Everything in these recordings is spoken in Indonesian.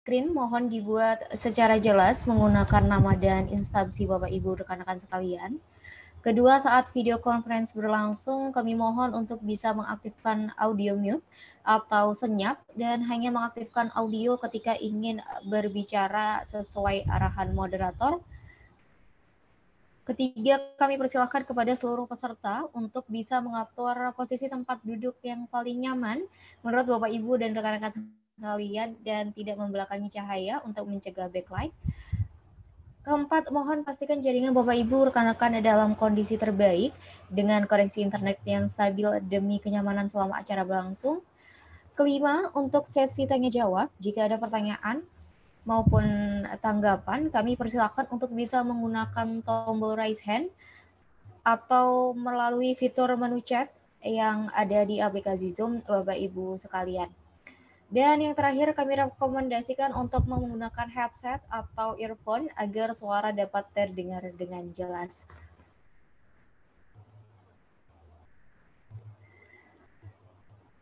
Screen mohon dibuat secara jelas menggunakan nama dan instansi Bapak Ibu rekan-rekan sekalian. Kedua, saat video conference berlangsung, kami mohon untuk bisa mengaktifkan audio mute atau senyap dan hanya mengaktifkan audio ketika ingin berbicara sesuai arahan moderator. Ketiga, kami persilahkan kepada seluruh peserta untuk bisa mengatur posisi tempat duduk yang paling nyaman menurut Bapak Ibu dan rekan-rekan ngeliat dan tidak membelakangi cahaya untuk mencegah backlight. Keempat, mohon pastikan jaringan Bapak Ibu rekan-rekan dalam kondisi terbaik dengan koneksi internet yang stabil demi kenyamanan selama acara berlangsung. Kelima, untuk sesi tanya jawab, jika ada pertanyaan maupun tanggapan, kami persilakan untuk bisa menggunakan tombol raise hand atau melalui fitur menu chat yang ada di aplikasi Zoom Bapak Ibu sekalian. Dan yang terakhir kami rekomendasikan untuk menggunakan headset atau earphone agar suara dapat terdengar dengan jelas.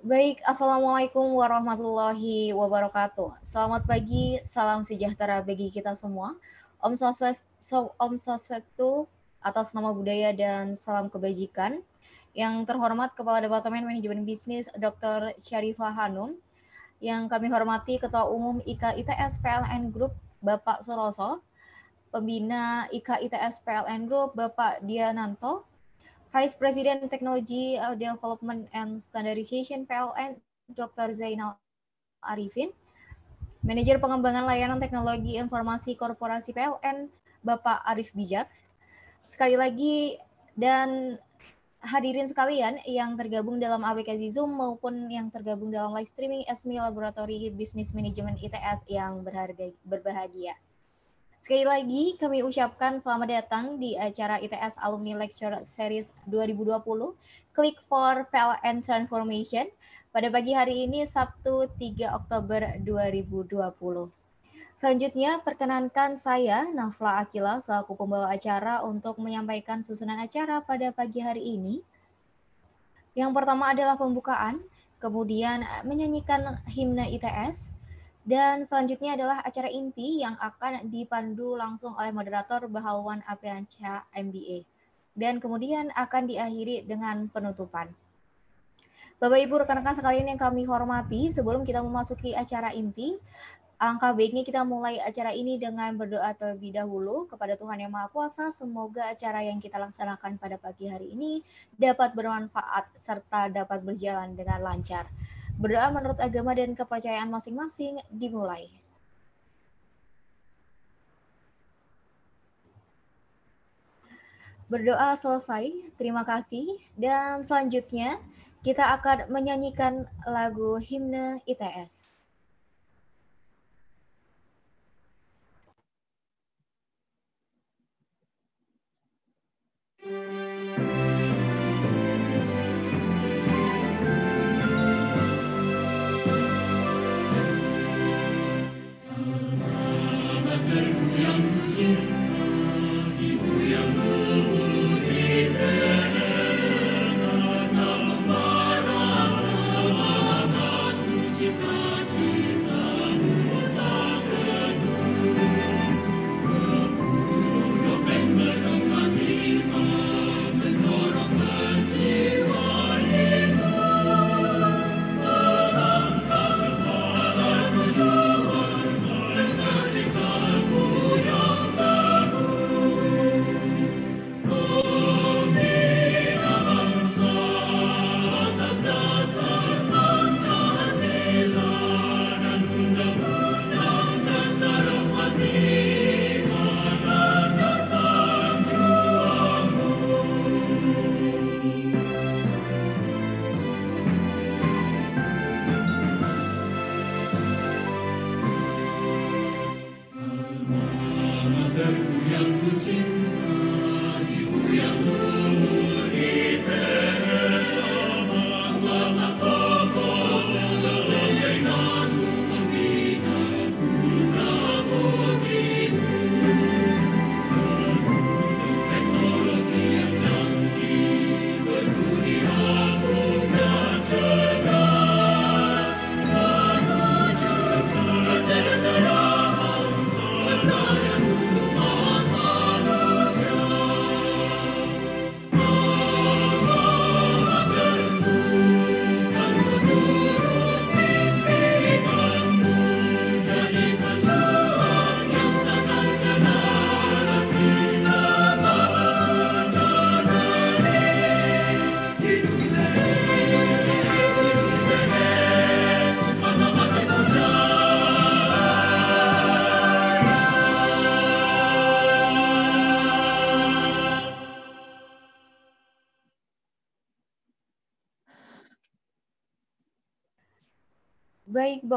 Baik, Assalamualaikum warahmatullahi wabarakatuh. Selamat pagi, salam sejahtera bagi kita semua. Om Swastiastu, Om Swastiastu atas nama budaya dan salam kebajikan. Yang terhormat Kepala Departemen Manajemen Bisnis Dr. Syarifah Hanum, yang kami hormati Ketua Umum IKA ITS PLN Group Bapak Suroso, Pembina IKA ITS PLN Group Bapak Diananto, Vice President Technology uh, Development and Standardization PLN Dr. Zainal Arifin, Manager Pengembangan Layanan Teknologi Informasi Korporasi PLN Bapak Arif Bijak. Sekali lagi dan hadirin sekalian yang tergabung dalam aplikasi Zoom maupun yang tergabung dalam live streaming SMI Laboratory Business Management ITS yang berharga berbahagia. Sekali lagi kami ucapkan selamat datang di acara ITS Alumni Lecture Series 2020 Click for PLN Transformation pada pagi hari ini Sabtu 3 Oktober 2020. Selanjutnya, perkenankan saya, Nafla Akila, selaku pembawa acara untuk menyampaikan susunan acara pada pagi hari ini. Yang pertama adalah pembukaan, kemudian menyanyikan himne ITS, dan selanjutnya adalah acara inti yang akan dipandu langsung oleh moderator Bahawan Apriansyah MBA. Dan kemudian akan diakhiri dengan penutupan. Bapak Ibu rekan-rekan sekalian yang kami hormati, sebelum kita memasuki acara inti, Angka baiknya kita mulai acara ini dengan berdoa terlebih dahulu kepada Tuhan Yang Maha Kuasa. Semoga acara yang kita laksanakan pada pagi hari ini dapat bermanfaat serta dapat berjalan dengan lancar. Berdoa menurut agama dan kepercayaan masing-masing dimulai. Berdoa selesai, terima kasih. Dan selanjutnya kita akan menyanyikan lagu himne ITS. thank you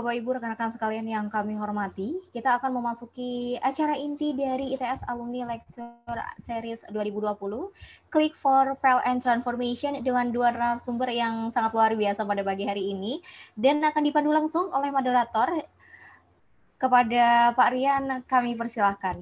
Bapak Ibu rekan-rekan sekalian yang kami hormati, kita akan memasuki acara inti dari ITS Alumni Lecture Series 2020, Click for Pell and Transformation dengan dua narasumber yang sangat luar biasa pada pagi hari ini dan akan dipandu langsung oleh moderator kepada Pak Rian kami persilahkan.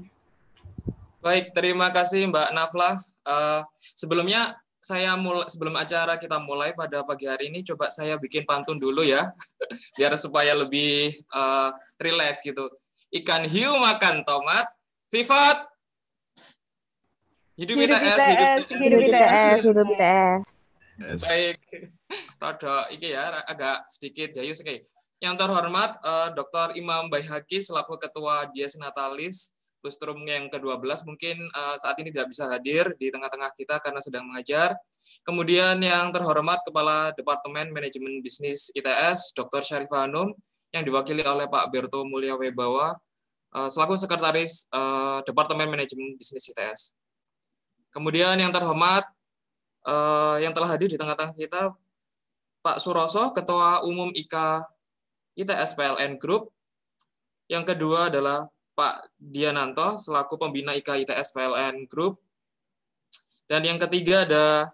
Baik, terima kasih Mbak Nafla. Uh, eh, sebelumnya saya mulai sebelum acara kita mulai pada pagi hari ini coba saya bikin pantun dulu ya biar supaya lebih uh, relax gitu. Ikan hiu makan tomat, sifat hidup ITS, hidup ITS, hidup kita ITS. Baik. Rada ini ya agak sedikit jayus ya, kayak. Yang terhormat uh, eh, Dr. Imam Baihaki selaku Ketua Dies Natalis Lustrum yang ke-12 mungkin uh, saat ini tidak bisa hadir di tengah-tengah kita karena sedang mengajar. Kemudian yang terhormat Kepala Departemen Manajemen Bisnis ITS, Dr. Syarifah Hanum, yang diwakili oleh Pak Berto Mulia Webawa, uh, eh, selaku Sekretaris uh, Departemen Manajemen Bisnis ITS. Kemudian yang terhormat, uh, yang telah hadir di tengah-tengah kita, Pak Suroso, Ketua Umum IKA ITS PLN Group. Yang kedua adalah Pak Diananto selaku pembina IKITS PLN Group. Dan yang ketiga ada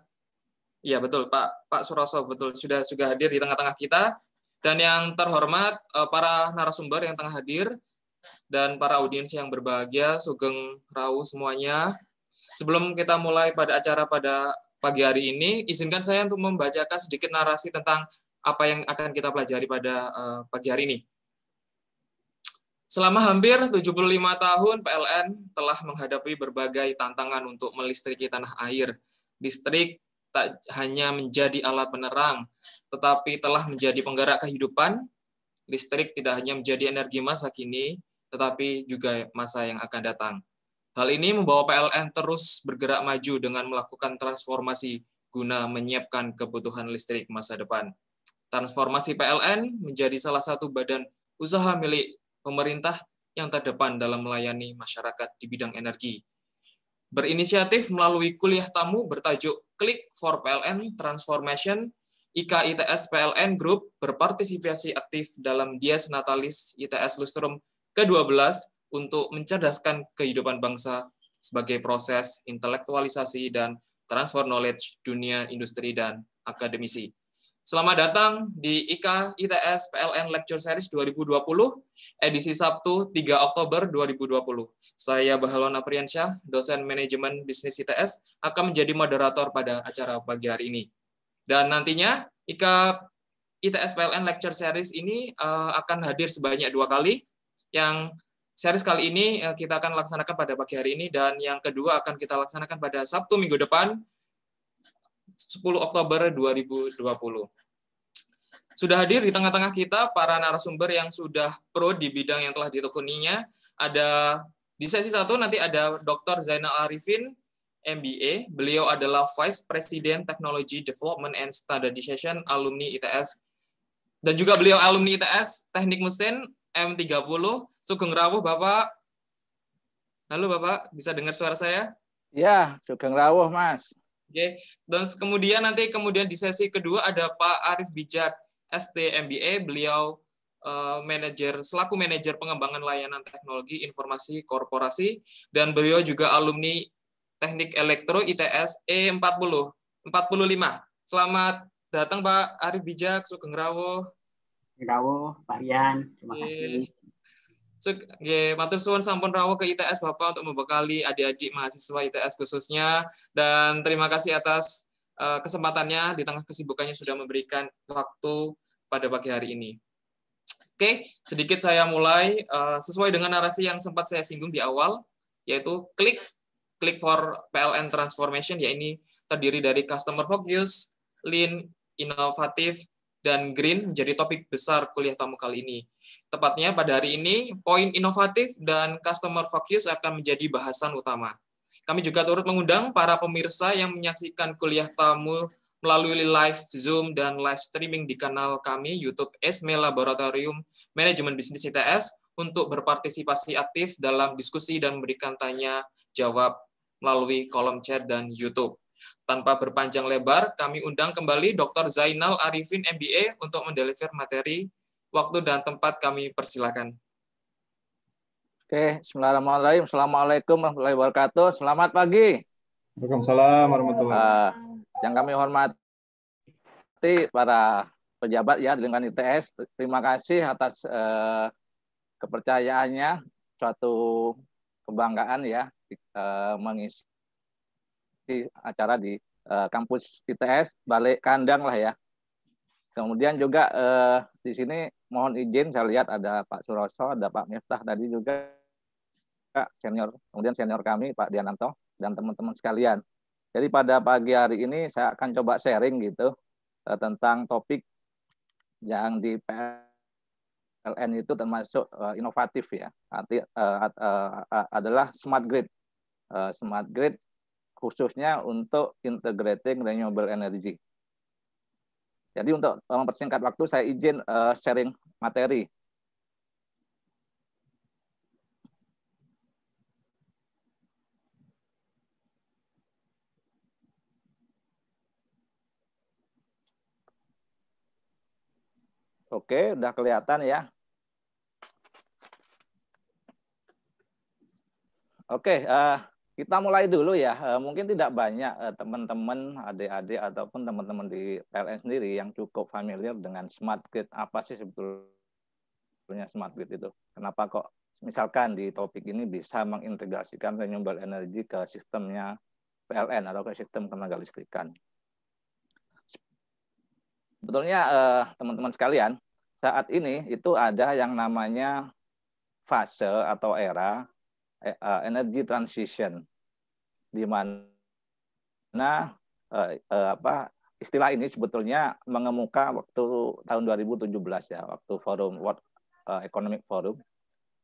Iya betul Pak Pak Suroso betul sudah sudah hadir di tengah-tengah kita dan yang terhormat eh, para narasumber yang tengah hadir dan para audiens yang berbahagia Sugeng Rau semuanya. Sebelum kita mulai pada acara pada pagi hari ini, izinkan saya untuk membacakan sedikit narasi tentang apa yang akan kita pelajari pada eh, pagi hari ini. Selama hampir 75 tahun, PLN telah menghadapi berbagai tantangan untuk melistriki tanah air. Listrik tak hanya menjadi alat penerang, tetapi telah menjadi penggerak kehidupan. Listrik tidak hanya menjadi energi masa kini, tetapi juga masa yang akan datang. Hal ini membawa PLN terus bergerak maju dengan melakukan transformasi guna menyiapkan kebutuhan listrik masa depan. Transformasi PLN menjadi salah satu badan usaha milik pemerintah yang terdepan dalam melayani masyarakat di bidang energi. Berinisiatif melalui kuliah tamu bertajuk Klik for PLN Transformation, IKITS PLN Group berpartisipasi aktif dalam Dias Natalis ITS Lustrum ke-12 untuk mencerdaskan kehidupan bangsa sebagai proses intelektualisasi dan transfer knowledge dunia industri dan akademisi. Selamat datang di IKA ITS PLN Lecture Series 2020, edisi Sabtu 3 Oktober 2020. Saya Bahalona Apriansyah, dosen manajemen bisnis ITS, akan menjadi moderator pada acara pagi hari ini. Dan nantinya IKA ITS PLN Lecture Series ini eh, akan hadir sebanyak dua kali. Yang series kali ini eh, kita akan laksanakan pada pagi hari ini, dan yang kedua akan kita laksanakan pada Sabtu minggu depan, 10 Oktober 2020. Sudah hadir di tengah-tengah kita para narasumber yang sudah pro di bidang yang telah ditekuninya. Ada di sesi satu nanti ada Dr. Zainal Arifin, MBA. Beliau adalah Vice President Technology Development and Standardization alumni ITS. Dan juga beliau alumni ITS Teknik Mesin M30. Sugeng Rawuh, Bapak. Halo Bapak, bisa dengar suara saya? Ya, Sugeng Rawuh, Mas. Okay. Dan kemudian nanti kemudian di sesi kedua ada Pak Arif Bijak, STMBA, beliau eh, manajer selaku manajer pengembangan layanan teknologi informasi korporasi dan beliau juga alumni Teknik Elektro ITS E40 45. Selamat datang Pak Arif Bijak Sugeng Rawo. Rawo, Pak Rian, terima kasih. Nggih, matur suwun sampun rawuh ke ITS Bapak untuk membekali adik-adik mahasiswa ITS khususnya dan terima kasih atas uh, kesempatannya di tengah kesibukannya sudah memberikan waktu pada pagi hari ini. Oke, sedikit saya mulai uh, sesuai dengan narasi yang sempat saya singgung di awal yaitu klik klik for PLN transformation ya ini terdiri dari customer focus, lean, inovatif, dan green menjadi topik besar kuliah tamu kali ini. Tepatnya pada hari ini, poin inovatif dan customer focus akan menjadi bahasan utama. Kami juga turut mengundang para pemirsa yang menyaksikan kuliah tamu melalui live Zoom dan live streaming di kanal kami YouTube Esme Laboratorium Manajemen Bisnis ITS untuk berpartisipasi aktif dalam diskusi dan memberikan tanya jawab melalui kolom chat dan YouTube. Tanpa berpanjang lebar, kami undang kembali Dr. Zainal Arifin MBA untuk mendeliver materi Waktu dan tempat kami persilahkan. Oke, Bismillahirrahmanirrahim. Assalamualaikum warahmatullahi wabarakatuh. Selamat pagi. Waalaikumsalam warahmatullahi wabarakatuh. Yang kami hormati para pejabat ya di lingkungan ITS, terima kasih atas uh, kepercayaannya. Suatu kebanggaan ya uh, mengisi acara di uh, kampus ITS balik kandang lah ya. Kemudian juga uh, di sini mohon izin saya lihat ada Pak Suroso, ada Pak Miftah tadi juga senior, kemudian senior kami Pak Diananto dan teman-teman sekalian. Jadi pada pagi hari ini saya akan coba sharing gitu eh, tentang topik yang di PLN itu termasuk eh, inovatif ya. Arti, eh, adalah smart grid. smart grid khususnya untuk integrating renewable energy. Jadi untuk mempersingkat waktu saya izin uh, sharing materi. Oke, udah kelihatan ya. Oke, uh, kita mulai dulu ya. Eh, mungkin tidak banyak eh, teman-teman, adik-adik ataupun teman-teman di PLN sendiri yang cukup familiar dengan smart grid. Apa sih sebetulnya smart grid itu? Kenapa kok misalkan di topik ini bisa mengintegrasikan renewable energy ke sistemnya PLN atau ke sistem tenaga listrikan? Sebetulnya eh, teman-teman sekalian, saat ini itu ada yang namanya fase atau era uh, energy transition di mana uh, uh, apa istilah ini sebetulnya mengemuka waktu tahun 2017 ya waktu forum World Economic Forum.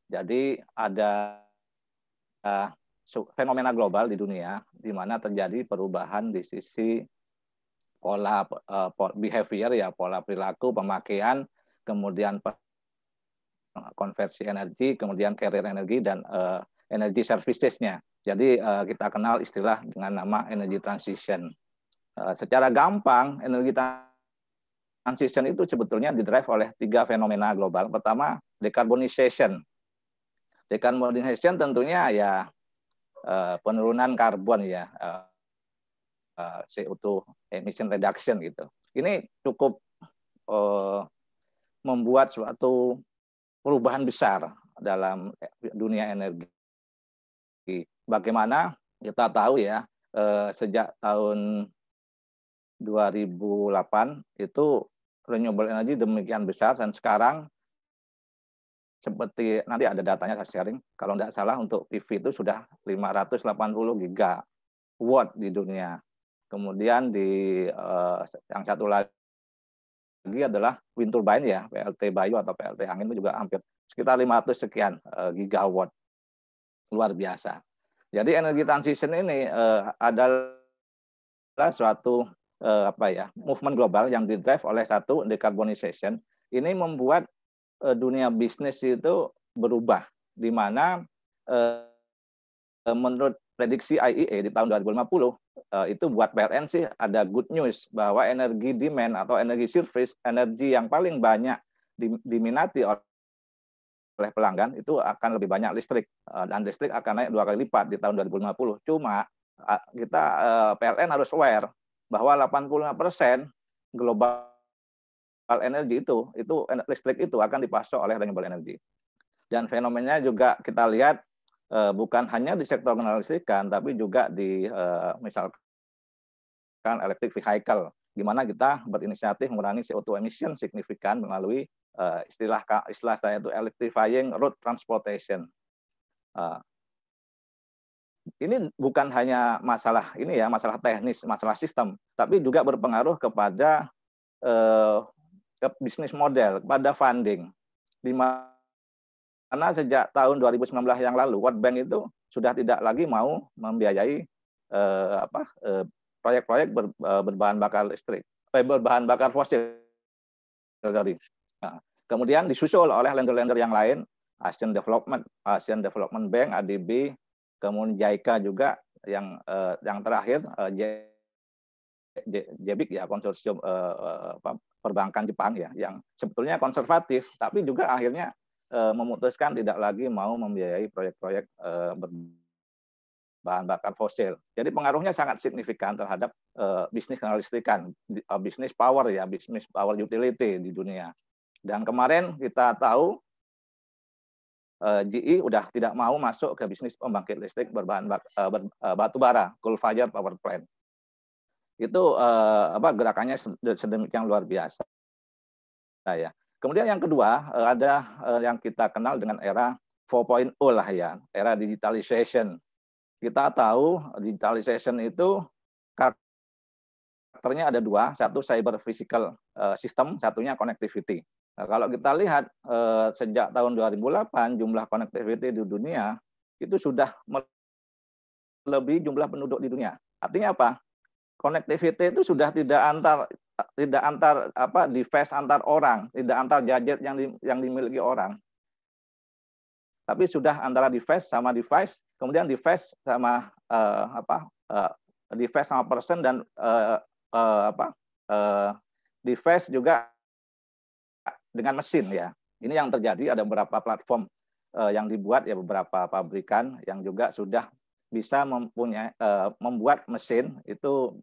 Jadi ada uh, fenomena global di dunia di mana terjadi perubahan di sisi pola uh, behavior ya pola perilaku pemakaian kemudian konversi energi kemudian carrier energi dan uh, energy services-nya. Jadi eh, kita kenal istilah dengan nama energy transition. Eh, secara gampang, energi transition itu sebetulnya didrive oleh tiga fenomena global. Pertama, decarbonization. Decarbonization tentunya ya eh, penurunan karbon ya, CO2 emission reduction gitu. Ini cukup membuat suatu perubahan besar dalam dunia energi. Bagaimana kita tahu ya eh, sejak tahun 2008 itu renewable energy demikian besar dan sekarang seperti nanti ada datanya saya sharing kalau tidak salah untuk PV itu sudah 580 watt di dunia kemudian di eh, yang satu lagi adalah wind turbine ya PLT Bayu atau PLT angin itu juga hampir sekitar 500 sekian eh, gigawatt luar biasa. Jadi energi transition ini uh, adalah suatu uh, apa ya movement global yang didrive oleh satu decarbonization. Ini membuat uh, dunia bisnis itu berubah, di mana uh, menurut prediksi IEA di tahun 2050 uh, itu buat PLN sih ada good news bahwa energi demand atau energi service energi yang paling banyak diminati oleh oleh pelanggan itu akan lebih banyak listrik eh, dan listrik akan naik dua kali lipat di tahun 2050. Cuma kita eh, PLN harus aware bahwa 85% global energi itu itu listrik itu akan dipasok oleh renewable energy. Dan fenomenanya juga kita lihat eh, bukan hanya di sektor kenalistikan tapi juga di misalkan electric vehicle di mana kita berinisiatif mengurangi CO2 emission signifikan melalui uh, istilah istilah saya itu electrifying road transportation. Uh, ini bukan hanya masalah ini ya masalah teknis masalah sistem tapi juga berpengaruh kepada uh, ke bisnis model kepada funding di mana sejak tahun 2019 yang lalu World Bank itu sudah tidak lagi mau membiayai uh, apa proyek-proyek ber, berbahan bakar listrik eh, berbahan bakar fosil Nah, kemudian disusul oleh lender-lender yang lain, Asian Development, Asian Development Bank, ADB, kemudian JICA juga yang eh, yang terakhir eh, J, ya konsorsium eh, eh perbankan Jepang ya yang sebetulnya konservatif tapi juga akhirnya eh, memutuskan tidak lagi mau membiayai proyek-proyek eh, bahan bakar fosil. Jadi pengaruhnya sangat signifikan terhadap uh, bisnis kelistrikan, eh, bisnis power ya, bisnis power utility di dunia. Dan kemarin kita tahu eh, GE udah tidak mau masuk ke bisnis pembangkit listrik berbahan bak, eh, ber, eh, batu bara, coal fire power plant. Itu apa gerakannya sedemikian luar biasa. Nah, ya. Kemudian yang kedua ada yang kita kenal dengan era 4.0 lah ya, era digitalization. Kita tahu digitalization itu karakternya ada dua, satu cyber physical system, satunya connectivity. Nah, kalau kita lihat eh, sejak tahun 2008 jumlah connectivity di dunia itu sudah lebih jumlah penduduk di dunia. Artinya apa? Connectivity itu sudah tidak antar tidak antar apa device antar orang, tidak antar gadget yang di, yang dimiliki orang. Tapi sudah antara device sama device, kemudian device sama uh, apa uh, device sama person dan uh, uh, apa uh, device juga dengan mesin ya. Ini yang terjadi ada beberapa platform eh, yang dibuat ya beberapa pabrikan yang juga sudah bisa mempunyai eh, membuat mesin itu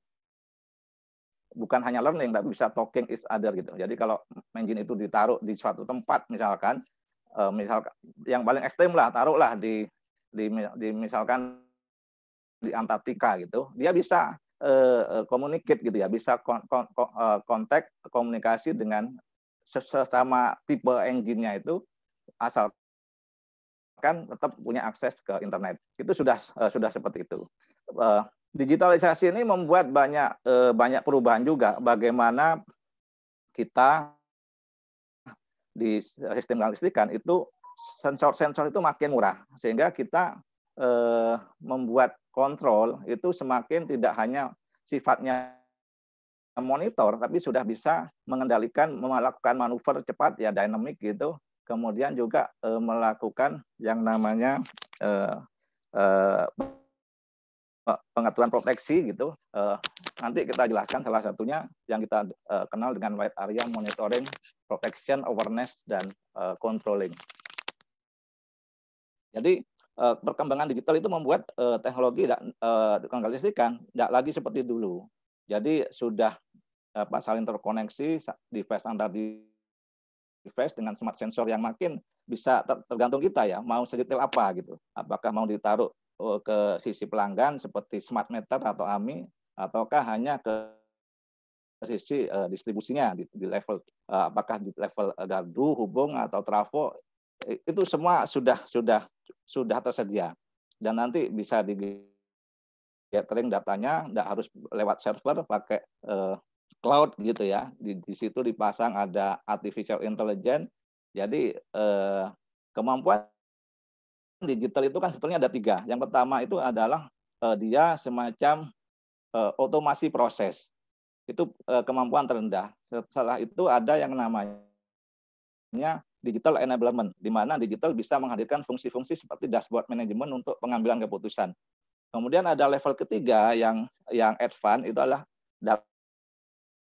bukan hanya learning tapi bisa talking is other gitu. Jadi kalau engine itu ditaruh di suatu tempat misalkan eh, misalkan yang paling ekstrem lah taruhlah di, di di misalkan di Antartika gitu, dia bisa komunikasi gitu ya, bisa kontak komunikasi dengan sesama tipe engine-nya itu asalkan tetap punya akses ke internet. Itu sudah eh, sudah seperti itu. Eh, digitalisasi ini membuat banyak eh, banyak perubahan juga bagaimana kita di sistem listrikan itu sensor-sensor itu makin murah sehingga kita membuat kontrol itu semakin tidak hanya sifatnya monitor, tapi sudah bisa mengendalikan, melakukan manuver cepat ya dynamic gitu. Kemudian juga e, melakukan yang namanya e, e, pengaturan proteksi gitu. E, nanti kita jelaskan salah satunya yang kita e, kenal dengan wide area monitoring, protection, awareness, dan e, controlling. Jadi perkembangan digital itu membuat teknologi tidak dikendalikan, tidak lagi seperti dulu. Jadi sudah apa eh, saling terkoneksi device antar device dengan smart sensor yang makin bisa tergantung kita ya mau sedetail apa gitu apakah mau ditaruh oh, ke sisi pelanggan seperti smart meter atau AMI ataukah hanya ke sisi eh, distribusinya di, level eh, apakah di level gardu hubung atau trafo itu semua sudah sudah sudah tersedia dan nanti bisa di gathering datanya tidak harus lewat server pakai cloud gitu ya. Di, di situ dipasang ada artificial intelligence. Jadi eh, kemampuan digital itu kan sebetulnya ada tiga. Yang pertama itu adalah eh, dia semacam eh, otomasi proses. Itu eh, kemampuan terendah. Setelah itu ada yang namanya digital enablement, di mana digital bisa menghadirkan fungsi-fungsi seperti dashboard manajemen untuk pengambilan keputusan. Kemudian ada level ketiga yang yang advance itu adalah data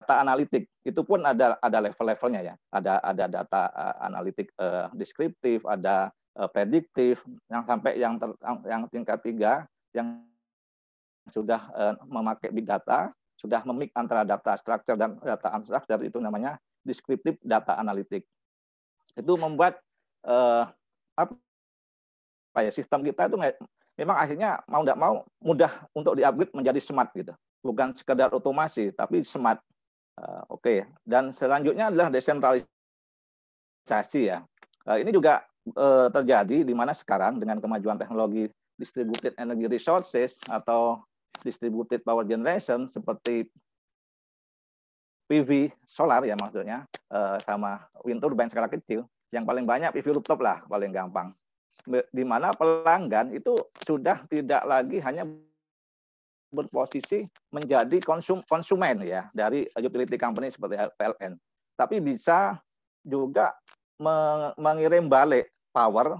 data analitik itu pun ada ada level-levelnya ya ada ada data eh, analitik uh, deskriptif ada uh, prediktif yang sampai yang ter, yang tingkat tiga yang sudah uh, memakai big data sudah memik antara data structure dan data unstructured itu namanya deskriptif data analitik itu membuat uh, apa ya sistem kita itu memang akhirnya mau tidak mau mudah untuk diupgrade menjadi smart gitu bukan sekedar otomasi tapi smart Eh, oke, okay. dan selanjutnya adalah desentralisasi ya. Eh, ini juga eh, terjadi di mana sekarang dengan kemajuan teknologi distributed energy resources atau distributed power generation seperti PV solar ya maksudnya sama wind turbine skala kecil yang paling banyak PV rooftop lah paling gampang di mana pelanggan itu sudah tidak lagi hanya berposisi menjadi konsum, konsumen ya dari utility company seperti PLN. Tapi bisa juga mengirim balik power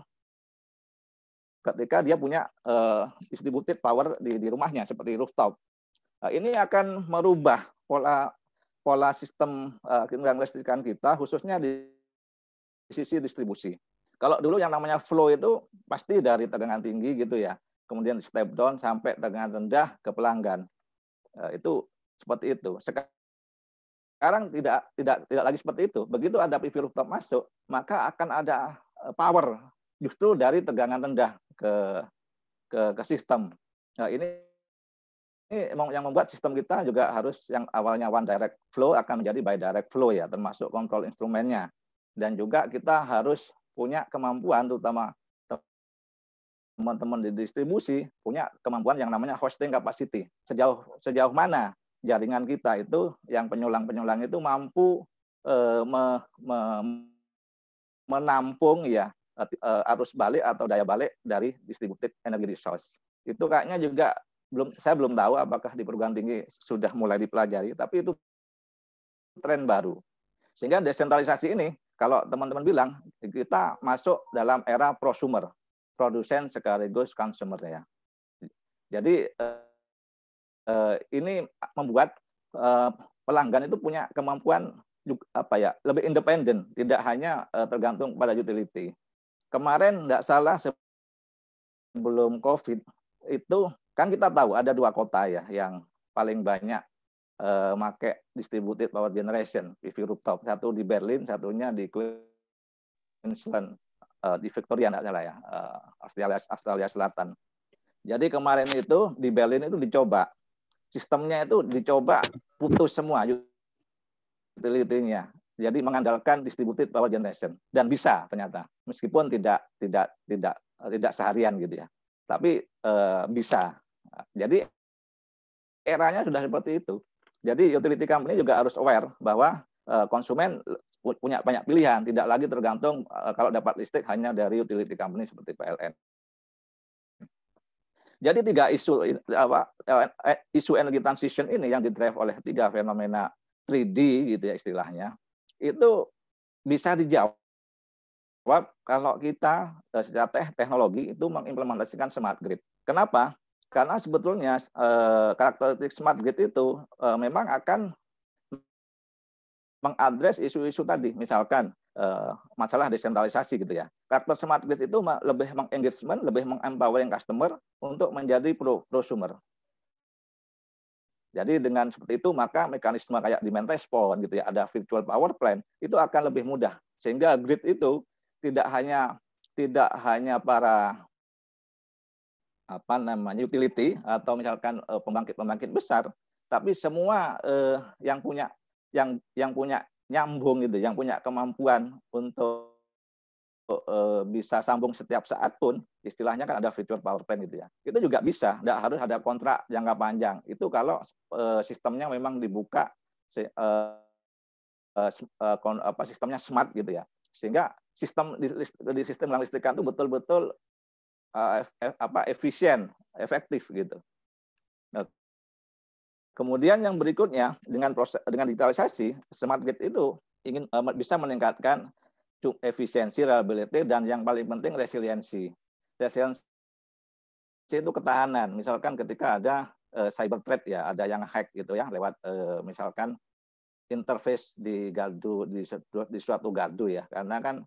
ketika dia punya uh, eh, distributed power di, di rumahnya seperti rooftop. Uh, ini akan merubah pola pola sistem uh, listrikan kita khususnya di, di sisi distribusi. Kalau dulu yang namanya flow itu pasti dari tegangan tinggi gitu ya kemudian step down sampai dengan rendah ke pelanggan. Eh, itu seperti itu. Sekarang tidak tidak tidak lagi seperti itu. Begitu ada PV rooftop masuk, maka akan ada eh, power justru dari tegangan rendah ke ke, ke sistem. Nah, ini ini yang membuat sistem kita juga harus yang awalnya one direct flow akan menjadi by direct flow ya, termasuk kontrol instrumennya. Dan juga kita harus punya kemampuan, terutama teman-teman di distribusi punya kemampuan yang namanya hosting capacity. Sejauh sejauh mana jaringan kita itu yang penyulang-penyulang itu mampu eh, me, me, menampung ya eh, arus balik atau daya balik dari distributed energy resource. Itu kayaknya juga belum saya belum tahu apakah di perguruan tinggi sudah mulai dipelajari, tapi itu tren baru. Sehingga desentralisasi ini kalau teman-teman bilang kita masuk dalam era prosumer produsen sekaligus consumer ya. Jadi eh, eh, ini membuat eh, pelanggan itu punya kemampuan apa ya lebih independen, tidak hanya eh, tergantung pada utility. Kemarin tidak salah sebelum COVID itu kan kita tahu ada dua kota ya yang paling banyak eh, make distributed power generation PV rooftop, satu di Berlin, satunya di Queensland uh, di Victoria enggak salah ya, uh, Australia Australia Selatan. Jadi kemarin itu di Berlin itu dicoba sistemnya itu dicoba putus semua utility-nya. Jadi mengandalkan distributed power generation dan bisa ternyata meskipun tidak tidak tidak tidak seharian gitu ya. Tapi e, bisa. Jadi eranya sudah seperti itu. Jadi utility company juga harus aware bahwa e, konsumen punya banyak pilihan, tidak lagi tergantung eh, kalau dapat listrik hanya dari utility company seperti PLN. Jadi tiga isu apa eh, eh, isu energi transition ini yang didrive oleh tiga fenomena 3D gitu ya istilahnya itu bisa dijawab kalau kita secara teknologi itu mengimplementasikan smart grid. Kenapa? Karena sebetulnya karakteristik smart grid itu memang akan mengadres isu-isu tadi, misalkan eh, masalah desentralisasi gitu ya. Karakter smart grid itu lebih mengengagement, lebih yang customer untuk menjadi pro prosumer. Jadi dengan seperti itu maka mekanisme kayak demand response gitu ya, ada virtual power plant itu akan lebih mudah sehingga grid itu tidak hanya tidak hanya para apa namanya utility atau misalkan eh, pembangkit-pembangkit besar, tapi semua eh, yang punya yang yang punya nyambung gitu, yang punya kemampuan untuk eh, bisa sambung setiap saat pun, istilahnya kan ada fitur power plan gitu ya. Itu juga bisa, tidak harus ada kontrak jangka panjang. Itu kalau eh, sistemnya memang dibuka eh, apa sistemnya smart gitu ya. Sehingga sistem di, di sistem listrikan itu betul-betul apa efisien, efektif gitu. Kemudian yang berikutnya dengan proses dengan digitalisasi smart grid itu ingin uh, bisa meningkatkan efisiensi, reliability dan yang paling penting resiliensi. Resiliensi itu ketahanan. Misalkan ketika ada uh, cyber threat ya, ada yang hack gitu ya lewat uh, misalkan interface di gardu di, di suatu gardu ya. Karena kan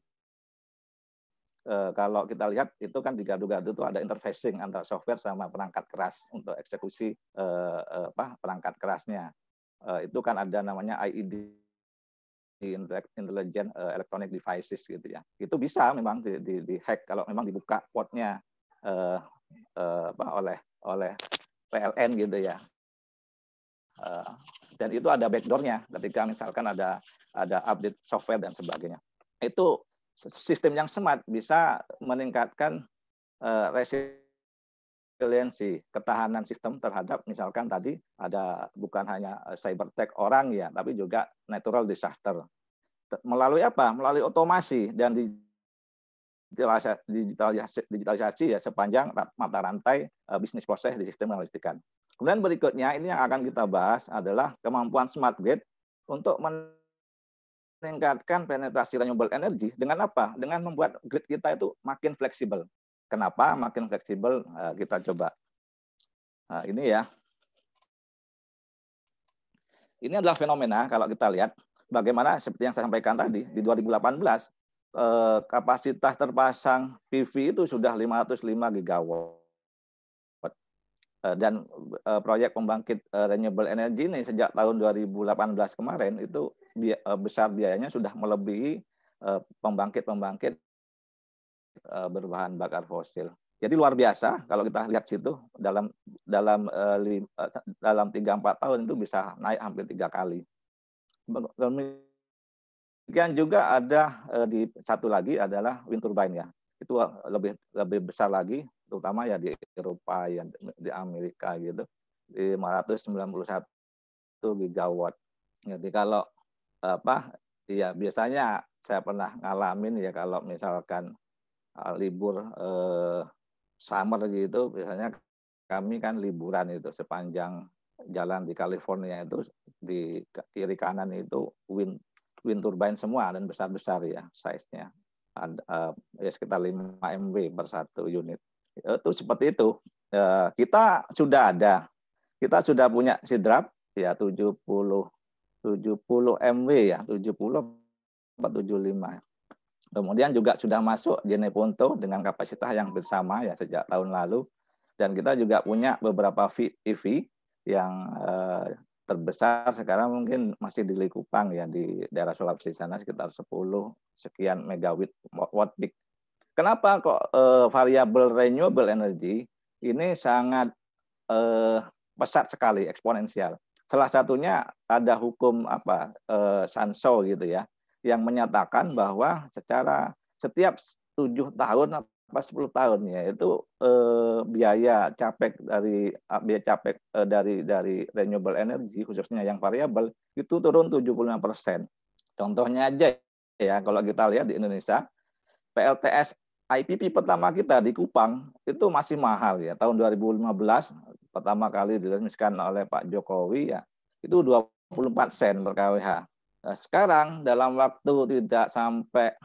Eh, kalau kita lihat itu kan di gadu gardu itu ada interfacing antara software sama perangkat keras untuk eksekusi eh, eh apa perangkat kerasnya. Eh, itu kan ada namanya IED intelligent eh, electronic devices gitu ya. Itu bisa memang di, di, di hack kalau memang dibuka portnya eh, eh, apa, oleh oleh PLN gitu ya. Eh, dan itu ada backdoornya ketika misalkan ada ada update software dan sebagainya. Itu sistem yang smart bisa meningkatkan uh, resiliensi ketahanan sistem terhadap misalkan tadi ada bukan hanya eh, cyber attack orang ya tapi juga natural disaster melalui apa melalui otomasi dan digitalisasi, digitalisasi ya sepanjang mata rantai uh, bisnis proses di sistem analistikan kemudian berikutnya ini yang akan kita bahas adalah kemampuan smart grid untuk men meningkatkan penetrasi renewable energy dengan apa? Dengan membuat grid kita itu makin fleksibel. Kenapa makin fleksibel? Eh, kita coba. Nah, ini ya. Ini adalah fenomena kalau kita lihat bagaimana seperti yang saya sampaikan tadi di 2018 eh, kapasitas terpasang PV itu sudah 505 gigawatt. Eh, dan eh, proyek pembangkit eh, renewable energy ini sejak tahun 2018 kemarin itu besar biayanya sudah melebihi pembangkit-pembangkit berbahan bakar fosil. Jadi luar biasa kalau kita lihat situ dalam dalam dalam 3 4 tahun itu bisa naik hampir tiga kali. Demikian juga ada di satu lagi adalah wind turbine ya. Itu lebih lebih besar lagi terutama ya di Eropa ya di Amerika gitu di 591 gigawatt. Jadi kalau apa ya biasanya saya pernah ngalamin ya kalau misalkan eh, libur eh, summer gitu biasanya kami kan liburan itu sepanjang jalan di California itu di kiri kanan itu wind wind turbine semua dan besar-besar ya size-nya. Ada, eh, ya sekitar 5 MW per satu unit itu ya, seperti itu ya, kita sudah ada kita sudah punya sidrap ya 70 70 MW ya 70 475 Kemudian juga sudah masuk Jeneponto dengan kapasitas yang bersama ya sejak tahun lalu dan kita juga punya beberapa EV e yang eh, terbesar sekarang mungkin masih di Likupang ya di daerah Sulawesi sana sekitar 10 sekian megawatt watt peak Kenapa kok uh, eh, variabel renewable energy ini sangat uh, pesat sekali, eksponensial. Salah satunya ada hukum apa eh, Sanso gitu ya, yang menyatakan bahwa secara setiap tujuh tahun apa sepuluh tahun ya itu eh, biaya capek dari ah, biaya capek uh, dari dari renewable energy khususnya yang variabel itu turun 75 persen. Contohnya aja ya kalau kita lihat di Indonesia PLTS IPP pertama kita di Kupang itu masih mahal ya. Tahun 2015 pertama kali diresmikan oleh Pak Jokowi ya. Itu 24 sen per kWh. Nah, sekarang dalam waktu tidak sampai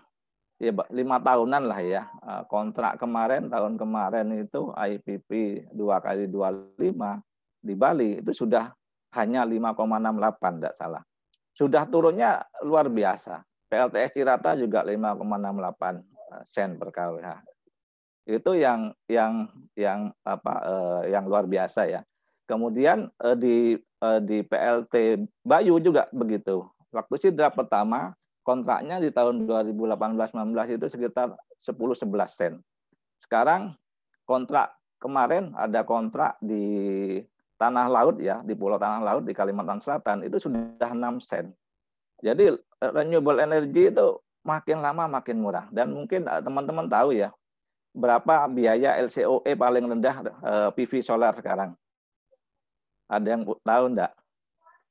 ya lima tahunan lah ya eh, kontrak kemarin tahun kemarin itu IPP dua kali dua lima di Bali itu sudah hanya 5,68 tidak salah sudah turunnya luar biasa PLTS Cirata juga 5,68 sen per kWh. Nah, itu yang yang yang apa eh, yang luar biasa ya. Kemudian eh, di eh, di PLT Bayu juga begitu. Waktu sidra pertama kontraknya di tahun 2018-19 itu sekitar 10-11 sen. Sekarang kontrak kemarin ada kontrak di tanah laut ya, di pulau tanah laut di Kalimantan Selatan itu sudah 6 sen. Jadi renewable energy itu makin lama makin murah. Dan mungkin eh, teman-teman tahu ya, berapa biaya LCOE paling rendah eh, PV solar sekarang? Ada yang tahu enggak?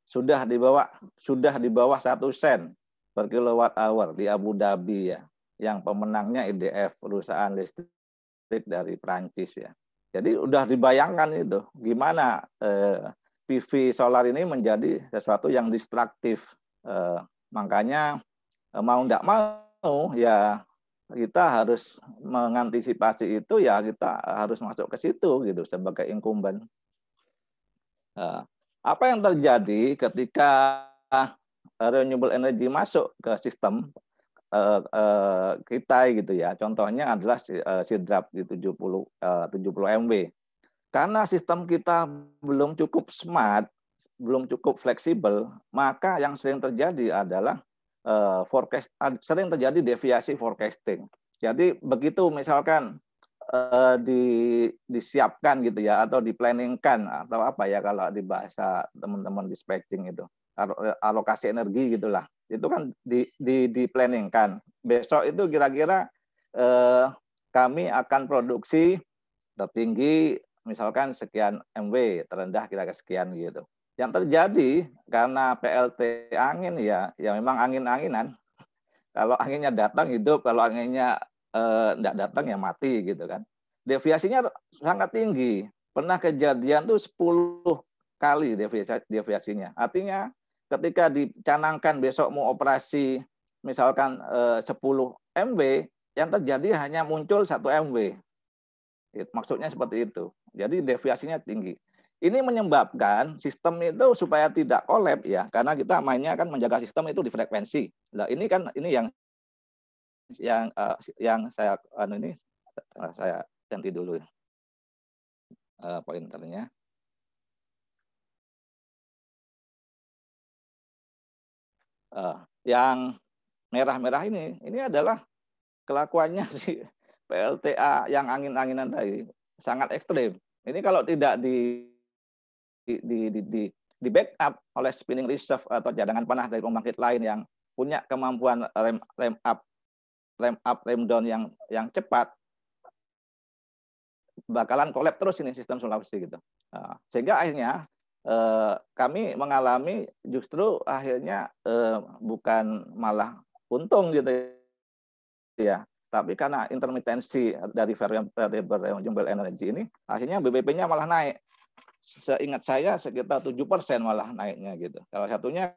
Sudah di bawah sudah di bawah satu sen per kilowatt hour di Abu Dhabi ya, yang pemenangnya IDF perusahaan listrik dari Prancis ya. Jadi udah dibayangkan itu gimana eh, PV solar ini menjadi sesuatu yang distraktif. Eh, makanya Eh, mau tidak mau ya kita harus mengantisipasi itu ya kita harus masuk ke situ gitu sebagai incumbent. Eh, apa yang terjadi ketika eh, renewable energy masuk ke sistem kita gitu ya. Contohnya adalah sidrap di 70 70 MW. Karena sistem kita belum cukup smart, belum cukup fleksibel, maka yang sering terjadi adalah uh, forecast sering terjadi deviasi forecasting. Jadi begitu misalkan uh, di disiapkan gitu ya atau diplanningkan atau apa ya kalau di bahasa teman-teman dispatching itu alokasi energi gitulah itu kan di di di diplanningkan besok itu kira-kira eh, kami akan produksi tertinggi misalkan sekian MW terendah kira-kira sekian gitu yang terjadi karena PLT angin ya, ya memang angin-anginan. Kalau anginnya datang hidup, kalau anginnya tidak eh, datang ya mati gitu kan. Deviasinya sangat tinggi. Pernah kejadian tuh 10 kali deviasi, deviasinya. Artinya ketika dicanangkan besok mau operasi misalkan eh, 10 MB, yang terjadi hanya muncul satu MW. Maksudnya seperti itu. Jadi deviasinya tinggi. Ini menyebabkan sistem itu supaya tidak kolab ya, karena kita mainnya kan menjaga sistem itu di frekuensi. Nah, ini kan ini yang yang uh, yang saya anu ini eh, saya ganti dulu ya. Uh, pointernya. Uh, yang merah-merah ini, ini adalah kelakuannya si PLTA yang angin-anginan tadi sangat ekstrim. Ini kalau tidak di di, di, di, di backup oleh spinning reserve atau cadangan panah dari pembangkit lain yang punya kemampuan rem, rem up rem up rem down yang yang cepat bakalan kolab terus ini sistem Sulawesi gitu ah, sehingga akhirnya eh, kami mengalami justru akhirnya eh, bukan malah untung gitu ya tapi karena intermitensi dari variabel renewable energy ini akhirnya BBP-nya malah naik seingat saya sekitar 7% malah naiknya gitu. Salah satunya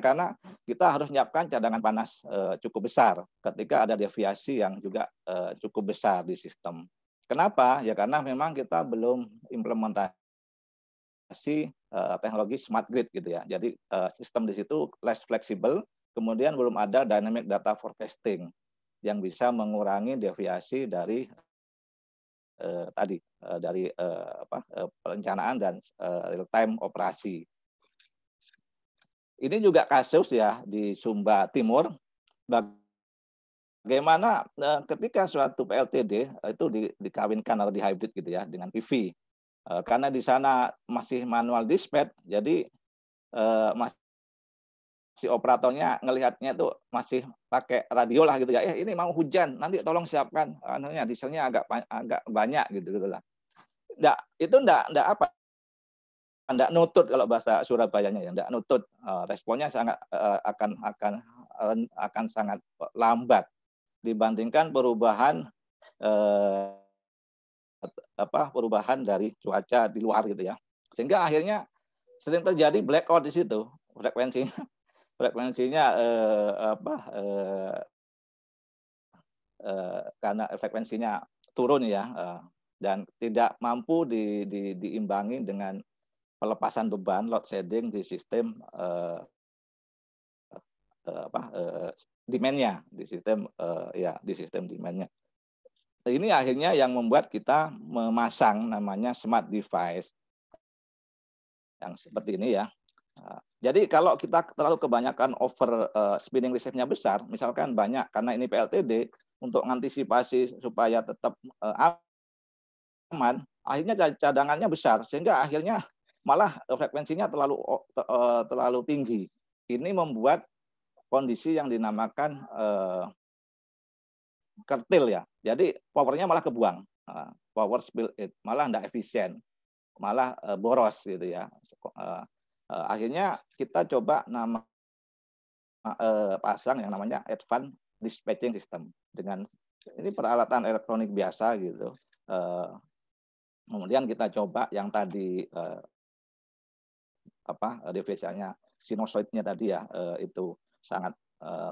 karena kita harus menyiapkan cadangan panas eh, cukup besar ketika ada deviasi yang juga eh, cukup besar di sistem. Kenapa? Ya karena memang kita belum implementasi eh, teknologi smart grid gitu ya. Jadi sistem di situ less flexible kemudian belum ada dynamic data forecasting yang bisa mengurangi deviasi dari eh, tadi eh, dari eh, apa, eh, perencanaan dan eh, real time operasi. Ini juga kasus ya di Sumba Timur. Bagaimana eh, ketika suatu PLTD itu di, dikawinkan atau di hybrid gitu ya dengan PV. Eh, karena di sana masih manual dispatch, jadi eh, masih si operatornya ngelihatnya tuh masih pakai radio lah gitu ya. Eh ini mau hujan, nanti tolong siapkan anunya dieselnya agak agak banyak gitu gitu lah. Nggak, itu ndak ndak apa? Ndak nutut kalau bahasa Surabayanya ya, ndak nutut. Eh, responnya sangat eh, akan akan eh, akan sangat lambat dibandingkan perubahan eh, apa perubahan dari cuaca di luar gitu ya. Sehingga akhirnya sering terjadi blackout di situ frekuensinya frekuensinya eh, apa eh, eh, karena frekuensinya turun ya eh, dan tidak mampu di, di, diimbangi dengan pelepasan beban load shedding di sistem eh, eh, apa eh, demandnya di sistem eh, ya di sistem demandnya ini akhirnya yang membuat kita memasang namanya smart device yang seperti ini ya Nah, jadi kalau kita terlalu kebanyakan over uh, spinning reserve-nya besar, misalkan banyak karena ini PLTD untuk antisipasi supaya tetap uh, aman, akhirnya cadangannya besar sehingga akhirnya malah frekuensinya terlalu uh, terlalu tinggi. Ini membuat kondisi yang dinamakan uh, kertil ya. Jadi powernya malah kebuang. Uh, power spill it malah tidak efisien, malah uh, boros gitu ya. Uh, Eh, akhirnya kita coba nama eh, pasang yang namanya advanced dispatching system dengan ini peralatan elektronik biasa gitu. Eh, kemudian kita coba yang tadi apa defisitnya sinusoidnya tadi ya itu sangat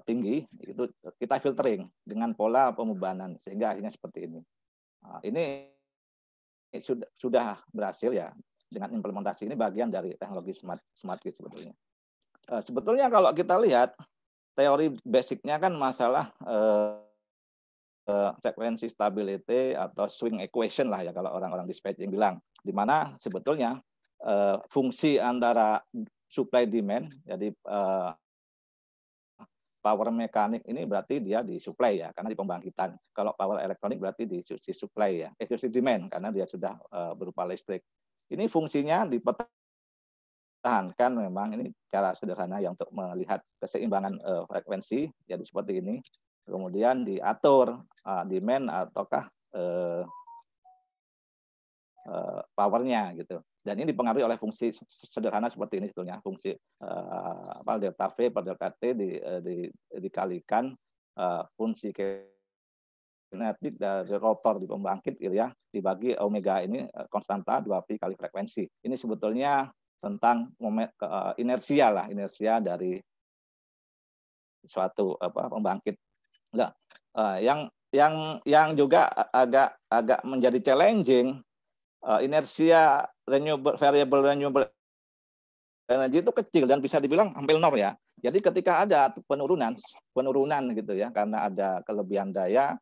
tinggi itu kita filtering dengan pola pembebanan sehingga akhirnya seperti ini. Ah, ini sudah sudah berhasil ya dengan implementasi ini bagian dari teknologi smart smart grid sebetulnya. Eh, sebetulnya kalau kita lihat teori basicnya kan masalah eh, eh, frekuensi stability atau swing equation lah ya kalau orang-orang dispatching bilang, di mana sebetulnya fungsi antara supply demand jadi power mekanik ini berarti dia di supply ya karena di pembangkitan. Kalau power elektronik berarti di sisi supply ya, eh sisi demand karena dia sudah uh, berupa listrik. Ini fungsinya dipertahankan memang ini cara sederhana yang untuk melihat keseimbangan uh, frekuensi jadi seperti ini. Kemudian diatur uh, demand ataukah uh, powernya gitu. Dan ini dipengaruhi oleh fungsi sederhana seperti ini sebetulnya fungsi uh, apa delta V per delta T di, uh, di, dikalikan uh, fungsi ke kinetik dari rotor di pembangkit gitu ya dibagi omega ini eh, konstanta 2 pi kali frekuensi. Ini sebetulnya tentang momen, uh, inersia lah, inersia dari suatu apa pembangkit. Nah, uh, yang yang yang juga agak agak menjadi challenging uh, inersia renewable variable renewable energi itu kecil dan bisa dibilang hampir nol ya. Jadi ketika ada penurunan, penurunan gitu ya, karena ada kelebihan daya,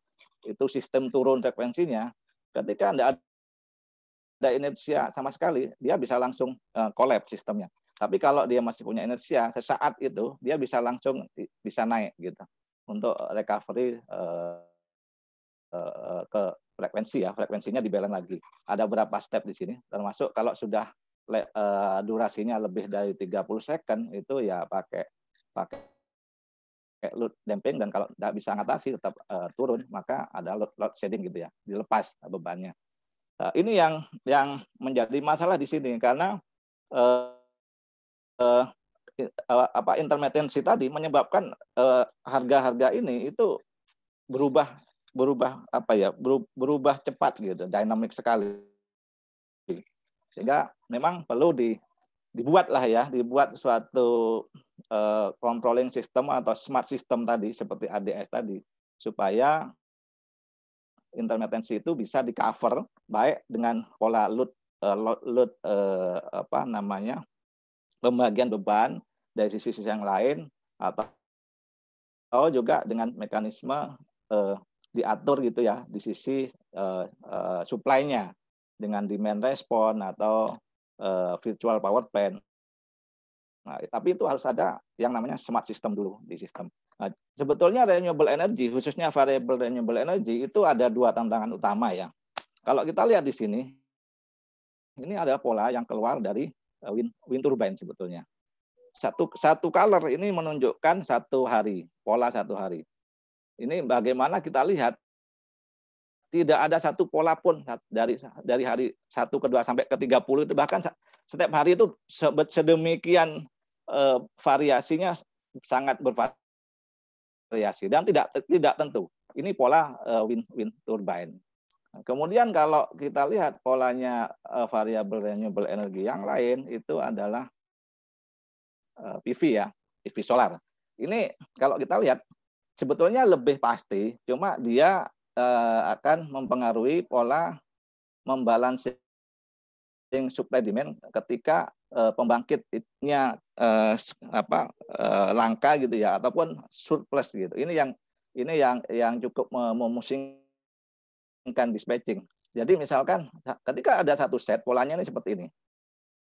itu sistem turun frekuensinya, ketika Anda ada inersia sama sekali, dia bisa langsung kolaps eh, sistemnya. Tapi kalau dia masih punya inersia, sesaat itu dia bisa langsung bisa naik gitu untuk recovery uh, uh, ke frekuensi ya, frekuensinya dibalance lagi. Ada berapa step di sini, termasuk kalau sudah uh, durasinya lebih dari 30 second itu ya pakai pakai load damping dan kalau tidak bisa ngatasi tetap uh, turun maka ada load, load shedding gitu ya dilepas bebannya uh, ini yang yang menjadi masalah di sini karena uh, uh, uh apa intermitensi tadi menyebabkan harga-harga uh, ini itu berubah berubah apa ya berubah cepat gitu dynamic sekali sehingga memang perlu di dibuatlah ya, dibuat suatu uh, controlling system atau smart system tadi seperti ADS tadi supaya intermitensi itu bisa di cover baik dengan pola load eh, load, uh, apa namanya pembagian beban dari sisi-sisi yang lain atau atau juga dengan mekanisme uh, diatur gitu ya di sisi uh, uh, supply-nya dengan demand respon atau uh, virtual power plant. Nah, tapi itu harus ada yang namanya smart system dulu di sistem. Nah, sebetulnya renewable energy, khususnya variable renewable energy itu ada dua tantangan utama ya. Kalau kita lihat di sini, ini ada pola yang keluar dari eh, wind, wind turbine sebetulnya. Satu, satu color ini menunjukkan satu hari, pola satu hari. Ini bagaimana kita lihat tidak ada satu pola pun dari dari hari satu kedua sampai ke puluh itu bahkan setiap hari itu sedemikian eh, variasinya sangat bervariasi dan tidak tidak tentu. Ini pola eh, wind wind turbine. Nah, kemudian kalau kita lihat polanya eh, variabel renewable energy yang lain itu adalah eh, PV ya, PV solar. Ini kalau kita lihat sebetulnya lebih pasti, cuma dia Eh, akan mempengaruhi pola membalancing supply demand ketika eh, pembangkitnya eh, apa langka gitu ya ataupun surplus gitu. Ini yang ini yang yang cukup memusingkan dispatching. Jadi misalkan nah, ketika ada satu set polanya ini seperti ini.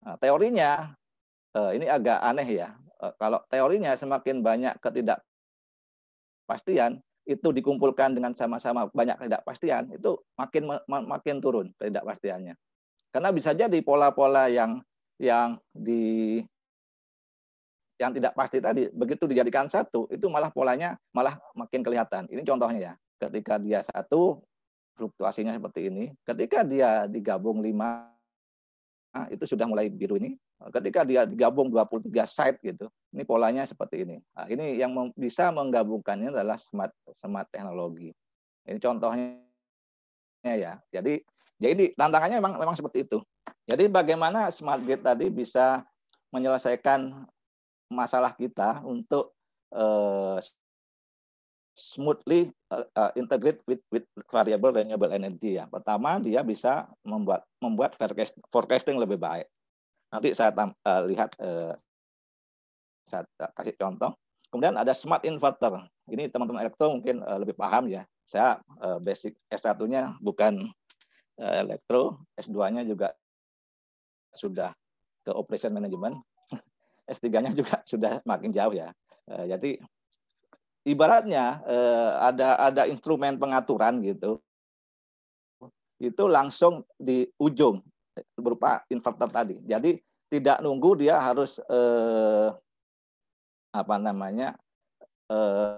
Nah, teorinya ini agak aneh ya. Kalau teorinya semakin banyak ketidakpastian, itu dikumpulkan dengan sama-sama banyak ketidakpastian, itu makin makin turun ketidakpastiannya. Karena bisa jadi pola-pola yang yang di yang tidak pasti tadi begitu dijadikan satu itu malah polanya malah makin kelihatan. Ini contohnya ya. Ketika dia satu fluktuasinya seperti ini, ketika dia digabung lima itu sudah mulai biru ini. Ketika dia digabung 23 site gitu, ini polanya seperti ini. Nah, ini yang bisa menggabungkannya adalah smart smart teknologi. Ini contohnya ya. Jadi jadi ya tantangannya memang memang seperti itu. Jadi bagaimana smart gate tadi bisa menyelesaikan masalah kita untuk uh, smoothly uh, uh, integrate with, with variable renewable energy ya. Pertama dia bisa membuat membuat forecast, forecasting lebih baik. Nanti saya uh, lihat uh, saya kasih contoh. Kemudian ada smart inverter. Ini teman-teman elektro mungkin uh, lebih paham ya. Saya uh, basic S1-nya bukan uh, elektro, S2-nya juga sudah ke operation management. S3-nya juga sudah makin jauh ya. Uh, jadi ibaratnya uh, ada ada instrumen pengaturan gitu. Itu langsung di ujung berupa inverter tadi. Jadi tidak nunggu dia harus eh, apa namanya eh,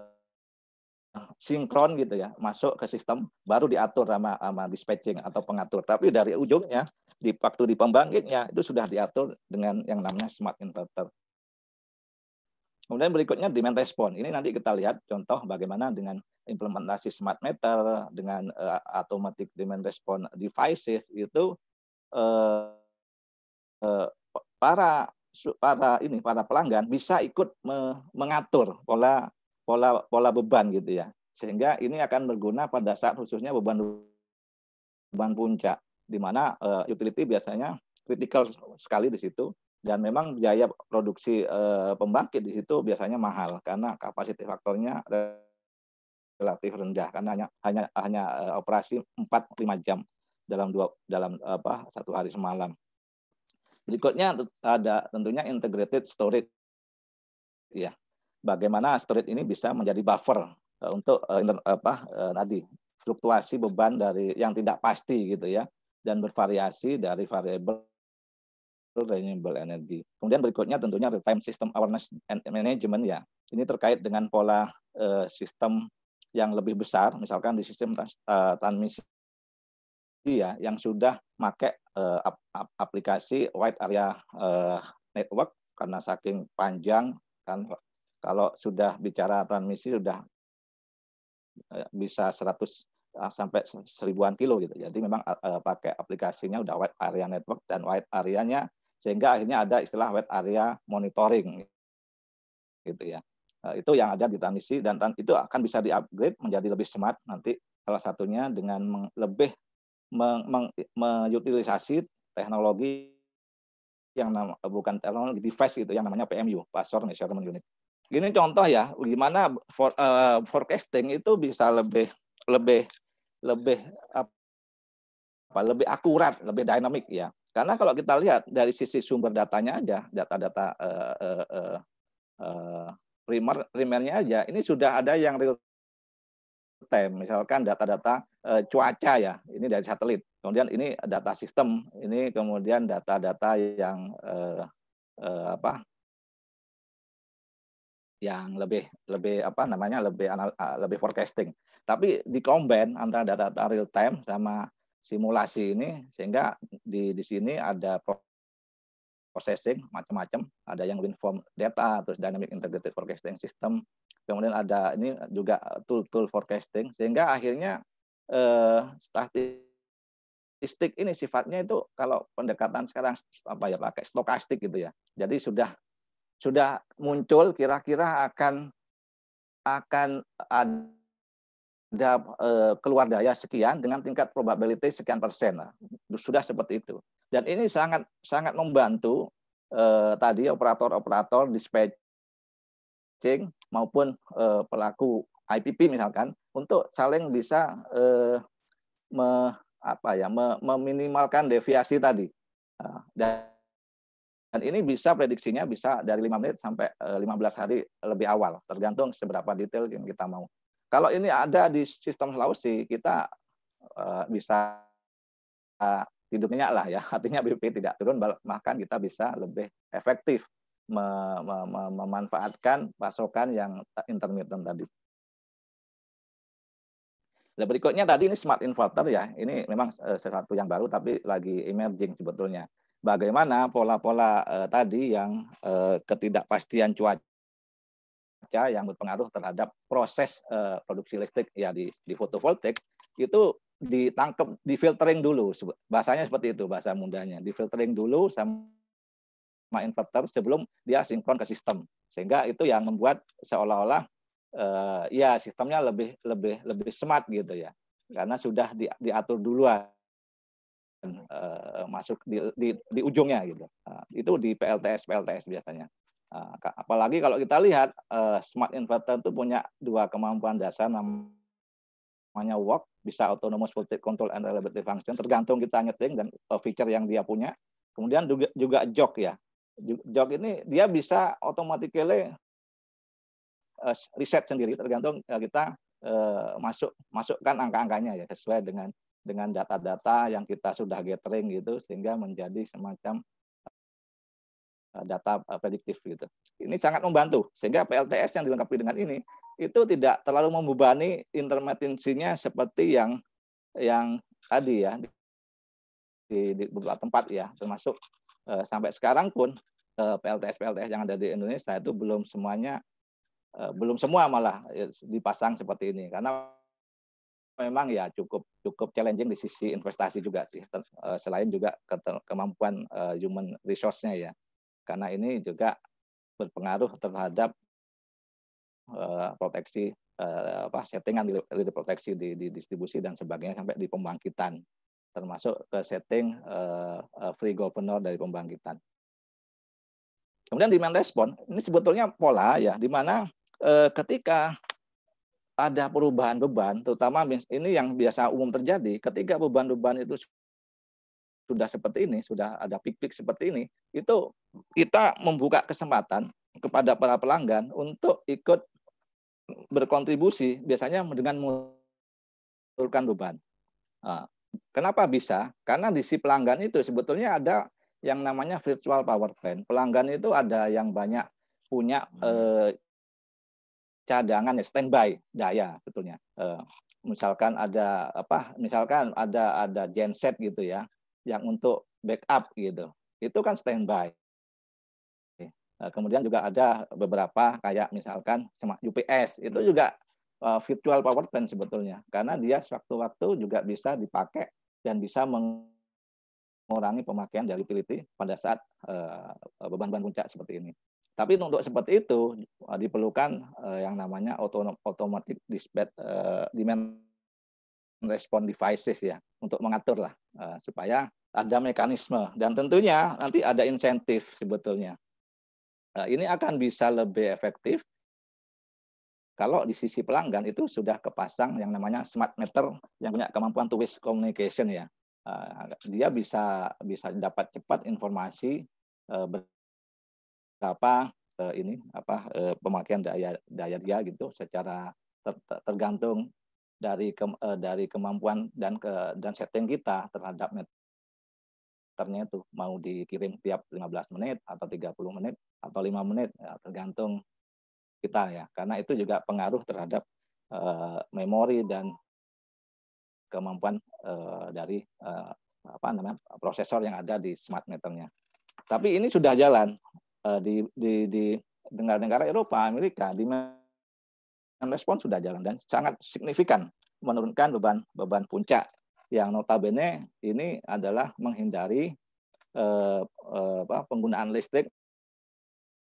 sinkron gitu ya masuk ke sistem baru diatur sama sama dispatching atau pengatur tapi dari ujungnya di waktu di pembangkitnya itu sudah diatur dengan yang namanya smart inverter kemudian berikutnya demand response ini nanti kita lihat contoh bagaimana dengan implementasi smart meter dengan eh, automatic demand response devices itu eh, eh, para para ini para pelanggan bisa ikut me, mengatur pola pola pola beban gitu ya sehingga ini akan berguna pada saat khususnya beban beban puncak di mana uh, utility biasanya kritikal sekali di situ dan memang biaya produksi uh, pembangkit di situ biasanya mahal karena kapasitas faktornya relatif rendah karena hanya hanya hanya uh, operasi 4 5 jam dalam dua dalam apa satu hari semalam Berikutnya ada tentunya integrated storage. Ya. Bagaimana storage ini bisa menjadi buffer eh, untuk eh, apa eh, tadi fluktuasi beban dari yang tidak pasti gitu ya dan bervariasi dari variable renewable energy. Kemudian berikutnya tentunya real time system awareness and management ya. Ini terkait dengan pola sistem yang lebih besar misalkan di sistem transmisi ya yang sudah pakai uh, aplikasi wide area uh, network karena saking panjang kan kalau sudah bicara transmisi sudah eh, bisa 100 ah, sampai seribuan kilo gitu. Jadi memang uh, pakai aplikasinya udah wide area network dan wide areanya sehingga akhirnya ada istilah wide area monitoring gitu ya. Uh, itu yang ada di transmisi dan itu akan bisa diupgrade menjadi lebih smart nanti salah satunya dengan lebih mengutilisasi teknologi yang nama, bukan teknologi device itu yang namanya PMU password measurement unit. Ini contoh ya gimana for, uh, forecasting itu bisa lebih lebih lebih apa lebih akurat, lebih dinamik ya. Karena kalau kita lihat dari sisi sumber datanya aja, data-data uh, uh, uh, primer primernya aja ini sudah ada yang real time, misalkan data-data e, cuaca ya, ini dari satelit. Kemudian ini data sistem, ini kemudian data-data yang e, e, apa? yang lebih lebih apa namanya lebih anal, lebih forecasting. Tapi di combine antara data-data real time sama simulasi ini sehingga di di sini ada processing macam-macam, ada yang form data, terus dynamic integrated forecasting system, kemudian ada ini juga tool-tool forecasting sehingga akhirnya eh, statistik ini sifatnya itu kalau pendekatan sekarang apa ya pakai stokastik gitu ya. Jadi sudah sudah muncul kira-kira akan akan ada ada eh, keluar daya sekian dengan tingkat probability sekian persen. lah sudah seperti itu. Dan ini sangat sangat membantu eh, tadi operator-operator dispatch matching maupun eh, pelaku IPP misalkan untuk saling bisa eh, me, apa ya me, meminimalkan deviasi tadi dan, nah, dan ini bisa prediksinya bisa dari lima menit sampai 15 eh, hari lebih awal tergantung seberapa detail yang kita mau kalau ini ada di sistem Sulawesi kita eh, bisa eh, hidupnya lah ya artinya BP tidak turun bahkan kita bisa lebih efektif memanfaatkan pasokan yang intermittent tadi. Nah, berikutnya tadi ini smart inverter ya. Ini memang eh, sesuatu yang baru tapi lagi emerging sebetulnya. Bagaimana pola-pola eh, tadi yang eh, ketidakpastian cuaca yang berpengaruh terhadap proses eh, produksi listrik ya di, di fotovoltaik itu ditangkap, di filtering dulu. Bahasanya seperti itu bahasa di filtering dulu sama inverter sebelum dia sinkron ke sistem. Sehingga itu yang membuat seolah-olah uh, ya sistemnya lebih lebih lebih smart gitu ya. Karena sudah di, diatur duluan eh, masuk di, di, di ujungnya gitu. Nah, itu di PLTS PLTS biasanya. Nah, apalagi kalau kita lihat eh, smart inverter itu punya dua kemampuan dasar namanya walk bisa autonomous voltage control and reliability function tergantung kita nyeting dan feature yang dia punya kemudian juga, juga jog ya jog ini dia bisa automatically eh, riset sendiri tergantung eh, kita eh, masuk masukkan angka-angkanya ya sesuai dengan dengan data-data yang kita sudah gathering gitu sehingga menjadi semacam data prediktif gitu. Ini sangat membantu sehingga PLTS yang dilengkapi dengan ini itu tidak terlalu membebani intermitensinya seperti yang yang tadi ya di, di beberapa tempat ya termasuk Eh, sampai sekarang pun eh, PLTS PLTS yang ada di Indonesia itu belum semuanya eh, belum semua malah ya, dipasang seperti ini karena memang ya cukup cukup challenging di sisi investasi juga sih selain juga kemampuan human resource-nya ya karena ini juga berpengaruh terhadap proteksi apa settingan proteksi di, di distribusi dan sebagainya sampai di pembangkitan termasuk ke setting eh, eh, free governor dari pembangkitan. Kemudian demand respon ini sebetulnya pola ya di mana eh, ketika ada perubahan beban, terutama ini yang biasa umum terjadi ketika beban-beban itu sudah seperti ini, sudah ada pik-pik seperti ini, itu kita membuka kesempatan kepada para pelanggan untuk ikut berkontribusi biasanya dengan menurunkan beban. Ah, Kenapa bisa? Karena di si pelanggan itu sebetulnya ada yang namanya virtual power plant. Pelanggan itu ada yang banyak punya hmm. eh, cadangan ya standby daya betulnya. Eh, misalkan ada apa? Misalkan ada ada genset gitu ya yang untuk backup gitu. Itu kan standby. Eh, kemudian juga ada beberapa kayak misalkan UPS itu juga Eh, virtual power bank sebetulnya karena dia sewaktu-waktu juga bisa dipakai dan bisa mengurangi pemakaian dari utility pada saat eh, beban-beban puncak seperti ini. Tapi untuk seperti itu eh, diperlukan yang namanya automatic dispatch demand response devices ya untuk mengatur lah supaya ada mekanisme dan tentunya nanti ada insentif sebetulnya. Nah, ini akan bisa lebih efektif kalau di sisi pelanggan itu sudah kepasang yang namanya smart meter yang punya kemampuan to waste communication ya. Eh, dia bisa bisa dapat cepat informasi eh, berapa eh, ini apa pemakaian daya daya dia gitu secara tergantung dari ke, dari kemampuan dan ke dan setting kita terhadap meternya itu mau dikirim tiap 15 menit atau 30 menit atau 5 menit ya, tergantung kita ya karena itu juga pengaruh terhadap uh, memori dan kemampuan uh, dari uh, apa namanya prosesor yang ada di smart meternya. Tapi ini sudah jalan uh, di di di negara-negara Eropa, Amerika, di respon sudah jalan dan sangat signifikan menurunkan beban beban puncak yang notabene ini adalah menghindari eh, eh, apa, penggunaan listrik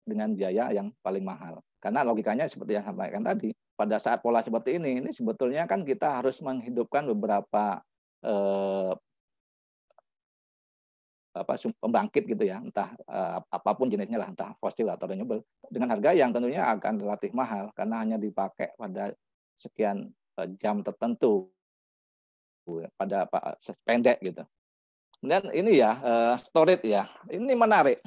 dengan biaya yang paling mahal. Karena logikanya seperti yang sampaikan tadi, pada saat pola seperti ini, ini sebetulnya kan kita harus menghidupkan beberapa eh, apa pembangkit gitu ya, entah eh, apapun jenisnya lah, entah fosil atau renewable dengan harga yang tentunya akan relatif mahal karena hanya dipakai pada sekian eh, jam tertentu pada pendek gitu. Kemudian ini ya eh, storage ya, ini menarik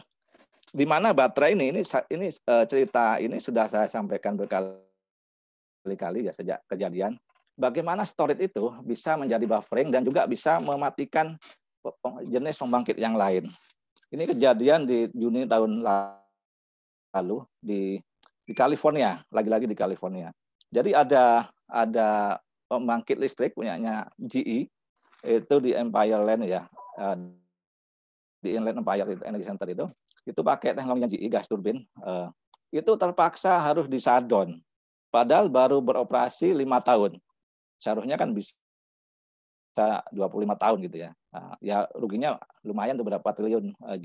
di mana baterai ini ini ini eh, cerita ini sudah saya sampaikan berkali-kali ya sejak kejadian bagaimana storage itu bisa menjadi buffering dan juga bisa mematikan jenis pembangkit yang lain. Ini kejadian di Juni tahun lalu di di California, lagi-lagi di California. Jadi ada ada pembangkit listrik punyanya GE itu di Empire Land ya eh, di Inland Empire Energy Center itu itu pakai teknologi gas turbin, uh, itu terpaksa harus disadon. Padahal baru beroperasi lima tahun. Seharusnya kan bisa 25 tahun gitu ya. Uh, ya ruginya lumayan tuh berapa triliun uh,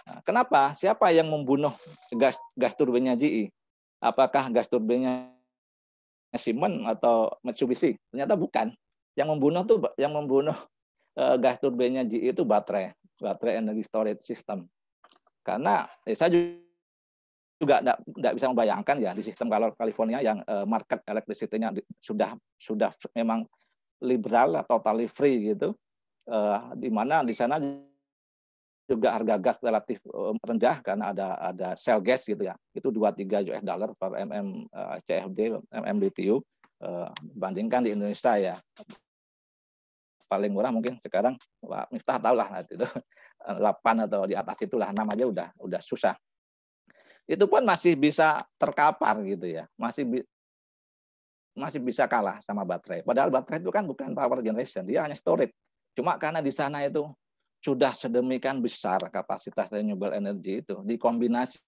Uh, kenapa? Siapa yang membunuh gas gas turbinnya GE? Apakah gas turbinnya Siemens atau Mitsubishi? Ternyata bukan. Yang membunuh tuh yang membunuh eh, gas turbinnya GE itu baterai, baterai energy storage system. Karena eh, saya juga tidak bisa membayangkan ya di sistem kalau California yang eh, market elektrisitinya sudah sudah memang liberal atau totally free gitu, eh, di mana di sana juga harga gas relatif eh, rendah karena ada ada sel gas gitu ya. Itu dua tiga US dollar per mm eh, CFD, mm BTU eh, bandingkan di Indonesia ya paling murah mungkin sekarang Pak Miftah tahu lah itu 8 eh, atau di atas itulah 6 aja udah udah susah. Itu pun masih bisa terkapar gitu ya. Masih bi masih bisa kalah sama baterai. Padahal baterai itu kan bukan power generation, dia hanya storage. Cuma karena di sana itu sudah sedemikian besar kapasitas renewable energy itu dikombinasi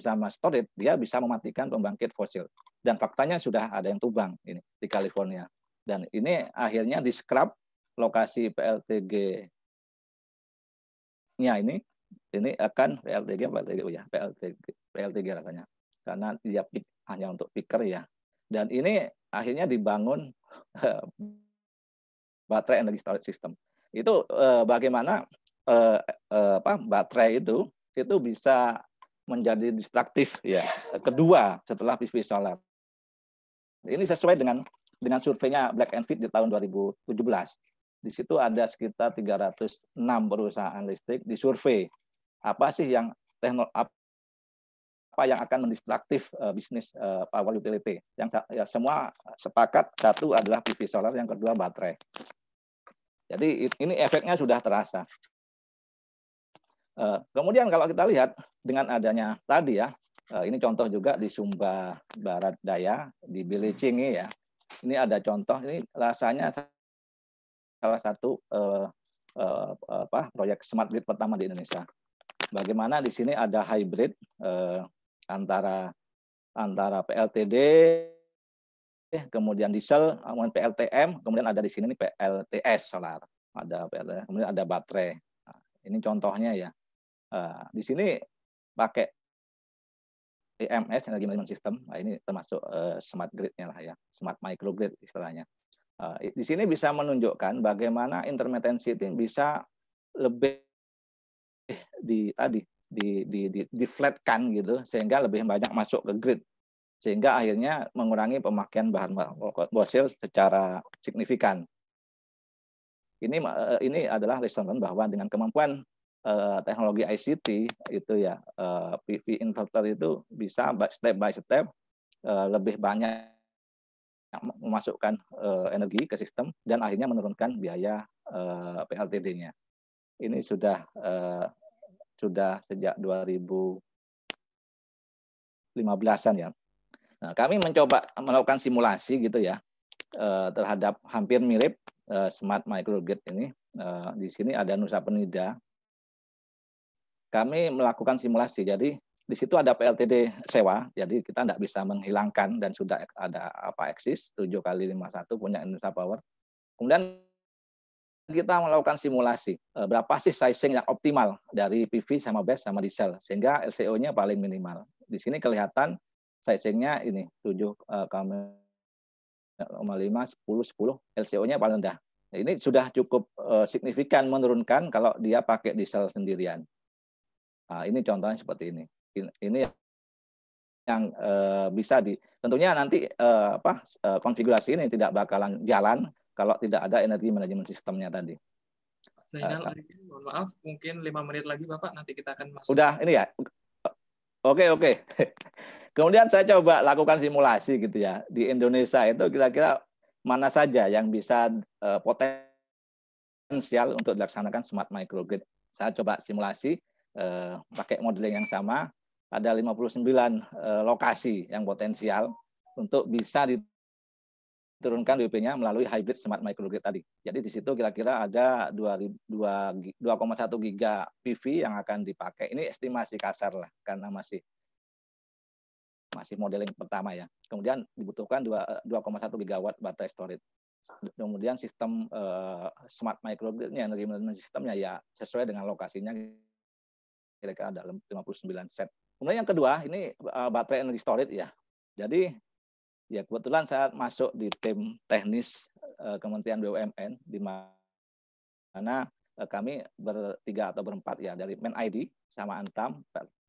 sama storage dia bisa mematikan pembangkit fosil dan faktanya sudah ada yang tumbang ini di California dan ini akhirnya di scrap lokasi PLTG nya ini ini akan PLTG PLTG oh ya PLTG PLTG rasanya karena dia pick, hanya untuk picker ya dan ini akhirnya dibangun eh, baterai energi storage system itu eh, bagaimana eh, eh, apa baterai itu itu bisa menjadi distraktif ya kedua setelah PV solar ini sesuai dengan dengan surveinya Black and Fit di tahun 2017. Di situ ada sekitar 306 perusahaan listrik disurvei. Apa sih yang teknologi apa yang akan mendistraktif uh, eh, bisnis uh, power utility. Yang ya, semua sepakat satu adalah PV solar, yang kedua baterai. Jadi ini efeknya sudah terasa. Eh, kemudian kalau kita lihat dengan adanya tadi ya, ini contoh juga di Sumba Barat Daya di Bilicingi ya, ini ada contoh ini rasanya salah satu eh, eh, apa proyek smart grid pertama di Indonesia. Bagaimana di sini ada hybrid eh, antara antara PLTD kemudian diesel, kemudian PLTM, kemudian ada di sini nih PLTS solar, ada PLTS, kemudian ada baterai. Nah, ini contohnya ya. Eh, di sini pakai EMS energi manajemen sistem nah, ini termasuk uh, smart gridnya lah ya smart microgrid istilahnya uh, di sini bisa menunjukkan bagaimana intermittency itu bisa lebih di tadi di di di, di flatkan gitu sehingga lebih banyak masuk ke grid sehingga akhirnya mengurangi pemakaian bahan fosil secara signifikan. Ini eh, ini adalah lesson bahwa dengan kemampuan eh, teknologi ICT itu ya eh, PV inverter itu bisa step by step eh, lebih banyak memasukkan eh, energi ke sistem dan akhirnya menurunkan biaya eh, PLTD-nya. Ini sudah eh, sudah sejak 2015-an ya. Nah, kami mencoba melakukan simulasi gitu ya eh, terhadap hampir mirip eh, smart microgrid ini. Eh, di sini ada Nusa Penida kami melakukan simulasi. Jadi di situ ada PLTD sewa, jadi kita tidak bisa menghilangkan dan sudah ada apa eksis 7 kali 51 punya Indonesia Power. Kemudian kita melakukan simulasi eh, berapa sih sizing yang optimal dari PV sama BES sama diesel sehingga LCO-nya paling minimal. Di sini kelihatan sizingnya ini 7 eh, kami 5 10 10 LCO-nya paling rendah. Ini sudah cukup eh, signifikan menurunkan kalau dia pakai diesel sendirian. Nah, ini contohnya seperti ini. Ini yang eh, bisa di tentunya nanti eh, apa eh, konfigurasi ini tidak bakalan jalan kalau tidak ada energi manajemen sistemnya tadi. Zainal Arifin, mohon maaf, mungkin lima menit lagi Bapak, nanti kita akan masuk. Udah, ini ya. Oke, oke. Kemudian saya coba lakukan simulasi gitu ya. Di Indonesia itu kira-kira mana saja yang bisa potensial untuk dilaksanakan smart microgrid. Saya coba simulasi Eh, pakai modeling yang sama ada 59 eh, lokasi yang potensial untuk bisa diturunkan WP-nya melalui hybrid smart microgrid tadi. Jadi di situ kira-kira ada 2,1 giga PV yang akan dipakai. Ini estimasi kasar lah karena masih masih modeling pertama ya. Kemudian dibutuhkan 2,1 eh, gigawatt baterai storage. Kemudian sistem uh, smart microgridnya, energi management sistemnya ya sesuai dengan lokasinya kira-kira dalam 59 set. Kemudian yang kedua ini uh, baterai energi storage ya. Jadi ya kebetulan saya masuk di tim teknis eh, Kementerian BUMN di mana uh, kami bertiga atau berempat ya dari men ID sama Antam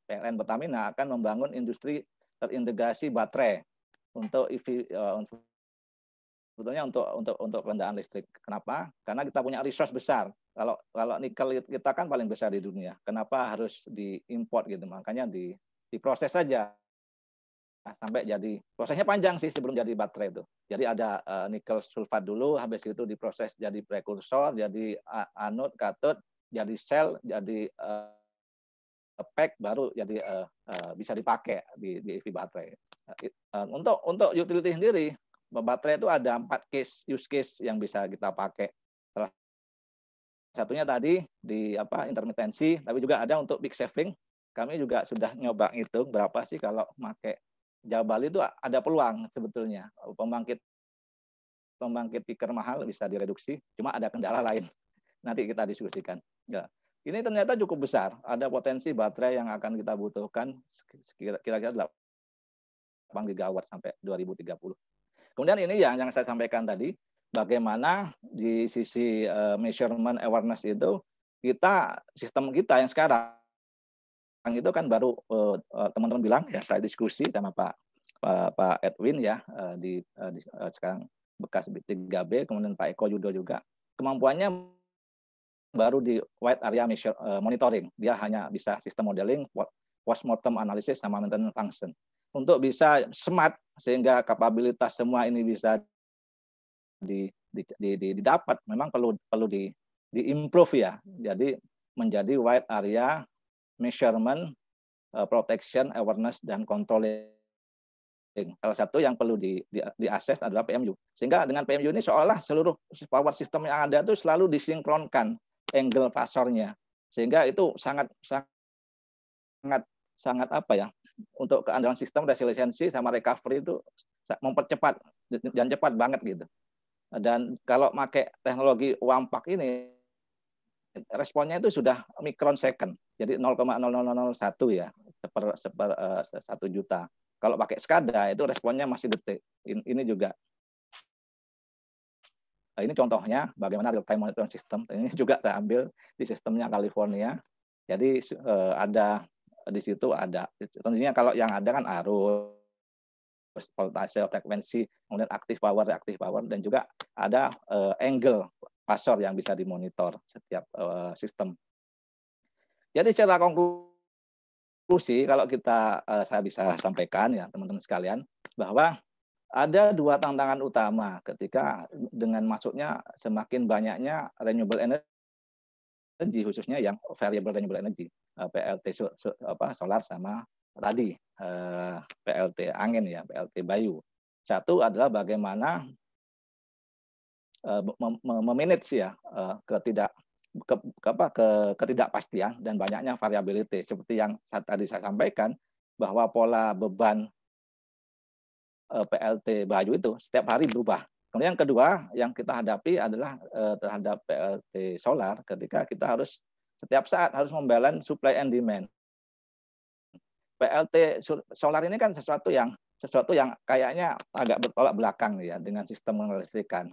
PLN Pertamina akan membangun industri terintegrasi baterai untuk EV untuk sebetulnya untuk untuk untuk kendaraan listrik. Kenapa? Karena kita punya resource besar kalau kalau nikel kita kan paling besar di dunia. Kenapa harus diimpor gitu? Makanya di diproses saja sampai jadi prosesnya panjang sih sebelum jadi baterai itu. Jadi ada uh, nikel sulfat dulu, habis itu diproses jadi prekursor, jadi eh, anode, katut, jadi sel, jadi uh, pack, baru jadi uh, uh, bisa dipakai di, di EV baterai. Uh, untuk untuk utility sendiri, baterai itu ada empat case use case yang bisa kita pakai satunya tadi di apa intermitensi, tapi juga ada untuk big saving. Kami juga sudah nyoba ngitung berapa sih kalau pakai Jabali itu ada peluang sebetulnya pembangkit pembangkit piker mahal bisa direduksi, cuma ada kendala lain. Nanti kita diskusikan. Ya. Ini ternyata cukup besar. Ada potensi baterai yang akan kita butuhkan kira-kira 8 gigawatt sampai 2030. Kemudian ini yang yang saya sampaikan tadi, bagaimana di sisi uh, measurement awareness itu kita sistem kita yang sekarang itu kan baru eh, eh, teman-teman uh, bilang ya saya diskusi sama Pak Pak, Pak Edwin ya uh, di, uh, di uh, sekarang bekas b 3B kemudian Pak Eko Yudo juga kemampuannya baru di wide area measure, uh, monitoring dia hanya bisa sistem modeling post mortem analisis sama maintenance function untuk bisa smart sehingga kapabilitas semua ini bisa di, di, di, di, didapat memang perlu perlu di di improve ya. Jadi menjadi wide area measurement, eh, protection, awareness dan controlling. Salah satu yang perlu di, di, di assess adalah PMU. Sehingga dengan PMU ini seolah seluruh power system yang ada itu selalu disinkronkan angle fasornya. Sehingga itu sangat sangat sangat apa ya untuk keandalan sistem resiliensi sama recovery itu mempercepat dan cepat banget gitu. Dan kalau pakai teknologi wampak ini, responnya itu sudah mikron second, jadi 0,0001 ya seper eh, satu uh, juta. Kalau pakai skada itu responnya masih detik. Ini juga. Nah, ini contohnya bagaimana real time monitoring system. Ini juga saya ambil di sistemnya California. Jadi uh, ada di situ ada tentunya kalau yang ada kan arus voltase frekuensi kemudian aktif power reaktif power dan juga ada uh, angle pasor yang bisa dimonitor setiap uh, sistem jadi secara konklusi kalau kita uh, saya bisa sampaikan ya teman-teman sekalian bahwa ada dua tantangan utama ketika dengan masuknya semakin banyaknya renewable energy khususnya yang variable renewable energy PLT solar sama tadi eh, PLT angin ya, PLT Bayu. Satu adalah bagaimana eh, memanage ya eh, ketidak ke, apa ke ketidakpastian dan banyaknya variabilitas. seperti yang saat tadi saya sampaikan bahwa pola beban eh, PLT Bayu itu setiap hari berubah. Kemudian yang kedua yang kita hadapi adalah terhadap PLT solar ketika kita harus setiap saat harus membalance supply and demand PLT solar ini kan sesuatu yang sesuatu yang kayaknya agak bertolak belakang ya dengan sistem listrikan.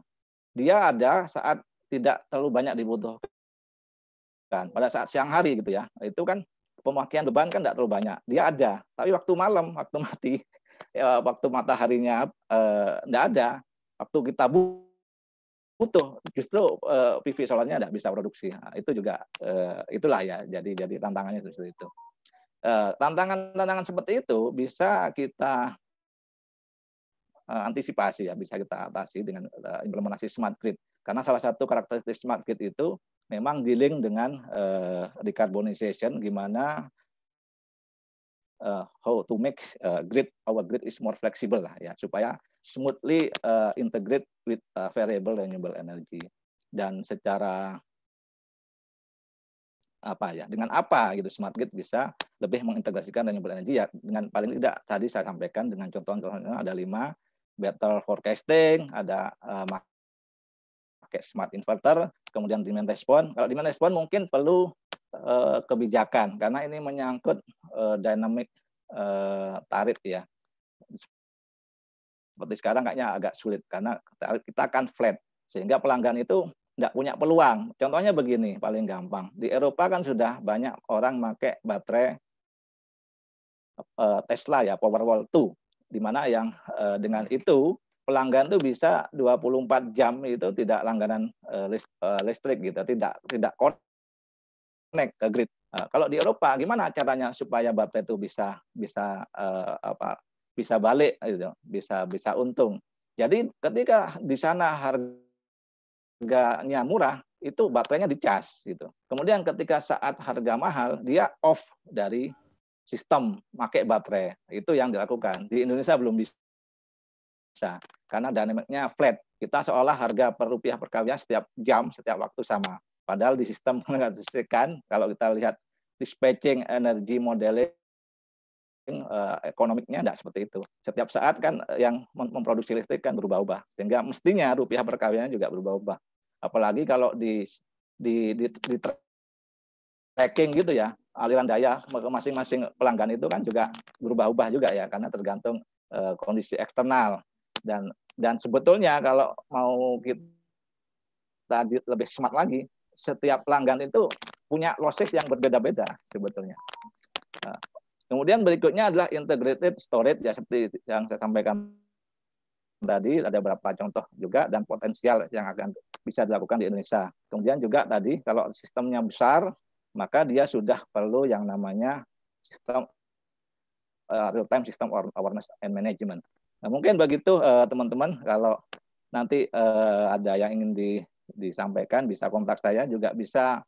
Dia ada saat tidak terlalu banyak dibutuhkan. Pada saat siang hari gitu ya. Itu kan pemakaian beban kan tidak terlalu banyak. Dia ada, tapi waktu malam, waktu mati, eh, waktu mataharinya tidak eh, ada. Waktu kita butuh, justru eh, PV solarnya tidak bisa produksi. Nah, itu juga eh, itulah ya. Jadi jadi tantangannya seperti itu. Eh, tantangan-tantangan seperti itu bisa kita eh, antisipasi ya, bisa kita atasi dengan eh, implementasi smart grid. Karena salah satu karakteristik smart grid itu memang dealing dengan decarbonization, gimana how to make grid our grid is more flexible lah ya, supaya smoothly integrate with variable renewable energy dan secara apa ya dengan apa gitu smart grid bisa lebih mengintegrasikan renewable energy ya dengan paling tidak tadi saya sampaikan dengan contoh-contohnya ada lima better forecasting ada uh, pakai smart inverter kemudian demand response kalau demand response mungkin perlu uh, kebijakan karena ini menyangkut uh, dynamic uh, tarif ya seperti sekarang kayaknya agak sulit karena kita akan flat sehingga pelanggan itu tidak punya peluang. Contohnya begini, paling gampang. Di Eropa kan sudah banyak orang pakai baterai eh, Tesla ya, Powerwall 2, di mana yang eh, dengan itu pelanggan tuh bisa 24 jam itu tidak langganan eh, listrik gitu, tidak tidak connect ke grid. Nah, kalau di Eropa gimana caranya supaya baterai itu bisa bisa apa bisa balik gitu, bisa bisa untung. Jadi ketika di sana harga harganya murah, itu baterainya dicas gitu. Kemudian ketika saat harga mahal, dia off dari sistem pakai baterai. Itu yang dilakukan. Di Indonesia belum bisa karena dinamiknya flat. Kita seolah harga per rupiah per kWh setiap jam, setiap waktu sama. Padahal di sistem kan, kalau kita lihat dispatching energy modeling uh, ekonomiknya tidak seperti itu. Setiap saat kan eh, yang memproduksi listrik kan berubah-ubah, sehingga mestinya rupiah per juga berubah-ubah. Apalagi kalau di di, di, di tracking gitu ya, aliran daya ke masing-masing pelanggan itu kan juga berubah-ubah juga ya, karena tergantung uh, kondisi eksternal dan dan sebetulnya kalau mau kita lebih smart lagi, setiap pelanggan itu punya losses yang berbeda-beda sebetulnya. Nah, Kemudian berikutnya adalah integrated storage ya seperti yang saya sampaikan tadi ada beberapa contoh juga dan potensial yang akan bisa dilakukan di Indonesia. Kemudian juga tadi kalau sistemnya besar maka dia sudah perlu yang namanya sistem uh, eh, real time system awareness and management. Nah, mungkin begitu eh, teman-teman uh, kalau nanti uh, ada yang ingin di, disampaikan bisa kontak saya juga bisa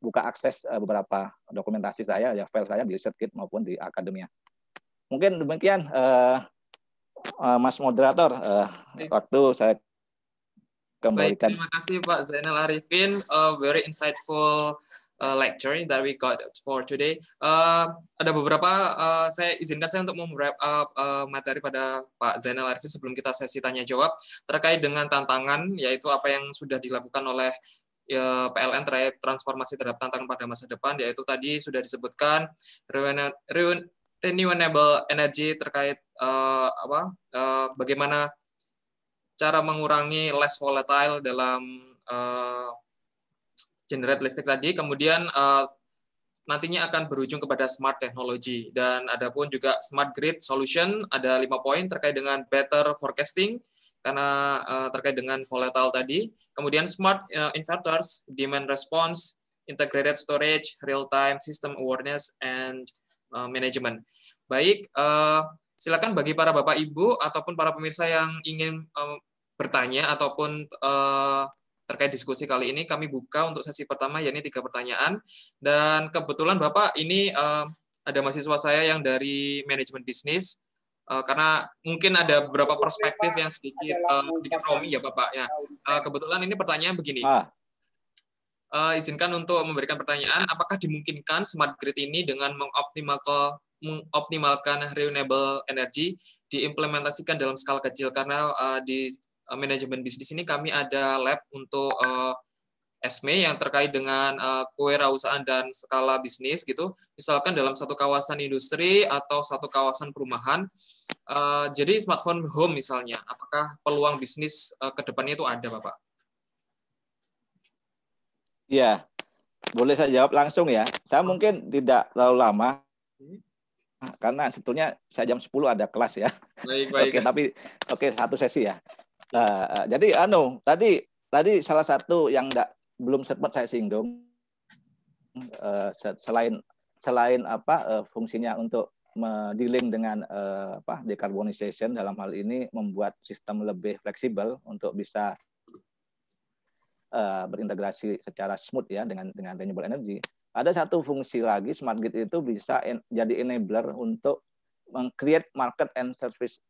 buka akses eh, beberapa dokumentasi saya, ya file saya di SetKit maupun di akademia. Mungkin demikian, uh, uh, Mas Moderator, uh, waktu saya kembalikan. Baik, terima kasih Pak Zainal Arifin, A very insightful Uh, lecture that we got for today. Uh, ada beberapa uh, saya izinkan saya untuk wrap up uh, materi pada Pak Zainal Arifin sebelum kita sesi tanya jawab terkait dengan tantangan yaitu apa yang sudah dilakukan oleh ya, PLN terkait transformasi terhadap tantangan pada masa depan yaitu tadi sudah disebutkan renewable energy terkait uh, apa uh, bagaimana cara mengurangi less volatile dalam uh, generate listrik tadi kemudian uh, nantinya akan berujung kepada smart technology dan ada pun juga smart grid solution ada lima poin terkait dengan better forecasting karena uh, terkait dengan volatile tadi. Kemudian smart uh, inverters, demand response, integrated storage, real time system awareness and uh, management. Baik, uh, silakan bagi para bapak ibu ataupun para pemirsa yang ingin uh, bertanya ataupun uh, terkait diskusi kali ini kami buka untuk sesi pertama yakni tiga pertanyaan dan kebetulan bapak ini uh, ada mahasiswa saya yang dari manajemen bisnis uh, karena mungkin ada beberapa perspektif yang sedikit uh, sedikit romi ya Bapak ya. Uh, kebetulan ini pertanyaan begini. Uh, izinkan untuk memberikan pertanyaan, apakah dimungkinkan smart grid ini dengan mengoptimalkan mengoptimalkan renewable energy diimplementasikan dalam skala kecil karena uh, di uh, manajemen bisnis ini kami ada lab untuk uh, SME yang terkait dengan uh, kewirausahaan dan skala bisnis gitu. Misalkan dalam satu kawasan industri atau satu kawasan perumahan. Uh, jadi smartphone home misalnya, apakah peluang bisnis uh, ke depannya itu ada Bapak? Iya, boleh saya jawab langsung ya. Saya mungkin tidak terlalu lama karena sebetulnya saya jam 10 ada kelas ya. Baik, baik. oke, tapi oke satu sesi ya. Uh, jadi anu, tadi tadi salah satu yang enggak belum sempat saya singgung eh, selain selain apa eh, fungsinya untuk dealing dengan eh, apa decarbonization dalam hal ini membuat sistem lebih fleksibel untuk bisa berintegrasi secara smooth ya dengan dengan renewable energy. Ada satu fungsi lagi smart grid itu bisa jadi enabler untuk meng-create market and service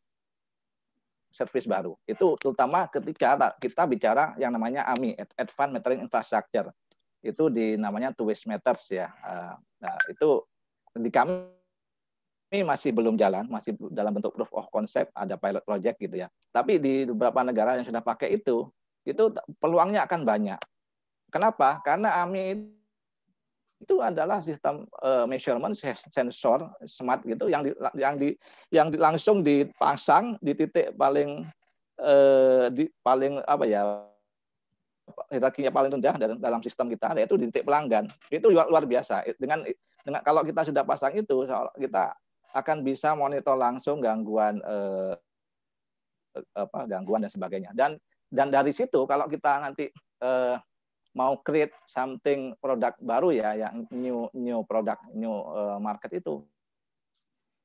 service baru. Itu terutama ketika kita bicara yang namanya AMI, Advanced Metering Infrastructure. Itu di namanya two way meters ya. Eh, nah, itu di kami ini masih belum jalan, masih dalam bentuk proof of concept, ada pilot project gitu ya. Tapi di beberapa negara yang sudah pakai itu, itu peluangnya akan banyak. Kenapa? Karena AMI itu adalah sistem uh, measurement sensor smart gitu yang di, yang di yang di, langsung dipasang di titik paling uh, di paling apa ya hierarkinya paling rendah dalam, sistem kita yaitu di titik pelanggan itu luar, luar biasa dengan dengan kalau kita sudah pasang itu kita akan bisa monitor langsung gangguan eh, apa gangguan dan sebagainya dan dan dari situ kalau kita nanti eh, mau create something produk baru ya yang new new product new eh, market itu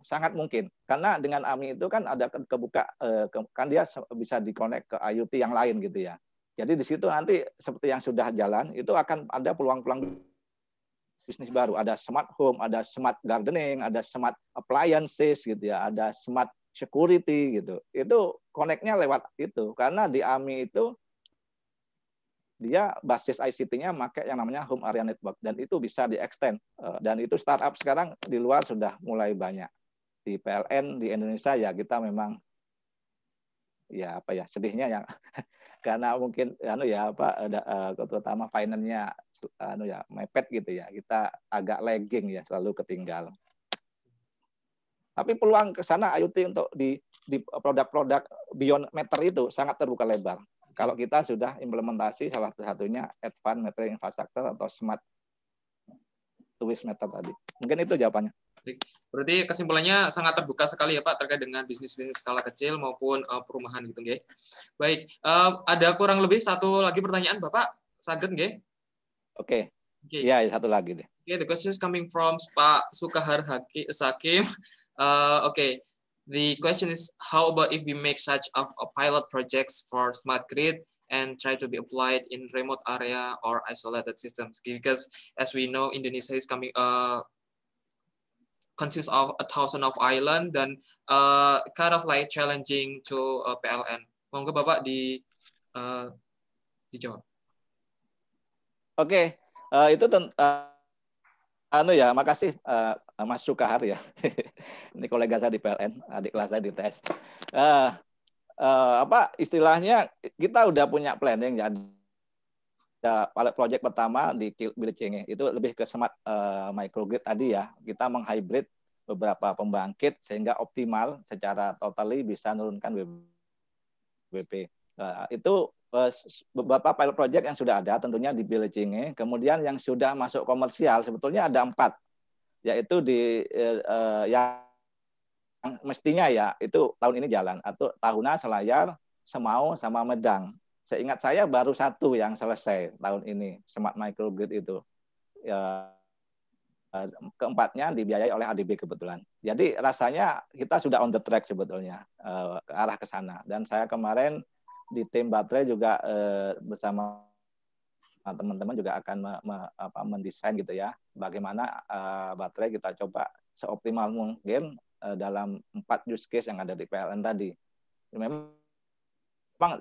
sangat mungkin karena dengan AMI itu kan ada kebuka eh, kan dia bisa dikonek ke IoT yang lain gitu ya. Jadi di situ nanti seperti yang sudah jalan itu akan ada peluang-peluang bisnis baru, ada smart home, ada smart gardening, ada smart appliances gitu ya, ada smart security gitu. Itu koneknya lewat itu karena di AMI itu dia basis ICT-nya pakai yang namanya home area network dan itu bisa di-extend eh, dan itu startup sekarang di luar sudah mulai banyak di PLN di Indonesia ya kita memang ya apa ya sedihnya yang karena mungkin anu ya apa eh, terutama finance-nya anu ya mepet gitu ya kita agak lagging ya selalu ketinggalan tapi peluang ke sana IoT untuk di di produk-produk beyond meter itu sangat terbuka lebar kalau kita sudah implementasi salah satunya advanced metering infrastructure atau smart twist meter tadi. Mungkin itu jawabannya. Berarti kesimpulannya sangat terbuka sekali ya Pak terkait dengan bisnis-bisnis skala kecil maupun eh, perumahan gitu nggih. Baik, uh, ada kurang lebih satu lagi pertanyaan Bapak Saget nggih? Oke. Okay. Okay. Ya, iya, satu lagi deh. Okay, the question is coming from Pak Sukahar Hakim. Uh, eh, Oke, okay. The question is, how about if we make such of a pilot projects for smart grid and try to be applied in remote area or isolated systems? Because as we know, Indonesia is coming uh, consists of a thousand of island dan uh, kind of like challenging to uh, PLN. Monggo Bapak di uh, dijawab. Oke, okay. uh, itu ten, uh, anu ya, makasih uh, Ah, Mas Sukahar ya. Ini kolega saya di PLN, adik kelas saya di TS. Uh, ah, uh, eh, apa istilahnya kita udah punya planning ya. Ada pilot project pertama di Bilicenge itu lebih ke smart uh, microgrid tadi ya. Kita menghybrid beberapa pembangkit sehingga optimal secara totally bisa menurunkan WP. Uh, nah, itu eh, beberapa pilot project yang sudah ada tentunya di Bilicenge. Kemudian yang sudah masuk komersial sebetulnya ada empat yaitu di eh, eh, yang mestinya ya itu tahun ini jalan atau tahunnya selayar semau sama medang seingat saya baru satu yang selesai tahun ini smart microgrid itu ya, eh, keempatnya dibiayai oleh ADB kebetulan jadi rasanya kita sudah on the track sebetulnya eh, ke arah ke sana dan saya kemarin di tim baterai juga bersama Nah, teman-teman juga akan me, me, apa, mendesain gitu ya bagaimana uh, baterai kita coba seoptimal mungkin uh, dalam empat use case yang ada di PLN tadi. Memang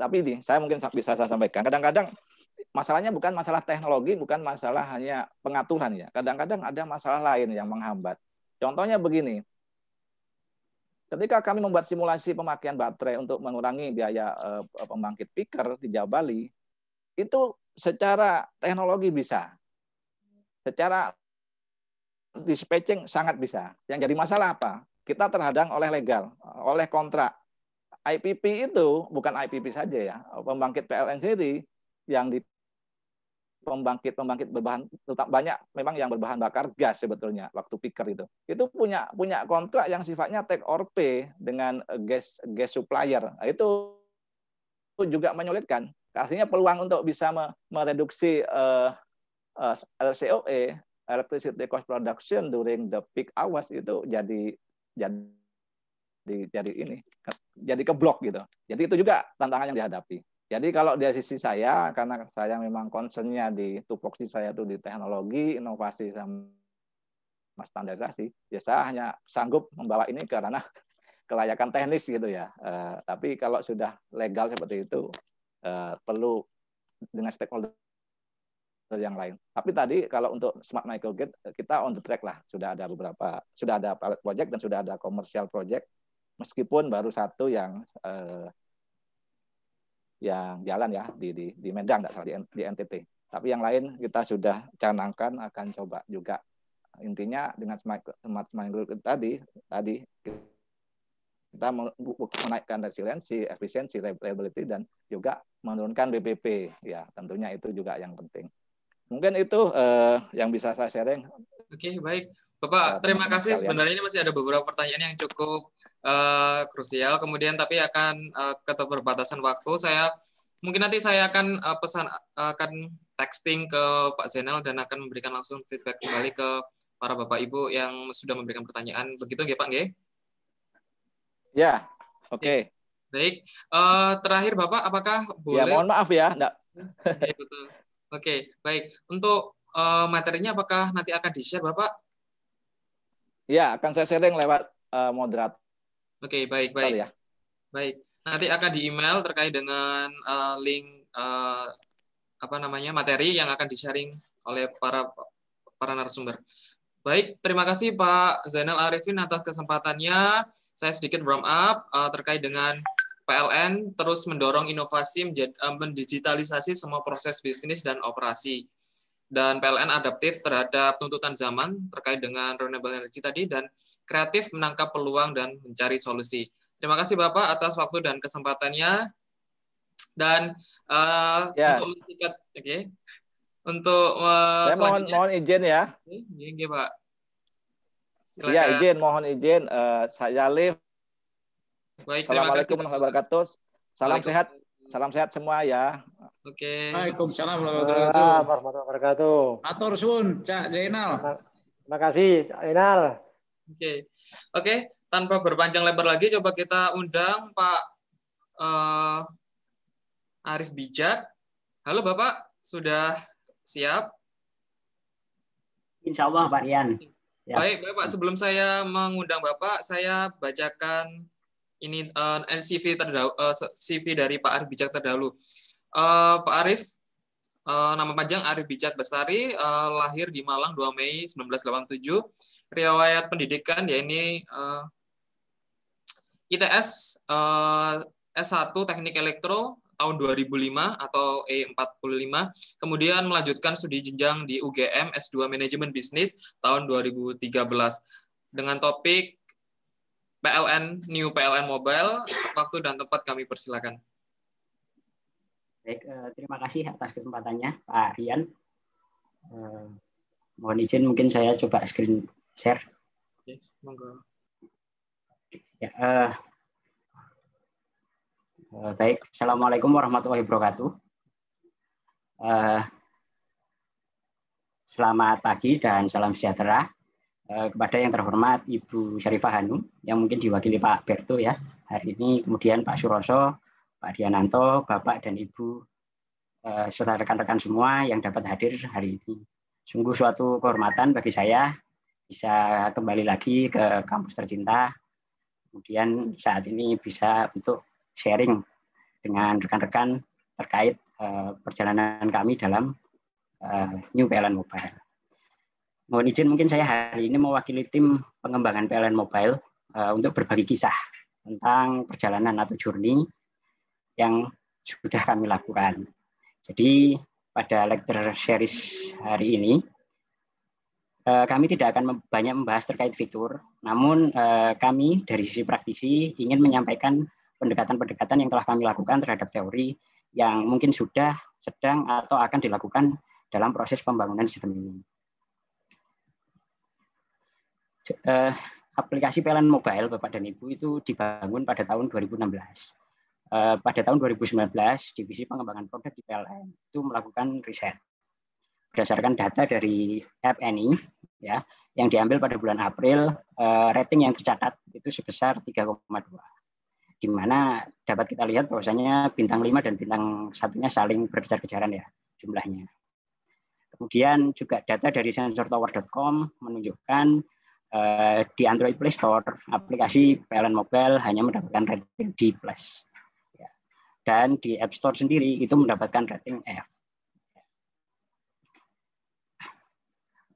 tapi ini saya mungkin bisa saya sampaikan. Kadang-kadang masalahnya bukan masalah teknologi, bukan masalah hanya pengaturan ya. Kadang-kadang ada masalah lain yang menghambat. Contohnya begini. Ketika kami membuat simulasi pemakaian baterai untuk mengurangi biaya uh, pembangkit piker di Jawa Bali, itu secara teknologi bisa. Secara dispatching sangat bisa. Yang jadi masalah apa? Kita terhadang oleh legal, oleh kontrak. IPP itu bukan IPP saja ya, pembangkit PLN sendiri yang di pembangkit pembangkit berbahan banyak memang yang berbahan bakar gas sebetulnya waktu piker itu itu punya punya kontrak yang sifatnya take or pay dengan gas gas supplier nah, itu juga menyulitkan Artinya peluang untuk bisa mereduksi uh, eh, uh, eh, LCOE electricity cost production during the peak hours itu jadi jadi jadi ini jadi keblok gitu. Jadi itu juga tantangan yang dihadapi. Jadi kalau di sisi saya karena saya memang concernnya di tupoksi saya itu di teknologi, inovasi sama standarisasi, ya saya hanya sanggup membawa ini karena kelayakan teknis gitu ya. Uh, tapi kalau sudah legal seperti itu, uh, perlu dengan stakeholder yang lain. Tapi tadi kalau untuk smart micro eh, kita on the track lah, sudah ada beberapa, sudah ada pilot project dan sudah ada commercial project, meskipun baru satu yang eh, yang jalan ya di di, di Medan, tidak salah di, di NTT. Tapi yang lain kita sudah canangkan akan coba juga. Intinya dengan smart smart micro grid tadi tadi kita menaikkan resiliensi, efisiensi, reliability dan juga menurunkan BPP. Ya, tentunya itu juga yang penting. Mungkin itu uh, yang bisa saya sharing. Oke, okay, baik. Bapak, terima kasih. Sebenarnya ini masih ada beberapa pertanyaan yang cukup uh, krusial. Kemudian tapi akan uh, eh, keterbatasan waktu. Saya mungkin nanti saya akan uh, pesan uh, akan texting ke Pak Zainal dan akan memberikan langsung feedback kembali ke para Bapak Ibu yang sudah memberikan pertanyaan. Begitu nggih Pak nggih? Ya, oke. Okay. Iya. Baik. Uh, terakhir Bapak, apakah ya, boleh? Ya, mohon maaf ya, enggak. Iya, oke, okay, baik. Untuk uh, materinya apakah nanti akan di-share Bapak? Ya, akan saya sharing lewat uh, moderat. Oke, okay, baik, baik. Ya. Baik. Nanti akan di email terkait dengan uh, link uh, apa namanya materi yang akan di-sharing oleh para para narasumber. Baik, terima kasih Pak Zainal Arifin atas kesempatannya. Saya sedikit warm up uh, terkait dengan PLN terus mendorong inovasi menjadi, eh, mendigitalisasi semua proses bisnis dan operasi. Dan PLN adaptif terhadap tuntutan zaman terkait dengan renewable energy tadi dan kreatif menangkap peluang dan mencari solusi. Terima kasih Bapak atas waktu dan kesempatannya. Dan uh, eh, yeah. untuk oke. Okay untuk uh, saya mohon mohon izin ya. Iya, iya, Pak. Silakan. Iya, izin, mohon izin. Uh, saya live Baik, Assalamualaikum warahmatullahi wabarakatuh. Salam sehat. Salam sehat semua ya. Oke. Waalaikumsalam warahmatullahi wabarakatuh. Atur sun Cak Zainal. Terima kasih, Cak Zainal. Oke. Oke, tanpa berpanjang lebar lagi coba kita undang Pak uh, eh, Arif Bijak. Halo Bapak, sudah Siap? Insya Allah Pak Rian. Ya. Baik, baik Pak. Sebelum saya mengundang Bapak, saya bacakan ini uh, eh, CV terdahulu, uh, eh, CV dari Pak Arif Bijak terdahulu. Uh, Pak Arif, uh, nama panjang Arif Bijak Bestari, uh, lahir di Malang 2 Mei 1987. Riwayat pendidikan ya ini uh, ITS uh, S1 Teknik Elektro tahun 2005 atau E45, kemudian melanjutkan studi jenjang di UGM S2 Manajemen Bisnis tahun 2013 dengan topik PLN New PLN Mobile. Waktu dan tempat kami persilakan. Baik, eh, terima kasih atas kesempatannya Pak Rian. Eh, mohon izin mungkin saya coba screen share. Yes, monggo. Ya, eh, Eh, baik, Assalamualaikum warahmatullahi wabarakatuh. Eh, selamat pagi dan salam sejahtera eh, kepada yang terhormat Ibu Syarifah Hanum yang mungkin diwakili Pak Berto ya hari ini, kemudian Pak Suroso, Pak Diananto, Bapak dan Ibu serta rekan-rekan semua yang dapat hadir hari ini. Sungguh suatu kehormatan bagi saya bisa kembali lagi ke kampus tercinta, kemudian saat ini bisa untuk sharing dengan rekan-rekan terkait uh, perjalanan kami dalam uh, New PLN Mobile. Mohon izin mungkin saya hari ini mewakili tim pengembangan PLN Mobile uh, untuk berbagi kisah tentang perjalanan atau journey yang sudah kami lakukan. Jadi pada lecture series hari ini kami tidak akan banyak membahas terkait fitur, namun kami dari sisi praktisi ingin menyampaikan pendekatan-pendekatan yang telah kami lakukan terhadap teori yang mungkin sudah, sedang, atau akan dilakukan dalam proses pembangunan sistem ini. Eh, aplikasi PLN Mobile, Bapak dan Ibu, itu dibangun pada tahun 2016. Uh, eh, pada tahun 2019, Divisi Pengembangan Produk di PLN itu melakukan riset berdasarkan data dari FNI, ya yang diambil pada bulan April eh, rating yang tercatat itu sebesar 3,2 di mana dapat kita lihat bahwasanya bintang 5 dan bintang satunya saling berkejar-kejaran ya jumlahnya. Kemudian juga data dari sensortower.com menunjukkan eh, di Android Play Store aplikasi PLN Mobile hanya mendapatkan rating D+. Ya. Dan di App Store sendiri itu mendapatkan rating F.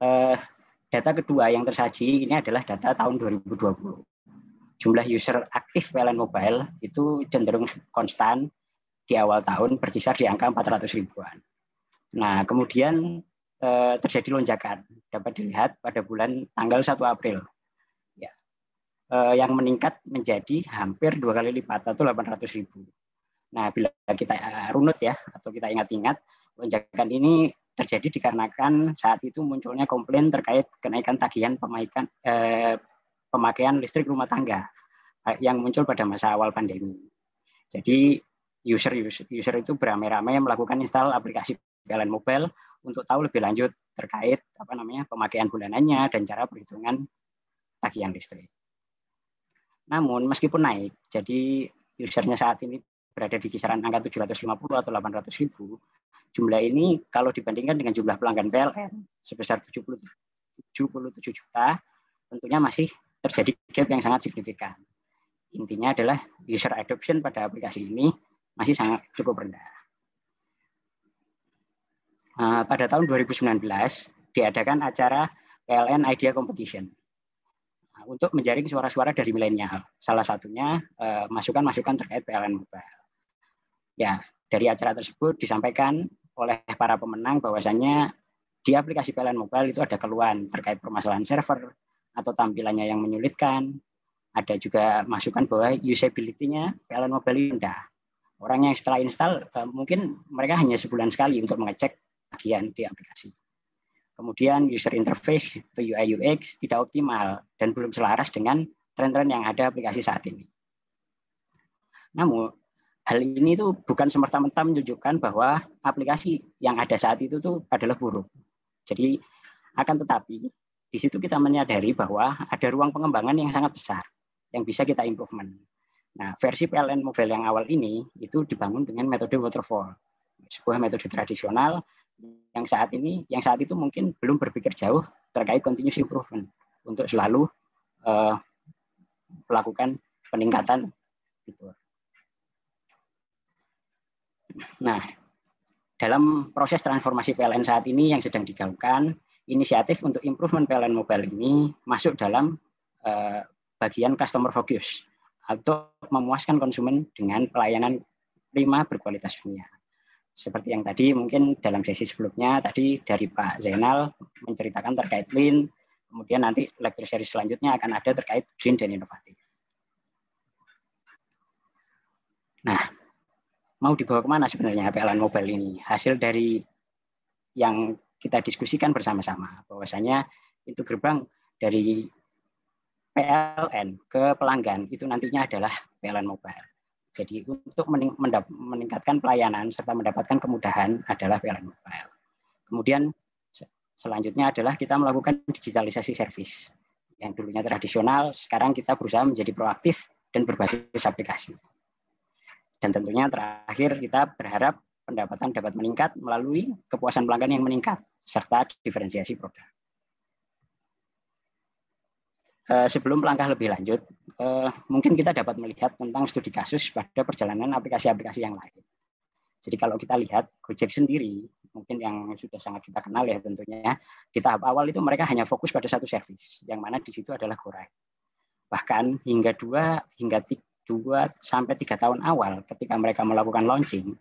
Eh, data kedua yang tersaji ini adalah data tahun 2020 jumlah user aktif PLN Mobile itu cenderung konstan di awal tahun berkisar di angka 400 ribuan. Nah, kemudian eh, terjadi lonjakan dapat dilihat pada bulan tanggal 1 April. Ya. Eh, yang meningkat menjadi hampir dua kali lipat atau 800 ribu. Nah, bila kita eh, runut ya atau kita ingat-ingat, lonjakan ini terjadi dikarenakan saat itu munculnya komplain terkait kenaikan tagihan pemaikan eh, pemakaian listrik rumah tangga eh, yang muncul pada masa awal pandemi. Jadi user user, user itu beramai-ramai melakukan install aplikasi PLN Mobile untuk tahu lebih lanjut terkait apa namanya pemakaian bulanannya dan cara perhitungan tagihan listrik. Namun meskipun naik, jadi usernya saat ini berada di kisaran angka 750 atau 800 ribu, jumlah ini kalau dibandingkan dengan jumlah pelanggan PLN sebesar 77 juta tentunya masih terjadi gap yang sangat signifikan. Intinya adalah user adoption pada aplikasi ini masih sangat cukup rendah. Ah, pada tahun 2019 diadakan acara PLN Idea Competition ah, untuk menjaring suara-suara dari milenial. Salah satunya eh, masukan-masukan terkait PLN Mobile. Ya, dari acara tersebut disampaikan oleh para pemenang bahwasannya di aplikasi PLN Mobile itu ada keluhan terkait permasalahan server, atau tampilannya yang menyulitkan. Ada juga masukan bahwa usability-nya PLN Mobile rendah. Orang yang setelah install eh, mungkin mereka hanya sebulan sekali untuk mengecek bagian di aplikasi. Kemudian user interface atau UI UX tidak optimal dan belum selaras dengan tren-tren yang ada aplikasi saat ini. Namun, hal ini itu bukan semerta-merta menunjukkan bahwa aplikasi yang ada saat itu tuh adalah buruk. Jadi akan tetapi di situ kita menyadari bahwa ada ruang pengembangan yang sangat besar yang bisa kita improvement. Nah, versi PLN Mobile yang awal ini itu dibangun dengan metode waterfall, sebuah metode tradisional yang saat ini, yang saat itu mungkin belum berpikir jauh terkait continuous improvement untuk selalu uh, melakukan peningkatan fitur. Nah, dalam proses transformasi PLN saat ini yang sedang digaungkan inisiatif untuk improvement PLN Mobile ini masuk dalam eh, bagian customer focus atau memuaskan konsumen dengan pelayanan prima berkualitas dunia. Seperti yang tadi mungkin dalam sesi sebelumnya tadi dari Pak Zainal menceritakan terkait lean, kemudian nanti lecture series selanjutnya akan ada terkait green dan inovatif. Nah, mau dibawa kemana sebenarnya PLN Mobile ini? Hasil dari yang kita diskusikan bersama-sama bahwasanya pintu gerbang dari PLN ke pelanggan itu nantinya adalah PLN Mobile. Jadi untuk meningkatkan pelayanan serta mendapatkan kemudahan adalah PLN Mobile. Kemudian selanjutnya adalah kita melakukan digitalisasi servis. Yang dulunya tradisional, sekarang kita berusaha menjadi proaktif dan berbasis aplikasi. Dan tentunya terakhir kita berharap pendapatan dapat meningkat melalui kepuasan pelanggan yang meningkat serta diferensiasi produk. Eh, sebelum langkah lebih lanjut, eh, mungkin kita dapat melihat tentang studi kasus pada perjalanan aplikasi-aplikasi yang lain. Jadi kalau kita lihat Gojek sendiri, mungkin yang sudah sangat kita kenal ya tentunya, di tahap awal itu mereka hanya fokus pada satu servis, yang mana di situ adalah Gorai. Bahkan hingga dua hingga tiga, dua sampai tiga tahun awal ketika mereka melakukan launching,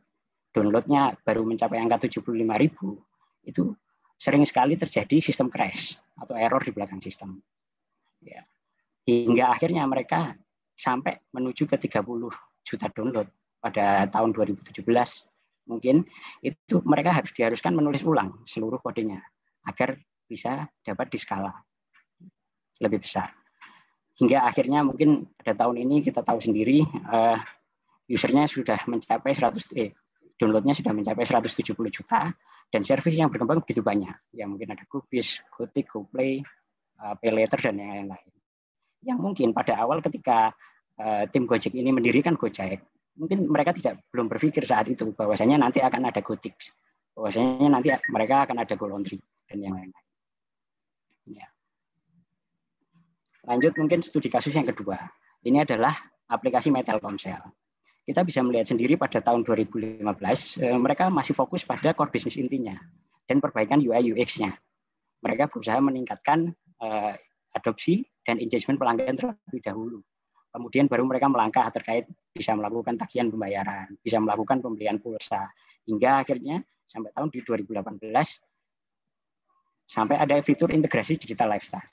downloadnya baru mencapai angka 75 ribu, itu sering sekali terjadi sistem crash atau error di belakang sistem. Ya. Hingga akhirnya mereka sampai menuju ke 30 juta download pada tahun 2017 mungkin itu mereka harus diharuskan menulis ulang seluruh kodenya agar bisa dapat di skala lebih besar. Hingga akhirnya mungkin pada tahun ini kita tahu sendiri eh, usernya sudah mencapai 100 eh, downloadnya sudah mencapai 170 juta dan servis yang berkembang begitu banyak. Ya mungkin ada Kubis, Gotik, GoPlay, eh, Paylater dan yang lain-lain. Yang mungkin pada awal ketika eh, tim Gojek ini mendirikan Gojek, mungkin mereka tidak belum berpikir saat itu bahwasanya nanti akan ada Gotik, bahwasanya nanti mereka akan ada GoLaundry dan yang lain-lain. Ya. Lanjut mungkin studi kasus yang kedua. Ini adalah aplikasi Metal Metelkomsel kita bisa melihat sendiri pada tahun 2015 eh, mereka masih fokus pada core bisnis intinya dan perbaikan UI UX-nya. Mereka berusaha meningkatkan uh, adopsi dan engagement pelanggan terlebih dahulu. Kemudian baru mereka melangkah terkait bisa melakukan tagihan pembayaran, bisa melakukan pembelian pulsa hingga akhirnya sampai tahun di 2018 sampai ada fitur integrasi digital lifestyle.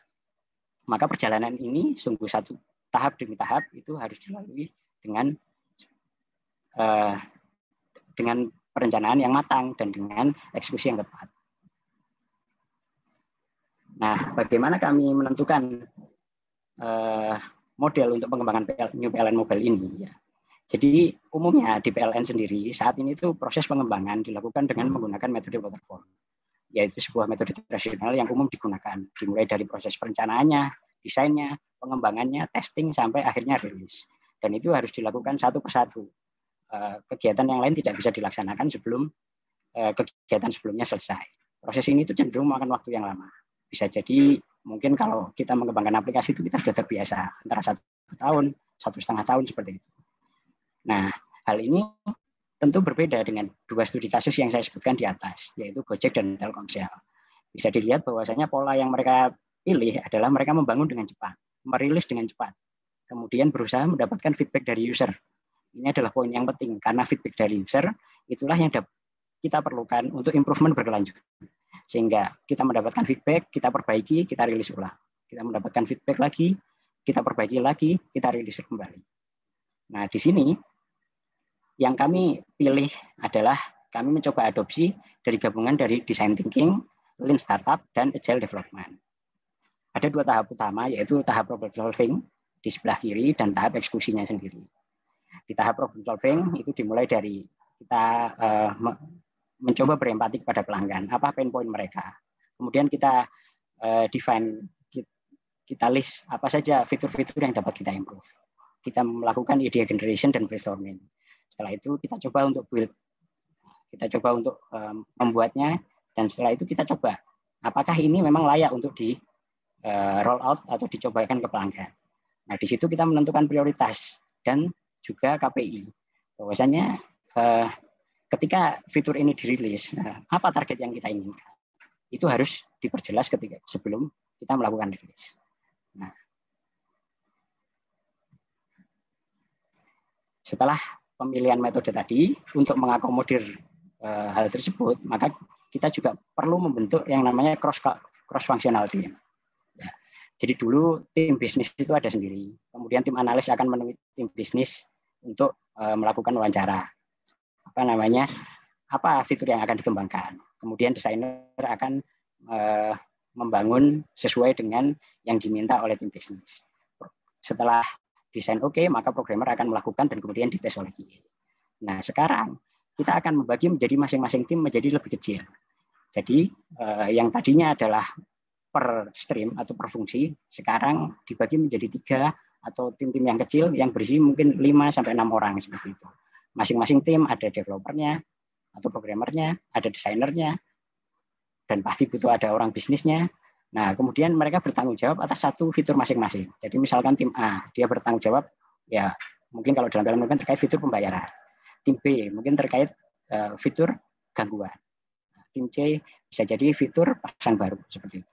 Maka perjalanan ini sungguh satu tahap demi tahap itu harus dilalui dengan Eh, dengan perencanaan yang matang dan dengan eksekusi yang tepat. Nah, bagaimana kami menentukan uh, model untuk pengembangan PL, New PLN Mobile ini? Ya. Jadi umumnya di PLN sendiri saat ini itu proses pengembangan dilakukan dengan menggunakan metode waterfall, yaitu sebuah metode tradisional yang umum digunakan, dimulai dari proses perencanaannya, desainnya, pengembangannya, testing sampai akhirnya rilis. Dan itu harus dilakukan satu persatu Eh, kegiatan yang lain tidak bisa dilaksanakan sebelum eh, kegiatan sebelumnya selesai. Proses ini itu cenderung makan waktu yang lama. Bisa jadi mungkin kalau kita mengembangkan aplikasi itu kita sudah terbiasa antara satu tahun, satu setengah tahun seperti itu. Nah, hal ini tentu berbeda dengan dua studi kasus yang saya sebutkan di atas, yaitu Gojek dan Telkomsel. Bisa dilihat bahwasanya pola yang mereka pilih adalah mereka membangun dengan cepat, merilis dengan cepat, kemudian berusaha mendapatkan feedback dari user ini adalah poin yang penting karena feedback dari user itulah yang kita perlukan untuk improvement berkelanjutan. Sehingga kita mendapatkan feedback, kita perbaiki, kita rilis ulang. Kita mendapatkan feedback lagi, kita perbaiki lagi, kita rilis kembali. Nah, di sini yang kami pilih adalah kami mencoba adopsi dari gabungan dari design thinking, lean startup, dan agile development. Ada dua tahap utama, yaitu tahap problem solving di sebelah kiri dan tahap eksekusinya sendiri di tahap problem solving itu dimulai dari kita uh, mencoba berempati kepada pelanggan, apa pain point mereka. Kemudian kita uh, define kita list apa saja fitur-fitur yang dapat kita improve. Kita melakukan ide generation dan brainstorming. Setelah itu kita coba untuk build. Kita coba untuk um, membuatnya dan setelah itu kita coba apakah ini memang layak untuk di uh, roll out atau dicobakan ke pelanggan. Nah, di situ kita menentukan prioritas dan juga KPI. Bahwasanya eh, ketika fitur ini dirilis, eh, apa target yang kita inginkan? Itu harus diperjelas ketika sebelum kita melakukan rilis. Nah, setelah pemilihan metode tadi untuk mengakomodir eh, hal tersebut, maka kita juga perlu membentuk yang namanya cross cross functional team. Ya. Jadi dulu tim bisnis itu ada sendiri, kemudian tim analis akan menemui tim bisnis untuk uh, melakukan wawancara. Apa namanya? Apa fitur yang akan dikembangkan? Kemudian desainer akan uh, membangun sesuai dengan yang diminta oleh tim bisnis. Setelah desain oke, okay, maka programmer akan melakukan dan kemudian dites oleh QA. Nah, sekarang kita akan membagi menjadi masing-masing tim menjadi lebih kecil. Jadi uh, yang tadinya adalah per stream atau per fungsi, sekarang dibagi menjadi tiga atau tim-tim yang kecil yang berisi mungkin 5 sampai 6 orang seperti itu. Masing-masing tim ada developernya atau programmernya, ada desainernya dan pasti butuh ada orang bisnisnya. Nah, kemudian mereka bertanggung jawab atas satu fitur masing-masing. Jadi misalkan tim A, dia bertanggung jawab ya mungkin kalau dalam dalam terkait fitur pembayaran. Tim B mungkin terkait uh, fitur gangguan. Tim C bisa jadi fitur pasang baru seperti itu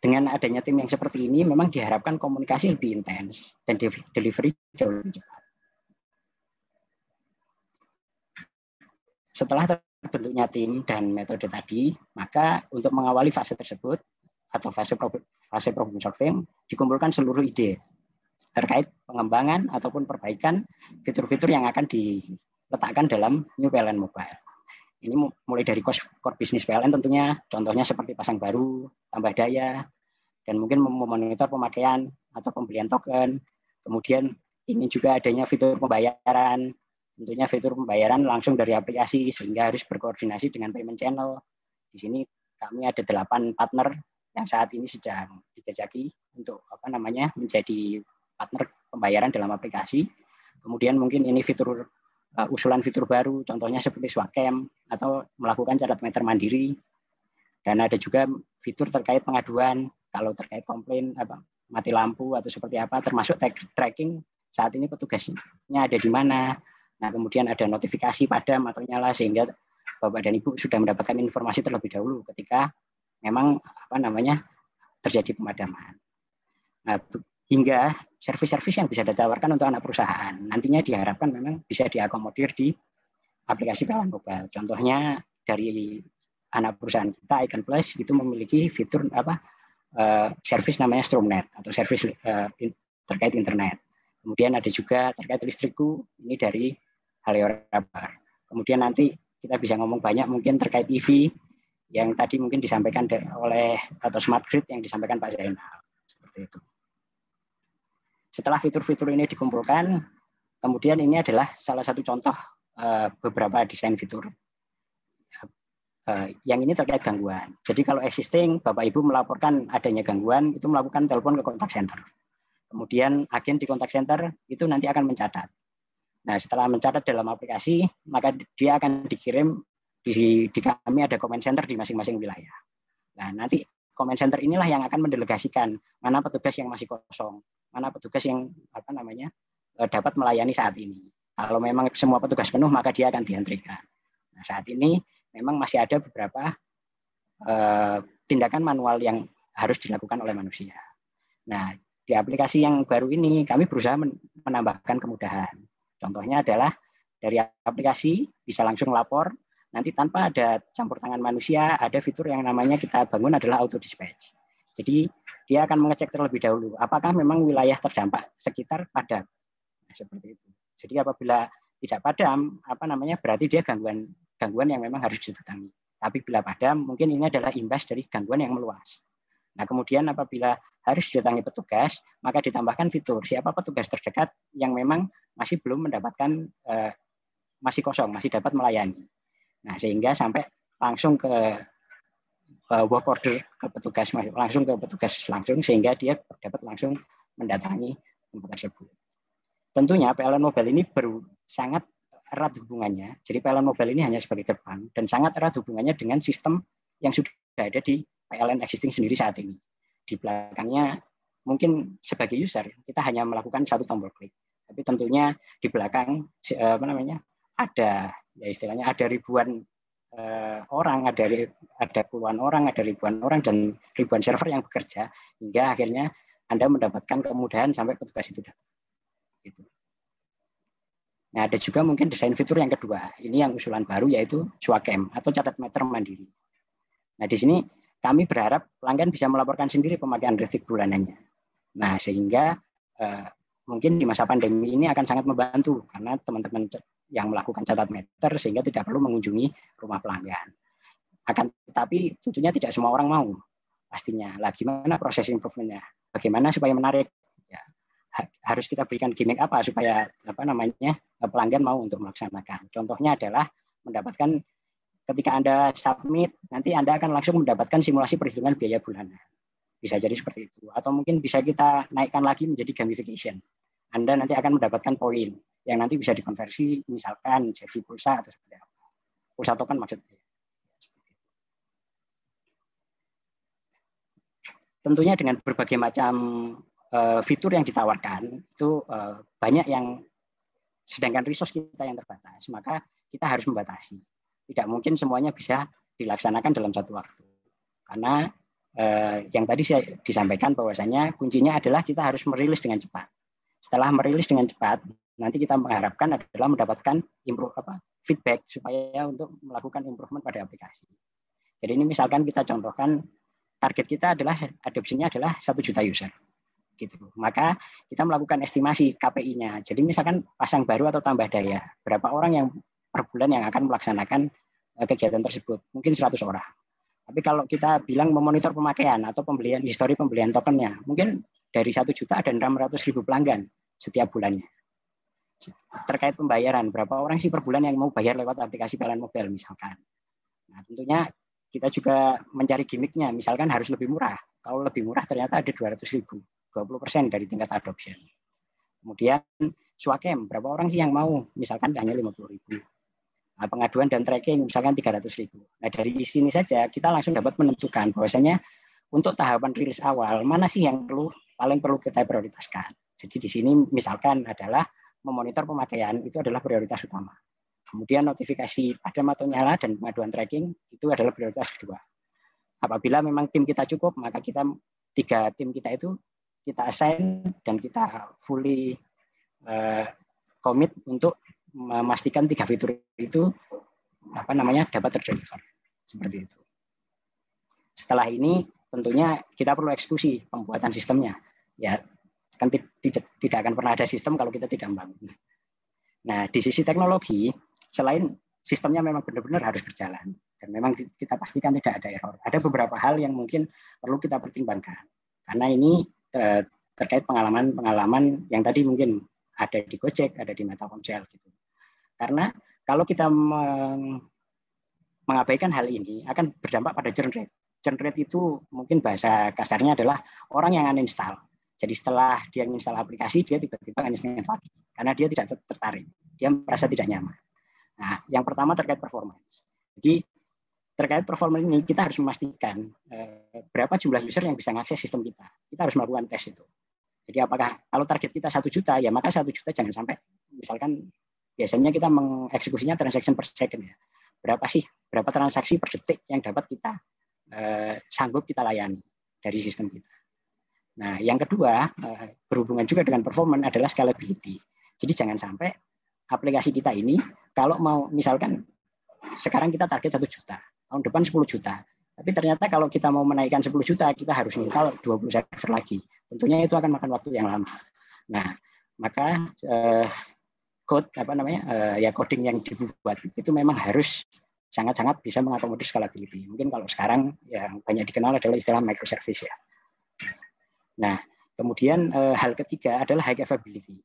dengan adanya tim yang seperti ini memang diharapkan komunikasi lebih intens dan delivery jauh lebih cepat. Setelah terbentuknya tim dan metode tadi, maka untuk mengawali fase tersebut atau fase problem, fase problem solving dikumpulkan seluruh ide terkait pengembangan ataupun perbaikan fitur-fitur yang akan diletakkan dalam New Balance Mobile. Ini mulai dari cost core bisnis PLN tentunya, contohnya seperti pasang baru, tambah daya, dan mungkin memonitor pemakaian atau pembelian token. Kemudian ingin juga adanya fitur pembayaran, tentunya fitur pembayaran langsung dari aplikasi sehingga harus berkoordinasi dengan payment channel. Di sini kami ada delapan partner yang saat ini sedang dijajaki untuk apa namanya menjadi partner pembayaran dalam aplikasi. Kemudian mungkin ini fitur uh, usulan fitur baru, contohnya seperti swakem atau melakukan catat meter mandiri. Dan ada juga fitur terkait pengaduan, kalau terkait komplain apa, mati lampu atau seperti apa, termasuk tracking saat ini petugasnya ada di mana. Nah, kemudian ada notifikasi pada atau nyala sehingga Bapak dan Ibu sudah mendapatkan informasi terlebih dahulu ketika memang apa namanya terjadi pemadaman. Nah, hingga Service-service yang bisa ditawarkan untuk anak perusahaan. Nantinya diharapkan memang bisa diakomodir di aplikasi pelan Mobile. Contohnya dari anak perusahaan kita Icon Plus itu memiliki fitur apa eh, service namanya Stromnet atau service eh, terkait internet. Kemudian ada juga terkait listrikku ini dari Haleorabar. Kemudian nanti kita bisa ngomong banyak mungkin terkait EV yang tadi mungkin disampaikan oleh atau smart grid yang disampaikan Pak Zainal seperti itu. Setelah fitur-fitur ini dikumpulkan, kemudian ini adalah salah satu contoh eh, beberapa desain fitur. Eh, yang ini terkait gangguan. Jadi kalau existing, Bapak Ibu melaporkan adanya gangguan, itu melakukan telepon ke kontak center. Kemudian agen di kontak center itu nanti akan mencatat. Nah, setelah mencatat dalam aplikasi, maka dia akan dikirim di, di kami ada comment center di masing-masing wilayah. Nah, nanti comment center inilah yang akan mendelegasikan mana petugas yang masih kosong, mana petugas yang apa namanya eh, dapat melayani saat ini. Kalau memang semua petugas penuh maka dia akan diantrikan. Nah, saat ini memang masih ada beberapa eh, tindakan manual yang harus dilakukan oleh manusia. Nah, di aplikasi yang baru ini kami berusaha menambahkan kemudahan. Contohnya adalah dari aplikasi bisa langsung lapor nanti tanpa ada campur tangan manusia, ada fitur yang namanya kita bangun adalah auto dispatch. Jadi dia akan mengecek terlebih dahulu apakah memang wilayah terdampak sekitar padam. Nah, seperti itu. Jadi apabila tidak padam, apa namanya berarti dia gangguan gangguan yang memang harus didatangi. Tapi bila padam, mungkin ini adalah imbas dari gangguan yang meluas. Nah, kemudian apabila harus didatangi petugas, maka ditambahkan fitur siapa petugas terdekat yang memang masih belum mendapatkan eh, masih kosong, masih dapat melayani. Nah, sehingga sampai langsung ke work order ke petugas langsung ke petugas langsung sehingga dia dapat langsung mendatangi tempat tersebut. Tentunya PLN Mobile ini baru sangat erat hubungannya. Jadi PLN Mobile ini hanya sebagai gerbang dan sangat erat hubungannya dengan sistem yang sudah ada di PLN existing sendiri saat ini. Di belakangnya mungkin sebagai user kita hanya melakukan satu tombol klik. Tapi tentunya di belakang eh, apa namanya? ada ya istilahnya ada ribuan uh, orang, ada ada puluhan orang, ada ribuan orang dan ribuan server yang bekerja hingga akhirnya Anda mendapatkan kemudahan sampai petugas itu datang. Gitu. Nah, ada juga mungkin desain fitur yang kedua. Ini yang usulan baru yaitu SWACAM atau catat meter mandiri. Nah, di sini kami berharap pelanggan bisa melaporkan sendiri pemakaian listrik bulanannya. Nah, sehingga eh, mungkin di masa pandemi ini akan sangat membantu karena teman-teman yang melakukan catat meter sehingga tidak perlu mengunjungi rumah pelanggan. Akan tetapi tentunya tidak semua orang mau pastinya. Lah gimana proses improvementnya? Bagaimana supaya menarik? Ya, harus kita berikan gimmick apa supaya apa namanya pelanggan mau untuk melaksanakan. Contohnya adalah mendapatkan ketika Anda submit nanti Anda akan langsung mendapatkan simulasi perhitungan biaya bulanan. Bisa jadi seperti itu atau mungkin bisa kita naikkan lagi menjadi gamification. Anda nanti akan mendapatkan poin yang nanti bisa dikonversi misalkan jadi pulsa atau seperti apa. Pulsa token maksudnya. Tentunya dengan berbagai macam eh, fitur yang ditawarkan itu eh, banyak yang sedangkan resource kita yang terbatas, maka kita harus membatasi. Tidak mungkin semuanya bisa dilaksanakan dalam satu waktu. Karena eh, yang tadi saya disampaikan bahwasanya kuncinya adalah kita harus merilis dengan cepat. Setelah merilis dengan cepat, nanti kita mengharapkan adalah mendapatkan improve, apa, feedback supaya untuk melakukan improvement pada aplikasi. Jadi ini misalkan kita contohkan target kita adalah adopsinya adalah satu juta user gitu. Maka kita melakukan estimasi KPI-nya. Jadi misalkan pasang baru atau tambah daya, berapa orang yang per bulan yang akan melaksanakan eh, kegiatan tersebut? Mungkin 100 orang. Tapi kalau kita bilang memonitor pemakaian atau pembelian histori pembelian tokennya, mungkin dari satu juta ada enam ratus ribu pelanggan setiap bulannya terkait pembayaran. Berapa orang sih per bulan yang mau bayar lewat aplikasi Pelan Mobile misalkan. Nah, tentunya kita juga mencari gimmicknya. Misalkan harus lebih murah. Kalau lebih murah ternyata ada 200 ribu. 20% dari tingkat adoption. Kemudian suakem berapa orang sih yang mau? Misalkan hanya 50 ribu. Nah, pengaduan dan tracking misalkan 300 ribu. Nah dari sini saja kita langsung dapat menentukan bahwasanya untuk tahapan rilis awal mana sih yang perlu paling perlu kita prioritaskan. Jadi di sini misalkan adalah memonitor pemakaian itu adalah prioritas utama. Kemudian notifikasi padam atau nyala dan pengaduan tracking itu adalah prioritas kedua. Apabila memang tim kita cukup, maka kita tiga tim kita itu kita assign dan kita fully uh, commit untuk memastikan tiga fitur itu apa namanya dapat terdeliver seperti itu. Setelah ini tentunya kita perlu eksekusi pembuatan sistemnya. Ya, kan tidak tidak akan pernah ada sistem kalau kita tidak membangun. Nah, di sisi teknologi, selain sistemnya memang benar-benar harus berjalan dan memang kita pastikan tidak ada error. Ada beberapa hal yang mungkin perlu kita pertimbangkan karena ini eh, terkait pengalaman-pengalaman yang tadi mungkin ada di Gojek, ada di Metalkomsel gitu. Karena kalau kita meng mengabaikan hal ini akan berdampak pada churn rate. Churn rate itu mungkin bahasa kasarnya adalah orang yang uninstall jadi setelah dia install aplikasi, dia tiba-tiba uninstall lagi karena dia tidak tertarik, dia merasa tidak nyaman. Nah, yang pertama terkait performance. Jadi terkait performance ini kita harus memastikan eh, berapa jumlah user yang bisa mengakses sistem kita. Kita harus melakukan tes itu. Jadi apakah kalau target kita satu juta ya maka satu juta jangan sampai misalkan biasanya kita mengeksekusinya transaction per second ya. Berapa sih berapa transaksi per detik yang dapat kita eh, sanggup kita layani dari sistem kita. Nah, yang kedua eh, berhubungan juga dengan performance adalah scalability. Jadi jangan sampai aplikasi kita ini kalau mau misalkan sekarang kita target satu juta, tahun depan 10 juta. Tapi ternyata kalau kita mau menaikkan 10 juta, kita harus install 20 server lagi. Tentunya itu akan makan waktu yang lama. Nah, maka eh, code apa namanya eh, ya coding yang dibuat itu memang harus sangat-sangat bisa mengakomodir scalability. Mungkin kalau sekarang yang banyak dikenal adalah istilah microservice ya. Nah, kemudian e, hal ketiga adalah high availability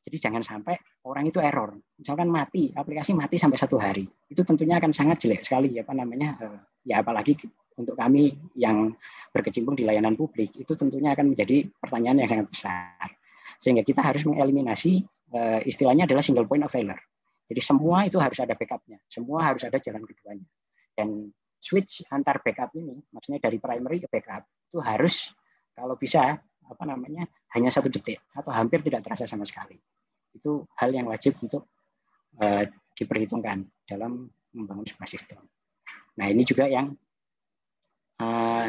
Jadi jangan sampai orang itu error. Misalkan mati, aplikasi mati sampai satu hari. Itu tentunya akan sangat jelek sekali ya apa namanya E, ya apalagi untuk kami yang berkecimpung di layanan publik itu tentunya akan menjadi pertanyaan yang sangat besar. Sehingga kita harus mengeliminasi e, istilahnya adalah single point of failure. Jadi semua itu harus ada backupnya, semua harus ada jalan keduanya. Dan switch antar backup ini, maksudnya dari primary ke backup itu harus kalau bisa apa namanya hanya satu detik atau hampir tidak terasa sama sekali. Itu hal yang wajib untuk uh, diperhitungkan dalam membangun sebuah sistem. Nah ini juga yang uh,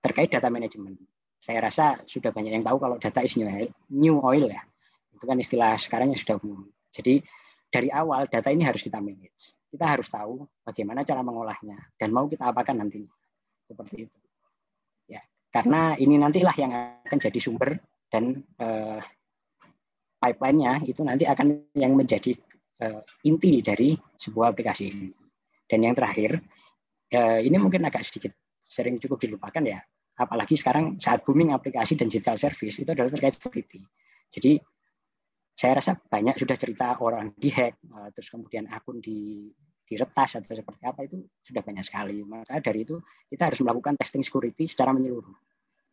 terkait data manajemen. Saya rasa sudah banyak yang tahu kalau data is new oil, new oil ya. Itu kan istilah sekarang yang sudah umum. Jadi dari awal data ini harus kita manage. Kita harus tahu bagaimana cara mengolahnya dan mau kita apakan nantinya. Seperti itu. Karena ini nantilah yang akan jadi sumber dan uh, pipeline-nya itu nanti akan yang menjadi uh, inti dari sebuah aplikasi ini. Dan yang terakhir, uh, ini mungkin agak sedikit sering cukup dilupakan ya, apalagi sekarang saat booming aplikasi dan digital service itu adalah terkait security. Jadi saya rasa banyak sudah cerita orang dihack, terus kemudian akun di diretas atau seperti apa itu sudah banyak sekali. Maka dari itu kita harus melakukan testing security secara menyeluruh.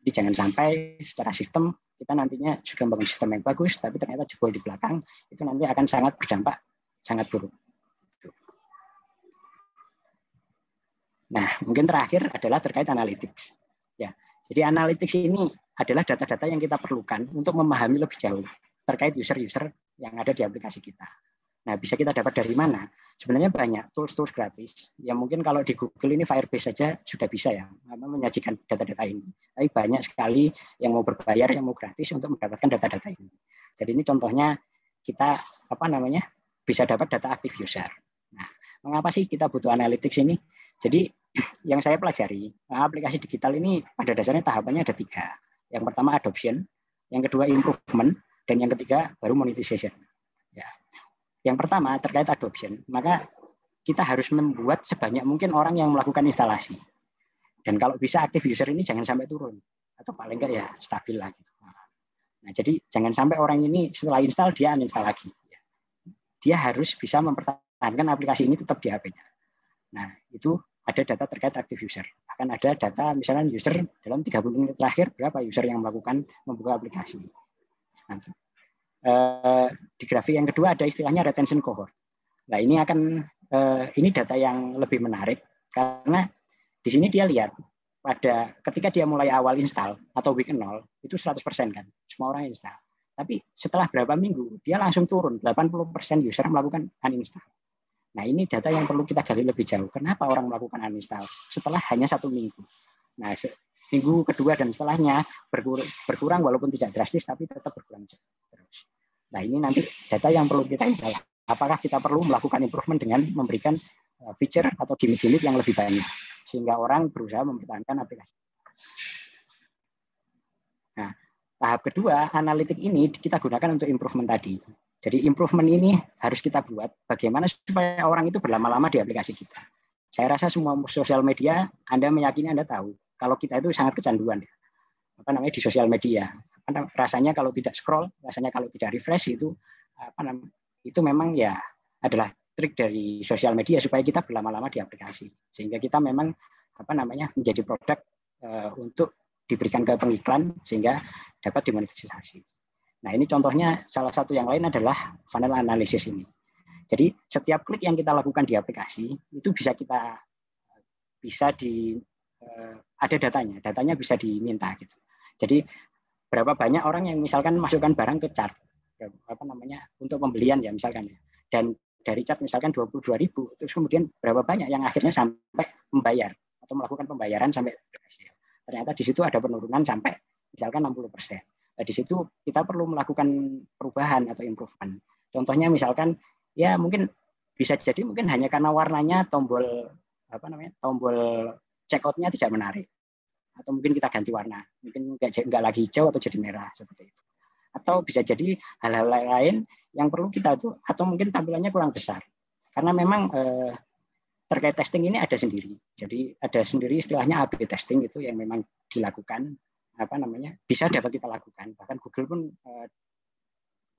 Jadi jangan sampai secara sistem kita nantinya sudah membangun sistem yang bagus, tapi ternyata jebol di belakang itu nanti akan sangat berdampak sangat buruk. Nah, mungkin terakhir adalah terkait analytics. Ya, jadi analytics ini adalah data-data yang kita perlukan untuk memahami lebih jauh terkait user-user yang ada di aplikasi kita. Nah, bisa kita dapat dari mana? Sebenarnya banyak tools-tools gratis yang mungkin kalau di Google ini Firebase saja sudah bisa ya menyajikan data-data ini. Tapi banyak sekali yang mau berbayar, yang mau gratis untuk mendapatkan data-data ini. Jadi ini contohnya kita apa namanya bisa dapat data aktif user. Nah, mengapa sih kita butuh analytics ini? Jadi yang saya pelajari aplikasi digital ini pada dasarnya tahapannya ada tiga. Yang pertama adoption, yang kedua improvement, dan yang ketiga baru monetization. Ya. Yang pertama terkait adoption, maka kita harus membuat sebanyak mungkin orang yang melakukan instalasi. Dan kalau bisa aktif user ini jangan sampai turun atau paling enggak ya stabil lah gitu. Nah, jadi jangan sampai orang ini setelah install dia uninstall lagi. Dia harus bisa mempertahankan aplikasi ini tetap di HP-nya. Nah, itu ada data terkait aktif user. Akan ada data misalnya user dalam 30 menit terakhir berapa user yang melakukan membuka aplikasi. Nah, Eh, di grafik yang kedua ada istilahnya retention cohort. Nah ini akan eh, ini data yang lebih menarik karena di sini dia lihat pada ketika dia mulai awal install atau week 0 itu 100% kan semua orang install. Tapi setelah berapa minggu dia langsung turun 80% user melakukan uninstall. Nah ini data yang perlu kita gali lebih jauh. Kenapa orang melakukan uninstall setelah hanya satu minggu? Nah minggu kedua dan setelahnya berkurang walaupun tidak drastis tapi tetap berkurang. Nah ini nanti data yang perlu kita install. Apakah kita perlu melakukan improvement dengan memberikan eh, feature atau gimmick-gimmick yang lebih banyak sehingga orang berusaha mempertahankan aplikasi. Nah, tahap kedua, analitik ini kita gunakan untuk improvement tadi. Jadi improvement ini harus kita buat bagaimana supaya orang itu berlama-lama di aplikasi kita. Saya rasa semua sosial media Anda meyakini Anda tahu kalau kita itu sangat kecanduan apa namanya di sosial media rasanya kalau tidak scroll, rasanya kalau tidak refresh itu apa itu memang ya adalah trik dari sosial media supaya kita berlama-lama di aplikasi sehingga kita memang apa namanya menjadi produk uh, untuk diberikan ke pengiklan sehingga dapat dimonetisasi. Nah ini contohnya salah satu yang lain adalah funnel analysis ini. Jadi setiap klik yang kita lakukan di aplikasi itu bisa kita bisa di eh, ada datanya, datanya bisa diminta gitu. Jadi berapa banyak orang yang misalkan masukkan barang ke chart apa namanya untuk pembelian ya misalkan ya. dan dari chart misalkan 22 ribu terus kemudian berapa banyak yang akhirnya sampai membayar atau melakukan pembayaran sampai berhasil ternyata di situ ada penurunan sampai misalkan 60 persen nah, di situ kita perlu melakukan perubahan atau improvement contohnya misalkan ya mungkin bisa jadi mungkin hanya karena warnanya tombol apa namanya tombol checkoutnya tidak menarik atau mungkin kita ganti warna mungkin nggak nggak lagi hijau atau jadi merah seperti itu atau bisa jadi hal-hal lain yang perlu kita tuh atau mungkin tampilannya kurang besar karena memang eh, terkait testing ini ada sendiri jadi ada sendiri istilahnya AB testing itu yang memang dilakukan apa namanya bisa dapat kita lakukan bahkan Google pun eh,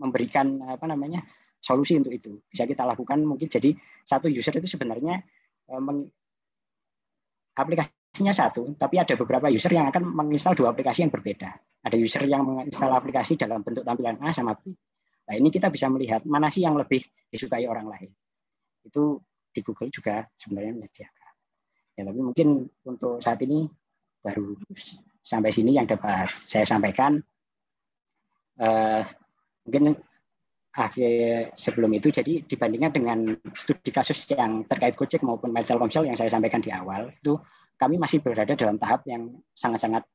memberikan apa namanya solusi untuk itu bisa kita lakukan mungkin jadi satu user itu sebenarnya eh, aplikasi aplikasinya satu, tapi ada beberapa user yang akan menginstal dua aplikasi yang berbeda. Ada user yang menginstal aplikasi dalam bentuk tampilan A sama B. Nah, ini kita bisa melihat mana sih yang lebih disukai orang lain. Itu di Google juga sebenarnya menyediakan. Ya, tapi mungkin untuk saat ini baru sampai sini yang dapat saya sampaikan. Eh, mungkin akhir sebelum itu jadi dibandingkan dengan studi kasus yang terkait Gojek maupun Telkomsel yang saya sampaikan di awal itu kami masih berada dalam tahap yang sangat-sangat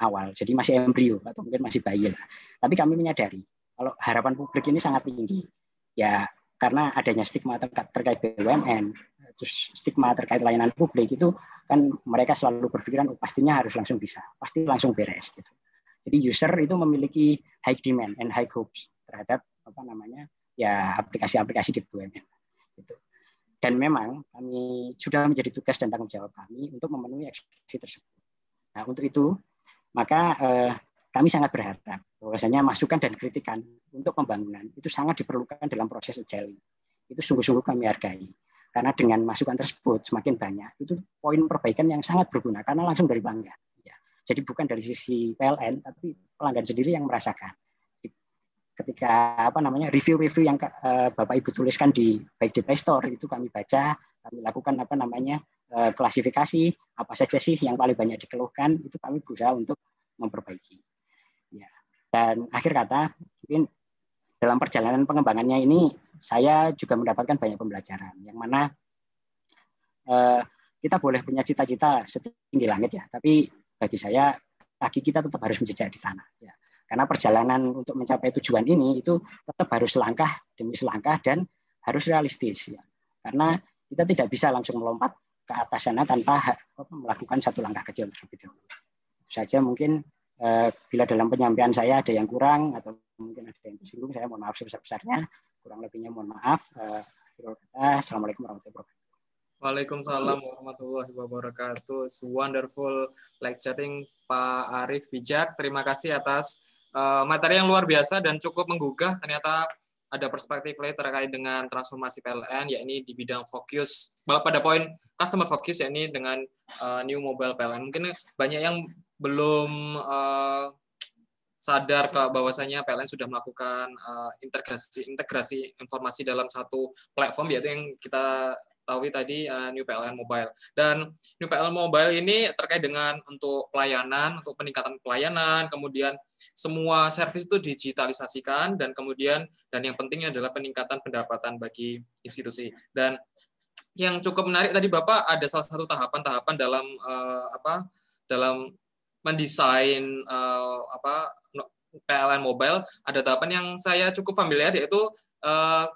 awal. Jadi masih embrio atau mungkin masih bayi lah. Tapi kami menyadari kalau harapan publik ini sangat tinggi. Ya karena adanya stigma terkait BUMN, terus stigma terkait layanan publik itu kan mereka selalu berpikiran oh, pastinya harus langsung bisa, pasti langsung beres gitu. Jadi user itu memiliki high demand and high hopes terhadap apa namanya ya aplikasi-aplikasi di BUMN. Gitu. Dan memang kami sudah menjadi tugas dan tanggung jawab kami untuk memenuhi eksekusi tersebut. Nah, untuk itu, maka eh, kami sangat berharap bahwasanya masukan dan kritikan untuk pembangunan itu sangat diperlukan dalam proses agile. Itu sungguh-sungguh kami hargai. Karena dengan masukan tersebut semakin banyak, itu poin perbaikan yang sangat berguna karena langsung dari bangga. Ya, jadi bukan dari sisi PLN, tapi pelanggan sendiri yang merasakan ketika apa namanya review-review yang eh, Bapak Ibu tuliskan di baik di Play Store itu kami baca, kami lakukan apa namanya eh, klasifikasi apa saja sih yang paling banyak dikeluhkan itu kami berusaha untuk memperbaiki. Ya. Dan akhir kata, mungkin dalam perjalanan pengembangannya ini saya juga mendapatkan banyak pembelajaran yang mana uh, kita boleh punya cita-cita setinggi langit ya, tapi bagi saya kaki kita tetap harus menjejak di tanah. Ya karena perjalanan untuk mencapai tujuan ini itu tetap harus langkah demi selangkah dan harus realistis ya. Karena kita tidak bisa langsung melompat ke atas sana tanpa melakukan satu langkah kecil terlebih dahulu. saja mungkin eh, bila dalam penyampaian saya ada yang kurang atau mungkin ada yang tersinggung saya mohon maaf sebesar-besarnya. Kurang lebihnya mohon maaf. Eh, Assalamualaikum warahmatullahi wabarakatuh. Waalaikumsalam warahmatullahi wabarakatuh. It's wonderful lecturing Pak Arief Bijak. Terima kasih atas Eh, materi yang luar biasa dan cukup menggugah. Ternyata ada perspektif lain terkait dengan transformasi PLN, yakni di bidang fokus pada poin customer fokus, yakni dengan uh, new mobile PLN. Mungkin banyak yang belum uh, sadar kalau bahwasanya PLN sudah melakukan uh, integrasi integrasi informasi dalam satu platform yaitu yang kita ketahui tadi uh, New PLN Mobile. Dan New PLN Mobile ini terkait dengan untuk pelayanan, untuk peningkatan pelayanan, kemudian semua servis itu digitalisasikan dan kemudian dan yang pentingnya adalah peningkatan pendapatan bagi institusi. Dan yang cukup menarik tadi Bapak ada salah satu tahapan-tahapan dalam uh, apa dalam mendesain uh, apa PLN Mobile ada tahapan yang saya cukup familiar yaitu uh,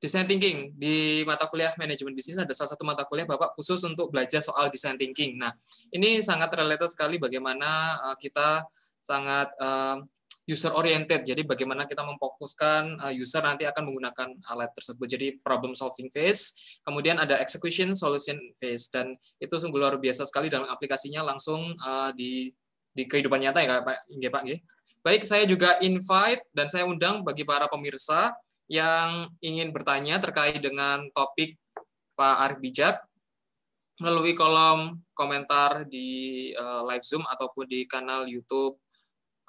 design thinking di mata kuliah manajemen bisnis ada salah satu mata kuliah Bapak khusus untuk belajar soal design thinking. Nah, ini sangat related sekali bagaimana eh, kita sangat eh, user oriented. Jadi bagaimana kita memfokuskan eh, user nanti akan menggunakan alat tersebut. Jadi problem solving phase, kemudian ada execution solution phase dan itu sungguh luar biasa sekali dalam aplikasinya langsung di di kehidupan nyata ya Pak, ya, Pak. Baik, saya juga invite dan saya undang bagi para pemirsa yang ingin bertanya terkait dengan topik Pak Arif Bijak melalui kolom komentar di uh, live Zoom ataupun di kanal YouTube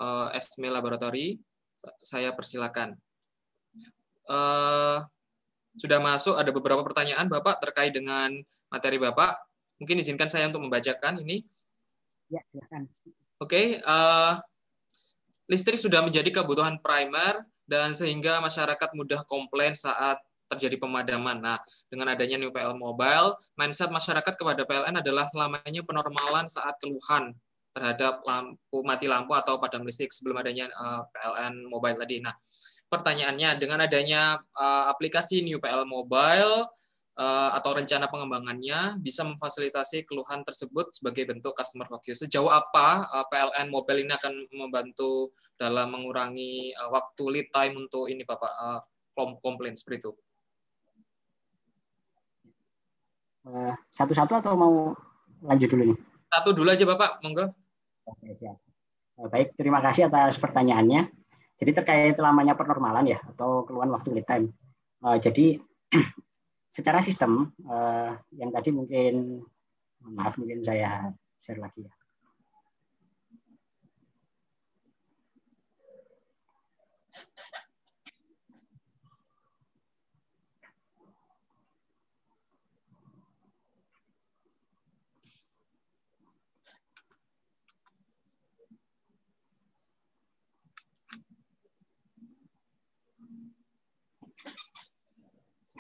uh, eh, SME Laboratory, saya persilakan. Uh, sudah masuk ada beberapa pertanyaan Bapak terkait dengan materi Bapak. Mungkin izinkan saya untuk membacakan ini. Ya, silakan. Oke, okay, uh, listrik sudah menjadi kebutuhan primer dan sehingga masyarakat mudah komplain saat terjadi pemadaman. Nah, dengan adanya New PL Mobile, mindset masyarakat kepada PLN adalah lamanya penormalan saat keluhan terhadap lampu mati lampu atau padam listrik sebelum adanya uh, eh, PLN Mobile tadi. Nah, pertanyaannya dengan adanya uh, aplikasi New PL Mobile Eh, atau rencana pengembangannya bisa memfasilitasi keluhan tersebut sebagai bentuk customer focus. Sejauh apa eh, PLN mobile ini akan membantu dalam mengurangi eh, waktu lead time untuk ini Bapak komplain seperti itu? Satu-satu atau mau lanjut dulu nih? Satu dulu aja Bapak, monggo. Oke, siap. Baik, terima kasih atas pertanyaannya. Jadi terkait lamanya penormalan ya atau keluhan waktu lead time. Jadi secara sistem uh, yang tadi mungkin maaf mungkin saya share lagi ya.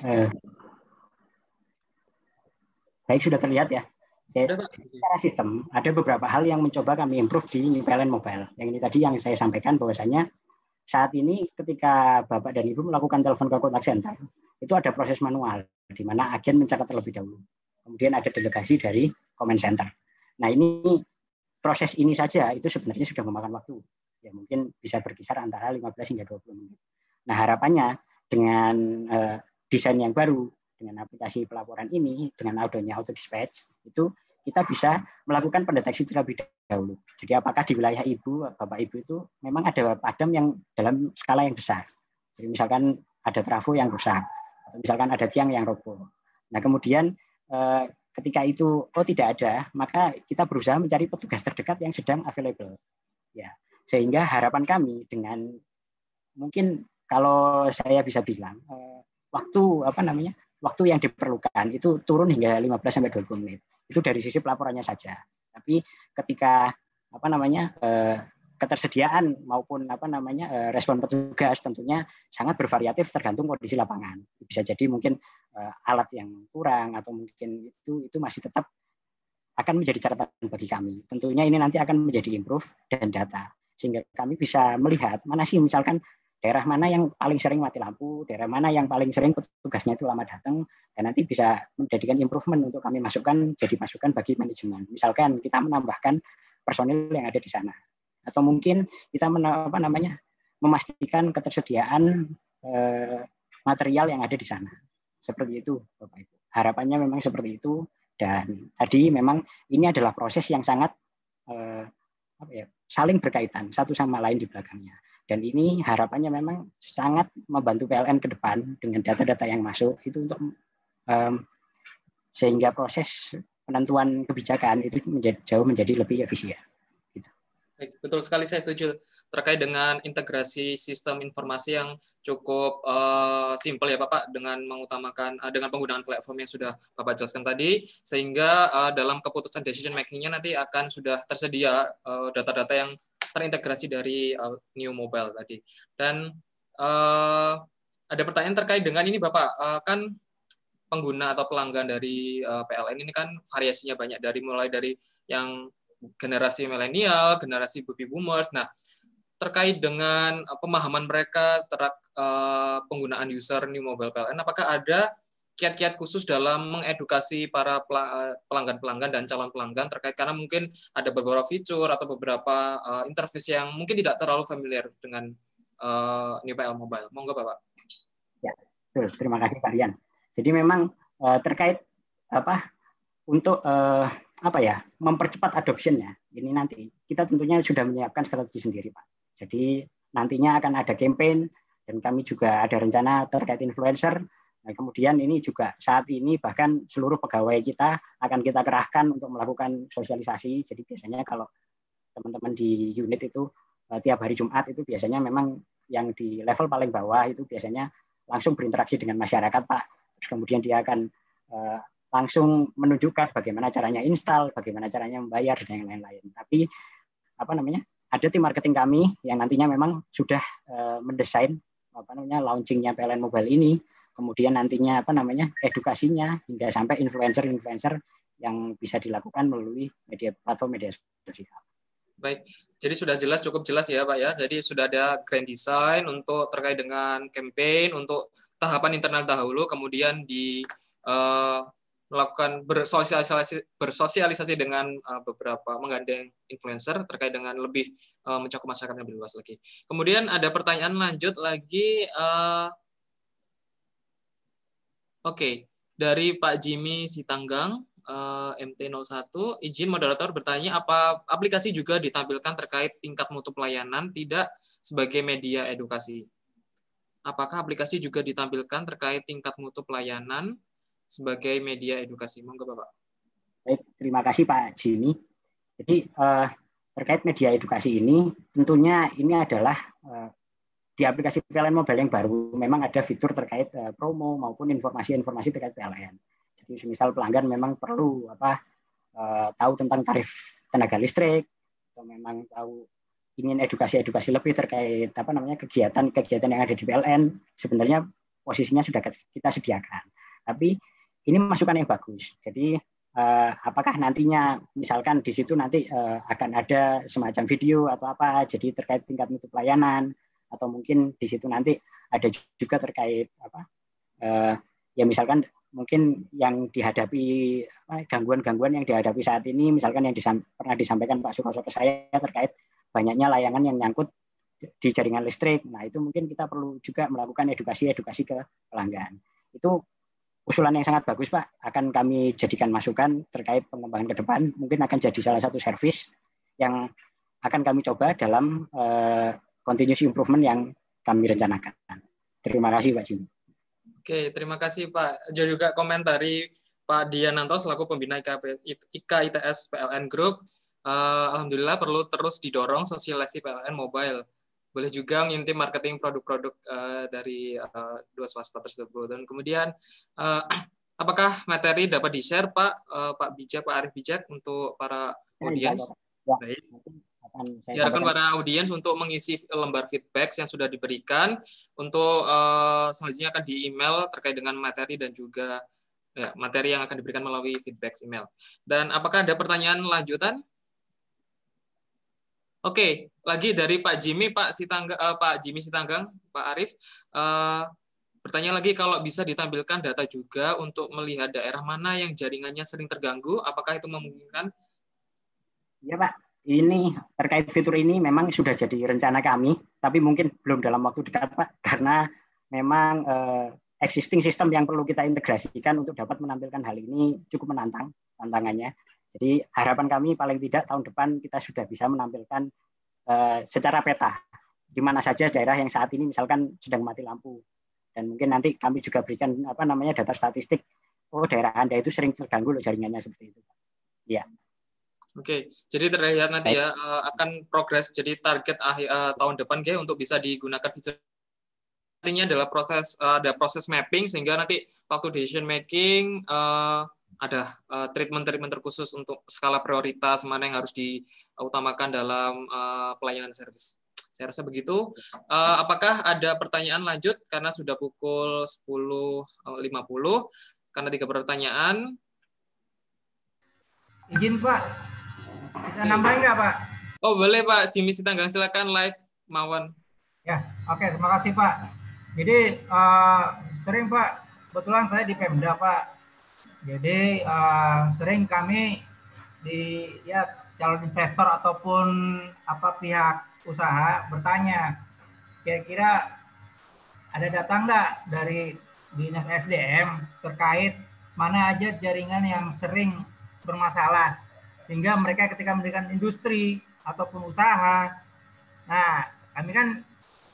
Eh baik sudah terlihat ya. Saya, secara sistem ada beberapa hal yang mencoba kami improve di New Balance Mobile. Yang ini tadi yang saya sampaikan bahwasanya saat ini ketika Bapak dan Ibu melakukan telepon ke kontak center, itu ada proses manual di mana agen mencatat terlebih dahulu. Kemudian ada delegasi dari comment center. Nah, ini proses ini saja itu sebenarnya sudah memakan waktu. Ya mungkin bisa berkisar antara 15 hingga 20 menit. Nah, harapannya dengan uh, desain yang baru dengan aplikasi pelaporan ini dengan adanya auto dispatch itu kita bisa melakukan pendeteksi terlebih dahulu. Jadi apakah di wilayah ibu, bapak ibu itu memang ada padam yang dalam skala yang besar. Jadi misalkan ada trafo yang rusak, atau misalkan ada tiang yang roboh. Nah kemudian eh, ketika itu oh tidak ada, maka kita berusaha mencari petugas terdekat yang sedang available. Ya, sehingga harapan kami dengan mungkin kalau saya bisa bilang eh, waktu apa namanya waktu yang diperlukan itu turun hingga 15 sampai 20 menit. Itu dari sisi pelaporannya saja. Tapi ketika apa namanya eh, ketersediaan maupun apa namanya eh, respon petugas tentunya sangat bervariatif tergantung kondisi lapangan. Bisa jadi mungkin eh, alat yang kurang atau mungkin itu itu masih tetap akan menjadi catatan bagi kami. Tentunya ini nanti akan menjadi improve dan data sehingga kami bisa melihat mana sih misalkan daerah mana yang paling sering mati lampu, daerah mana yang paling sering petugasnya itu lama datang, dan nanti bisa menjadikan improvement untuk kami masukkan jadi masukan bagi manajemen. Misalkan kita menambahkan personil yang ada di sana, atau mungkin kita men apa namanya memastikan ketersediaan eh, material yang ada di sana. Seperti itu, Bapak Ibu. Harapannya memang seperti itu. Dan tadi memang ini adalah proses yang sangat eh, apa ya, saling berkaitan satu sama lain di belakangnya. Dan ini harapannya memang sangat membantu PLN ke depan dengan data-data yang masuk itu untuk um, sehingga proses penentuan kebijakan itu menjadi, jauh menjadi lebih efisien baik betul sekali saya setuju terkait dengan integrasi sistem informasi yang cukup uh, simpel ya Bapak dengan mengutamakan uh, dengan penggunaan platform yang sudah Bapak jelaskan tadi sehingga uh, dalam keputusan decision makingnya nanti akan sudah tersedia data-data uh, yang terintegrasi dari uh, new mobile tadi dan uh, ada pertanyaan terkait dengan ini Bapak uh, kan pengguna atau pelanggan dari PLN ini kan variasinya banyak dari mulai dari yang generasi milenial, generasi baby boomers. Nah, terkait dengan eh, pemahaman mereka terhadap uh, penggunaan user new mobile PLN, apakah ada kiat-kiat khusus dalam mengedukasi para eh, pelanggan-pelanggan dan calon pelanggan terkait karena mungkin ada beberapa fitur atau beberapa uh, interface yang mungkin tidak terlalu familiar dengan uh, new PL mobile. Monggo Bapak. Ya, betul. Terima kasih Pak Jadi memang uh, terkait apa untuk uh, apa ya mempercepat adoptionnya ini nanti kita tentunya sudah menyiapkan strategi sendiri pak jadi nantinya akan ada campaign dan kami juga ada rencana terkait influencer nah, kemudian ini juga saat ini bahkan seluruh pegawai kita akan kita kerahkan untuk melakukan sosialisasi jadi biasanya kalau teman-teman di unit itu eh, tiap hari Jumat itu biasanya memang yang di level paling bawah itu biasanya langsung berinteraksi dengan masyarakat Pak. Terus kemudian dia akan eh, langsung menunjukkan bagaimana caranya install, bagaimana caranya membayar dan yang lain-lain. Tapi apa namanya? Ada tim marketing kami yang nantinya memang sudah eh, mendesain apa namanya launchingnya PLN Mobile ini, kemudian nantinya apa namanya edukasinya hingga sampai influencer-influencer yang bisa dilakukan melalui media platform media sosial. Baik, jadi sudah jelas cukup jelas ya Pak ya. Jadi sudah ada grand design untuk terkait dengan campaign untuk tahapan internal dahulu, kemudian di uh, melakukan bersosialisasi bersosialisasi dengan eh, beberapa menggandeng influencer terkait dengan lebih eh, mencakup masyarakat yang lebih luas lagi. Kemudian ada pertanyaan lanjut lagi eh, Oke, okay. dari Pak Jimmy Sitanggang MT01, izin moderator bertanya apa aplikasi juga ditampilkan terkait tingkat mutu pelayanan tidak sebagai media edukasi. Apakah aplikasi juga ditampilkan terkait tingkat mutu pelayanan sebagai media edukasi. Monggo Bapak. Baik, terima kasih Pak Jimmy. Jadi uh, terkait media edukasi ini, tentunya ini adalah uh, di aplikasi PLN Mobile yang baru memang ada fitur terkait uh, promo maupun informasi-informasi terkait PLN. Jadi misal pelanggan memang perlu apa uh, tahu tentang tarif tenaga listrik atau memang tahu ingin edukasi-edukasi lebih terkait apa namanya kegiatan-kegiatan yang ada di PLN sebenarnya posisinya sudah kita sediakan. Tapi ini masukan yang bagus. Jadi uh, apakah nantinya misalkan di situ nanti uh, akan ada semacam video atau apa jadi terkait tingkat mutu pelayanan atau mungkin di situ nanti ada juga terkait apa uh, ya misalkan mungkin yang dihadapi gangguan-gangguan yang dihadapi saat ini misalkan yang disam, pernah disampaikan Pak Suroso ke saya terkait banyaknya layangan yang nyangkut di jaringan listrik. Nah, itu mungkin kita perlu juga melakukan edukasi-edukasi ke pelanggan. Itu usulan yang sangat bagus Pak. Akan kami jadikan masukan terkait pengembangan ke depan. Mungkin akan jadi salah satu servis yang akan kami coba dalam uh, continuous improvement yang kami rencanakan. Terima kasih Pak Sini. Oke, terima kasih Pak. Jo juga komentari Pak Diananto selaku pembina IKA ITS PLN Group. Uh, Alhamdulillah perlu terus didorong sosialisasi PLN mobile boleh juga ngintip marketing produk-produk uh, dari uh, dua swasta tersebut. Dan kemudian uh, apakah materi dapat di-share Pak uh, Pak Bijak Pak Arif Bijak untuk para audiens? Ya, Baik. Biarkan para audiens untuk mengisi lembar feedback yang sudah diberikan untuk uh, selanjutnya akan di email terkait dengan materi dan juga ya, materi yang akan diberikan melalui feedback email. Dan apakah ada pertanyaan lanjutan Oke, lagi dari Pak Jimmy, Pak Sitangga, uh, Pak Jimmy Sitanggang, Pak Arif. Uh, eh, bertanya lagi kalau bisa ditampilkan data juga untuk melihat daerah mana yang jaringannya sering terganggu, apakah itu memungkinkan? Iya Pak, ini terkait fitur ini memang sudah jadi rencana kami, tapi mungkin belum dalam waktu dekat Pak, karena memang eh, existing sistem yang perlu kita integrasikan untuk dapat menampilkan hal ini cukup menantang tantangannya. Jadi harapan kami paling tidak tahun depan kita sudah bisa menampilkan uh, secara peta di mana saja daerah yang saat ini misalkan sedang mati lampu dan mungkin nanti kami juga berikan apa namanya data statistik oh daerah anda itu sering terganggu loh jaringannya seperti itu. Ya. Oke, jadi terlihat nanti ya eh, akan progres jadi target akhir uh, tahun depan kayak untuk bisa digunakan fitur artinya adalah proses uh, ada proses mapping sehingga nanti waktu decision making uh, ada eh, treatment-treatment uh, terkhusus untuk skala prioritas mana yang harus diutamakan dalam uh, pelayanan servis. Saya rasa begitu. Uh, apakah ada pertanyaan lanjut karena sudah pukul 10.50 karena tiga pertanyaan. Izin Pak, bisa nambahin nggak Pak? Oh boleh Pak Jimmy Sitanggang silakan live Mawan. Ya oke okay, terima kasih Pak. Jadi uh, sering Pak, kebetulan saya di Pemda Pak jadi uh, sering kami di ya calon investor ataupun apa pihak usaha bertanya kira-kira ada data nggak dari dinas SDM terkait mana aja jaringan yang sering bermasalah sehingga mereka ketika mendirikan industri ataupun usaha nah kami kan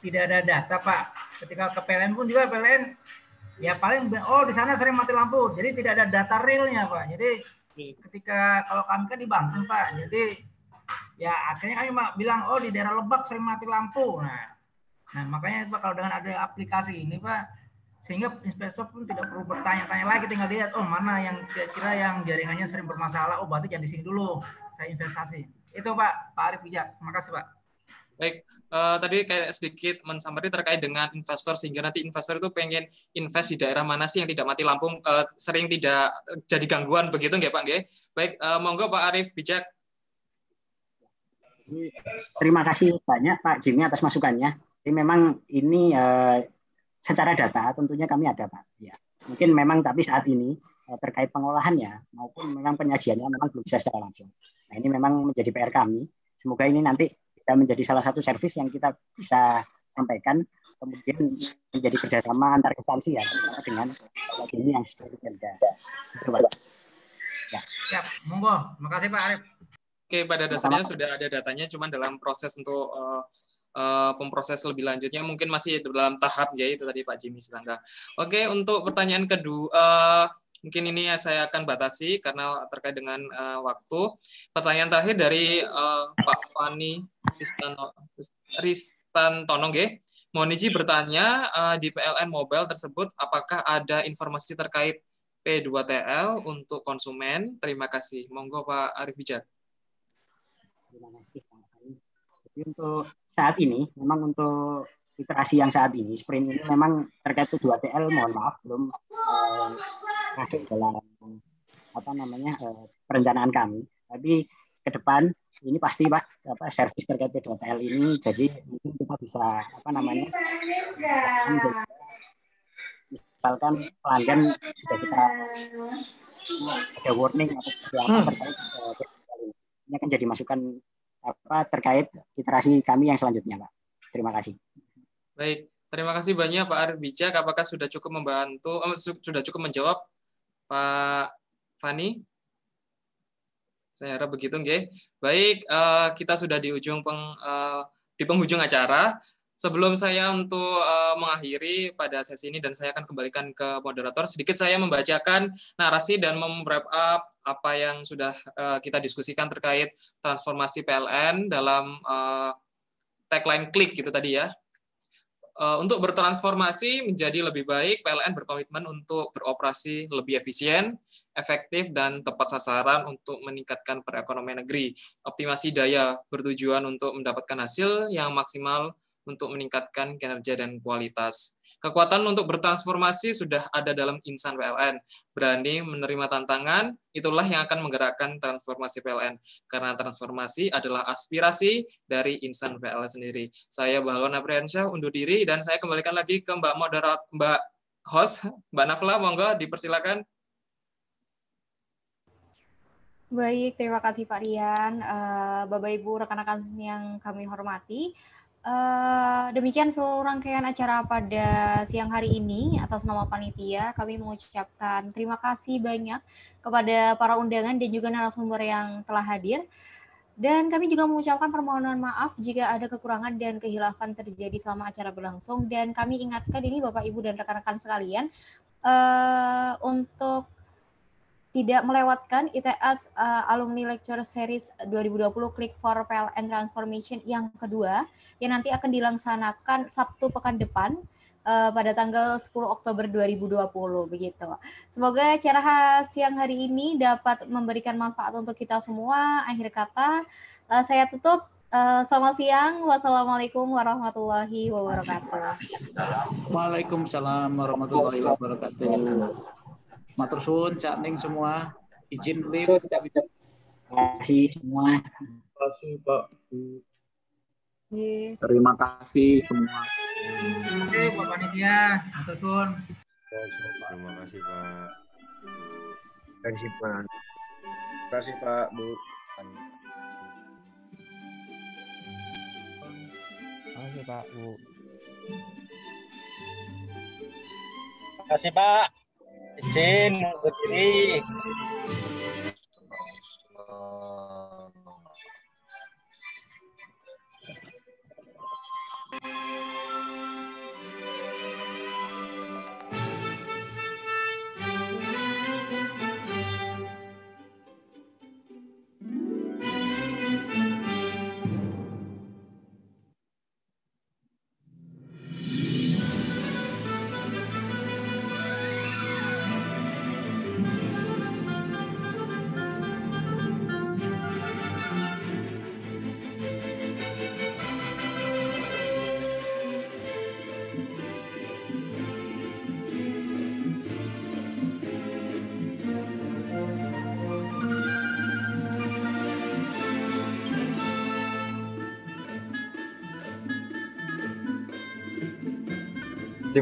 tidak ada data pak ketika ke PLN pun juga PLN ya paling oh di sana sering mati lampu jadi tidak ada data realnya pak jadi ketika kalau kami kan di Banten pak jadi ya akhirnya kami pak, bilang oh di daerah Lebak sering mati lampu nah nah makanya pak kalau dengan ada aplikasi ini pak sehingga investor pun tidak perlu bertanya-tanya lagi tinggal lihat oh mana yang kira-kira yang jaringannya sering bermasalah oh berarti jangan di sini dulu saya investasi itu pak Pak Arif bijak terima kasih pak Baik, uh, tadi kayak sedikit mensamari terkait dengan investor sehingga nanti investor itu pengen invest di daerah mana sih yang tidak mati lampu uh, sering tidak jadi gangguan begitu nggak Pak nggih? Baik, uh, monggo Pak Arief bijak. Terima kasih banyak Pak Jimmy atas masukannya. Jadi memang ini uh, secara data tentunya kami ada Pak. Ya. Mungkin memang tapi saat ini uh, terkait pengolahannya maupun memang penyajiannya memang belum bisa secara langsung. Nah ini memang menjadi PR kami. Semoga ini nanti dan menjadi salah satu servis yang kita bisa sampaikan kemudian menjadi kerjasama antar instansi ya dengan ini yang sudah bekerja. Ya. Siap, monggo. Makasih Pak Arif. Oke, pada dasarnya Sama. sudah ada datanya, cuman dalam proses untuk uh, uh, pemproses lebih lanjutnya mungkin masih dalam tahap ya itu tadi Pak Jimmy Setangga. Oke, untuk pertanyaan kedua, uh, mungkin ini saya akan batasi karena terkait dengan uh, waktu. Pertanyaan terakhir dari uh, Pak Fani Ristantono, Ristantono mohon Moniji bertanya uh, di PLN Mobile tersebut apakah ada informasi terkait P2TL untuk konsumen? Terima kasih. Monggo Pak Arif Bijat. Terima kasih Pak Jadi untuk saat ini, memang untuk literasi yang saat ini, sprint ini memang terkait P2TL, mohon maaf, belum masuk eh, masuk dalam apa namanya uh, perencanaan kami. Tapi ke depan ini pasti pak apa servis terkait P2TL ini jadi mungkin kita bisa apa namanya misalkan pelanggan sudah kita ada warning atau seperti apa hmm. terkait ini. ini akan jadi masukan apa terkait iterasi kami yang selanjutnya pak terima kasih baik terima kasih banyak Pak Arbija apakah sudah cukup membantu eh, sudah cukup menjawab Pak Fani saya harap begitu, nggih. Baik, uh, kita sudah di ujung peng, uh, di penghujung acara. Sebelum saya untuk uh, mengakhiri pada sesi ini dan saya akan kembalikan ke moderator, sedikit saya membacakan narasi dan mem up apa yang sudah uh, kita diskusikan terkait transformasi PLN dalam uh, tagline klik gitu tadi ya untuk bertransformasi menjadi lebih baik, PLN berkomitmen untuk beroperasi lebih efisien, efektif dan tepat sasaran untuk meningkatkan perekonomian negeri. Optimasi daya bertujuan untuk mendapatkan hasil yang maksimal untuk meningkatkan kinerja dan kualitas. Kekuatan untuk bertransformasi sudah ada dalam insan PLN. Berani menerima tantangan, itulah yang akan menggerakkan transformasi PLN. Karena transformasi adalah aspirasi dari insan PLN sendiri. Saya Bahlon Apriansyah undur diri dan saya kembalikan lagi ke Mbak Moderat, Mbak Host, Mbak Nafla, monggo dipersilakan. Baik, terima kasih Pak Rian, uh, Bapak Ibu rekan-rekan yang kami hormati. Uh, demikian seluruh rangkaian acara pada siang hari ini atas nama panitia kami mengucapkan terima kasih banyak kepada para undangan dan juga narasumber yang telah hadir. Dan kami juga mengucapkan permohonan maaf jika ada kekurangan dan kehilafan terjadi selama acara berlangsung. Dan kami ingatkan ini Bapak, Ibu, dan rekan-rekan sekalian uh, untuk tidak melewatkan ITS uh, eh, Alumni Lecture Series 2020 Click for PLN Transformation yang kedua yang nanti akan dilaksanakan Sabtu pekan depan uh, pada tanggal 10 Oktober 2020 begitu. Semoga acara siang hari ini dapat memberikan manfaat untuk kita semua. Akhir kata uh, saya tutup Uh, selamat siang. Wassalamualaikum warahmatullahi wabarakatuh. Waalaikumsalam warahmatullahi wabarakatuh. Matur suwun Cak Ning semua. Izin lift. Terima kasih semua. Terima kasih Pak. Iya. Terima kasih semua. oke Pak Panitia. Matur suwun. Terima kasih Pak. Terima kasih Pak. Terima kasih Pak Bu. Terima kasih Pak Bu. Terima kasih Pak izin mundur diri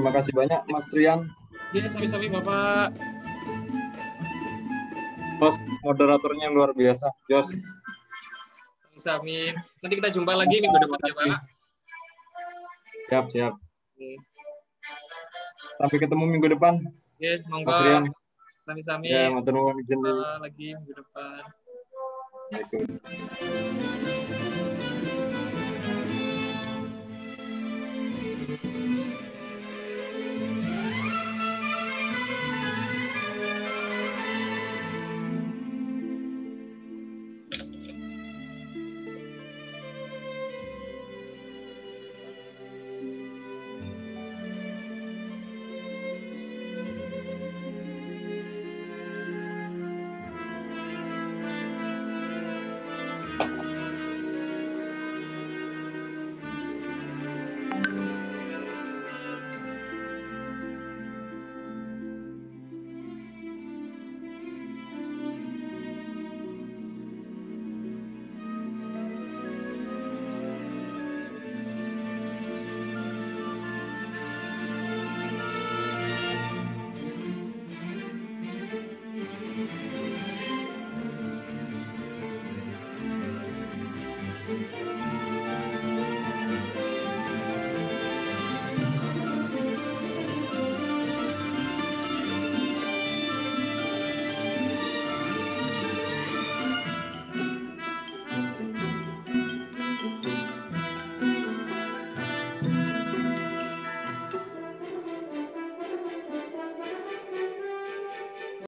Terima kasih banyak Mas Rian. Ya, sami-sami Bapak. Bos moderatornya luar biasa, Jos. Amin. Nanti kita jumpa lagi minggu depan ya, Pak. Siap, siap. Okay. Sampai ketemu minggu depan. Ya, monggo. Mas Rian. Sami-sami. Ya, matur nuwun izin lagi minggu depan. Assalamualaikum.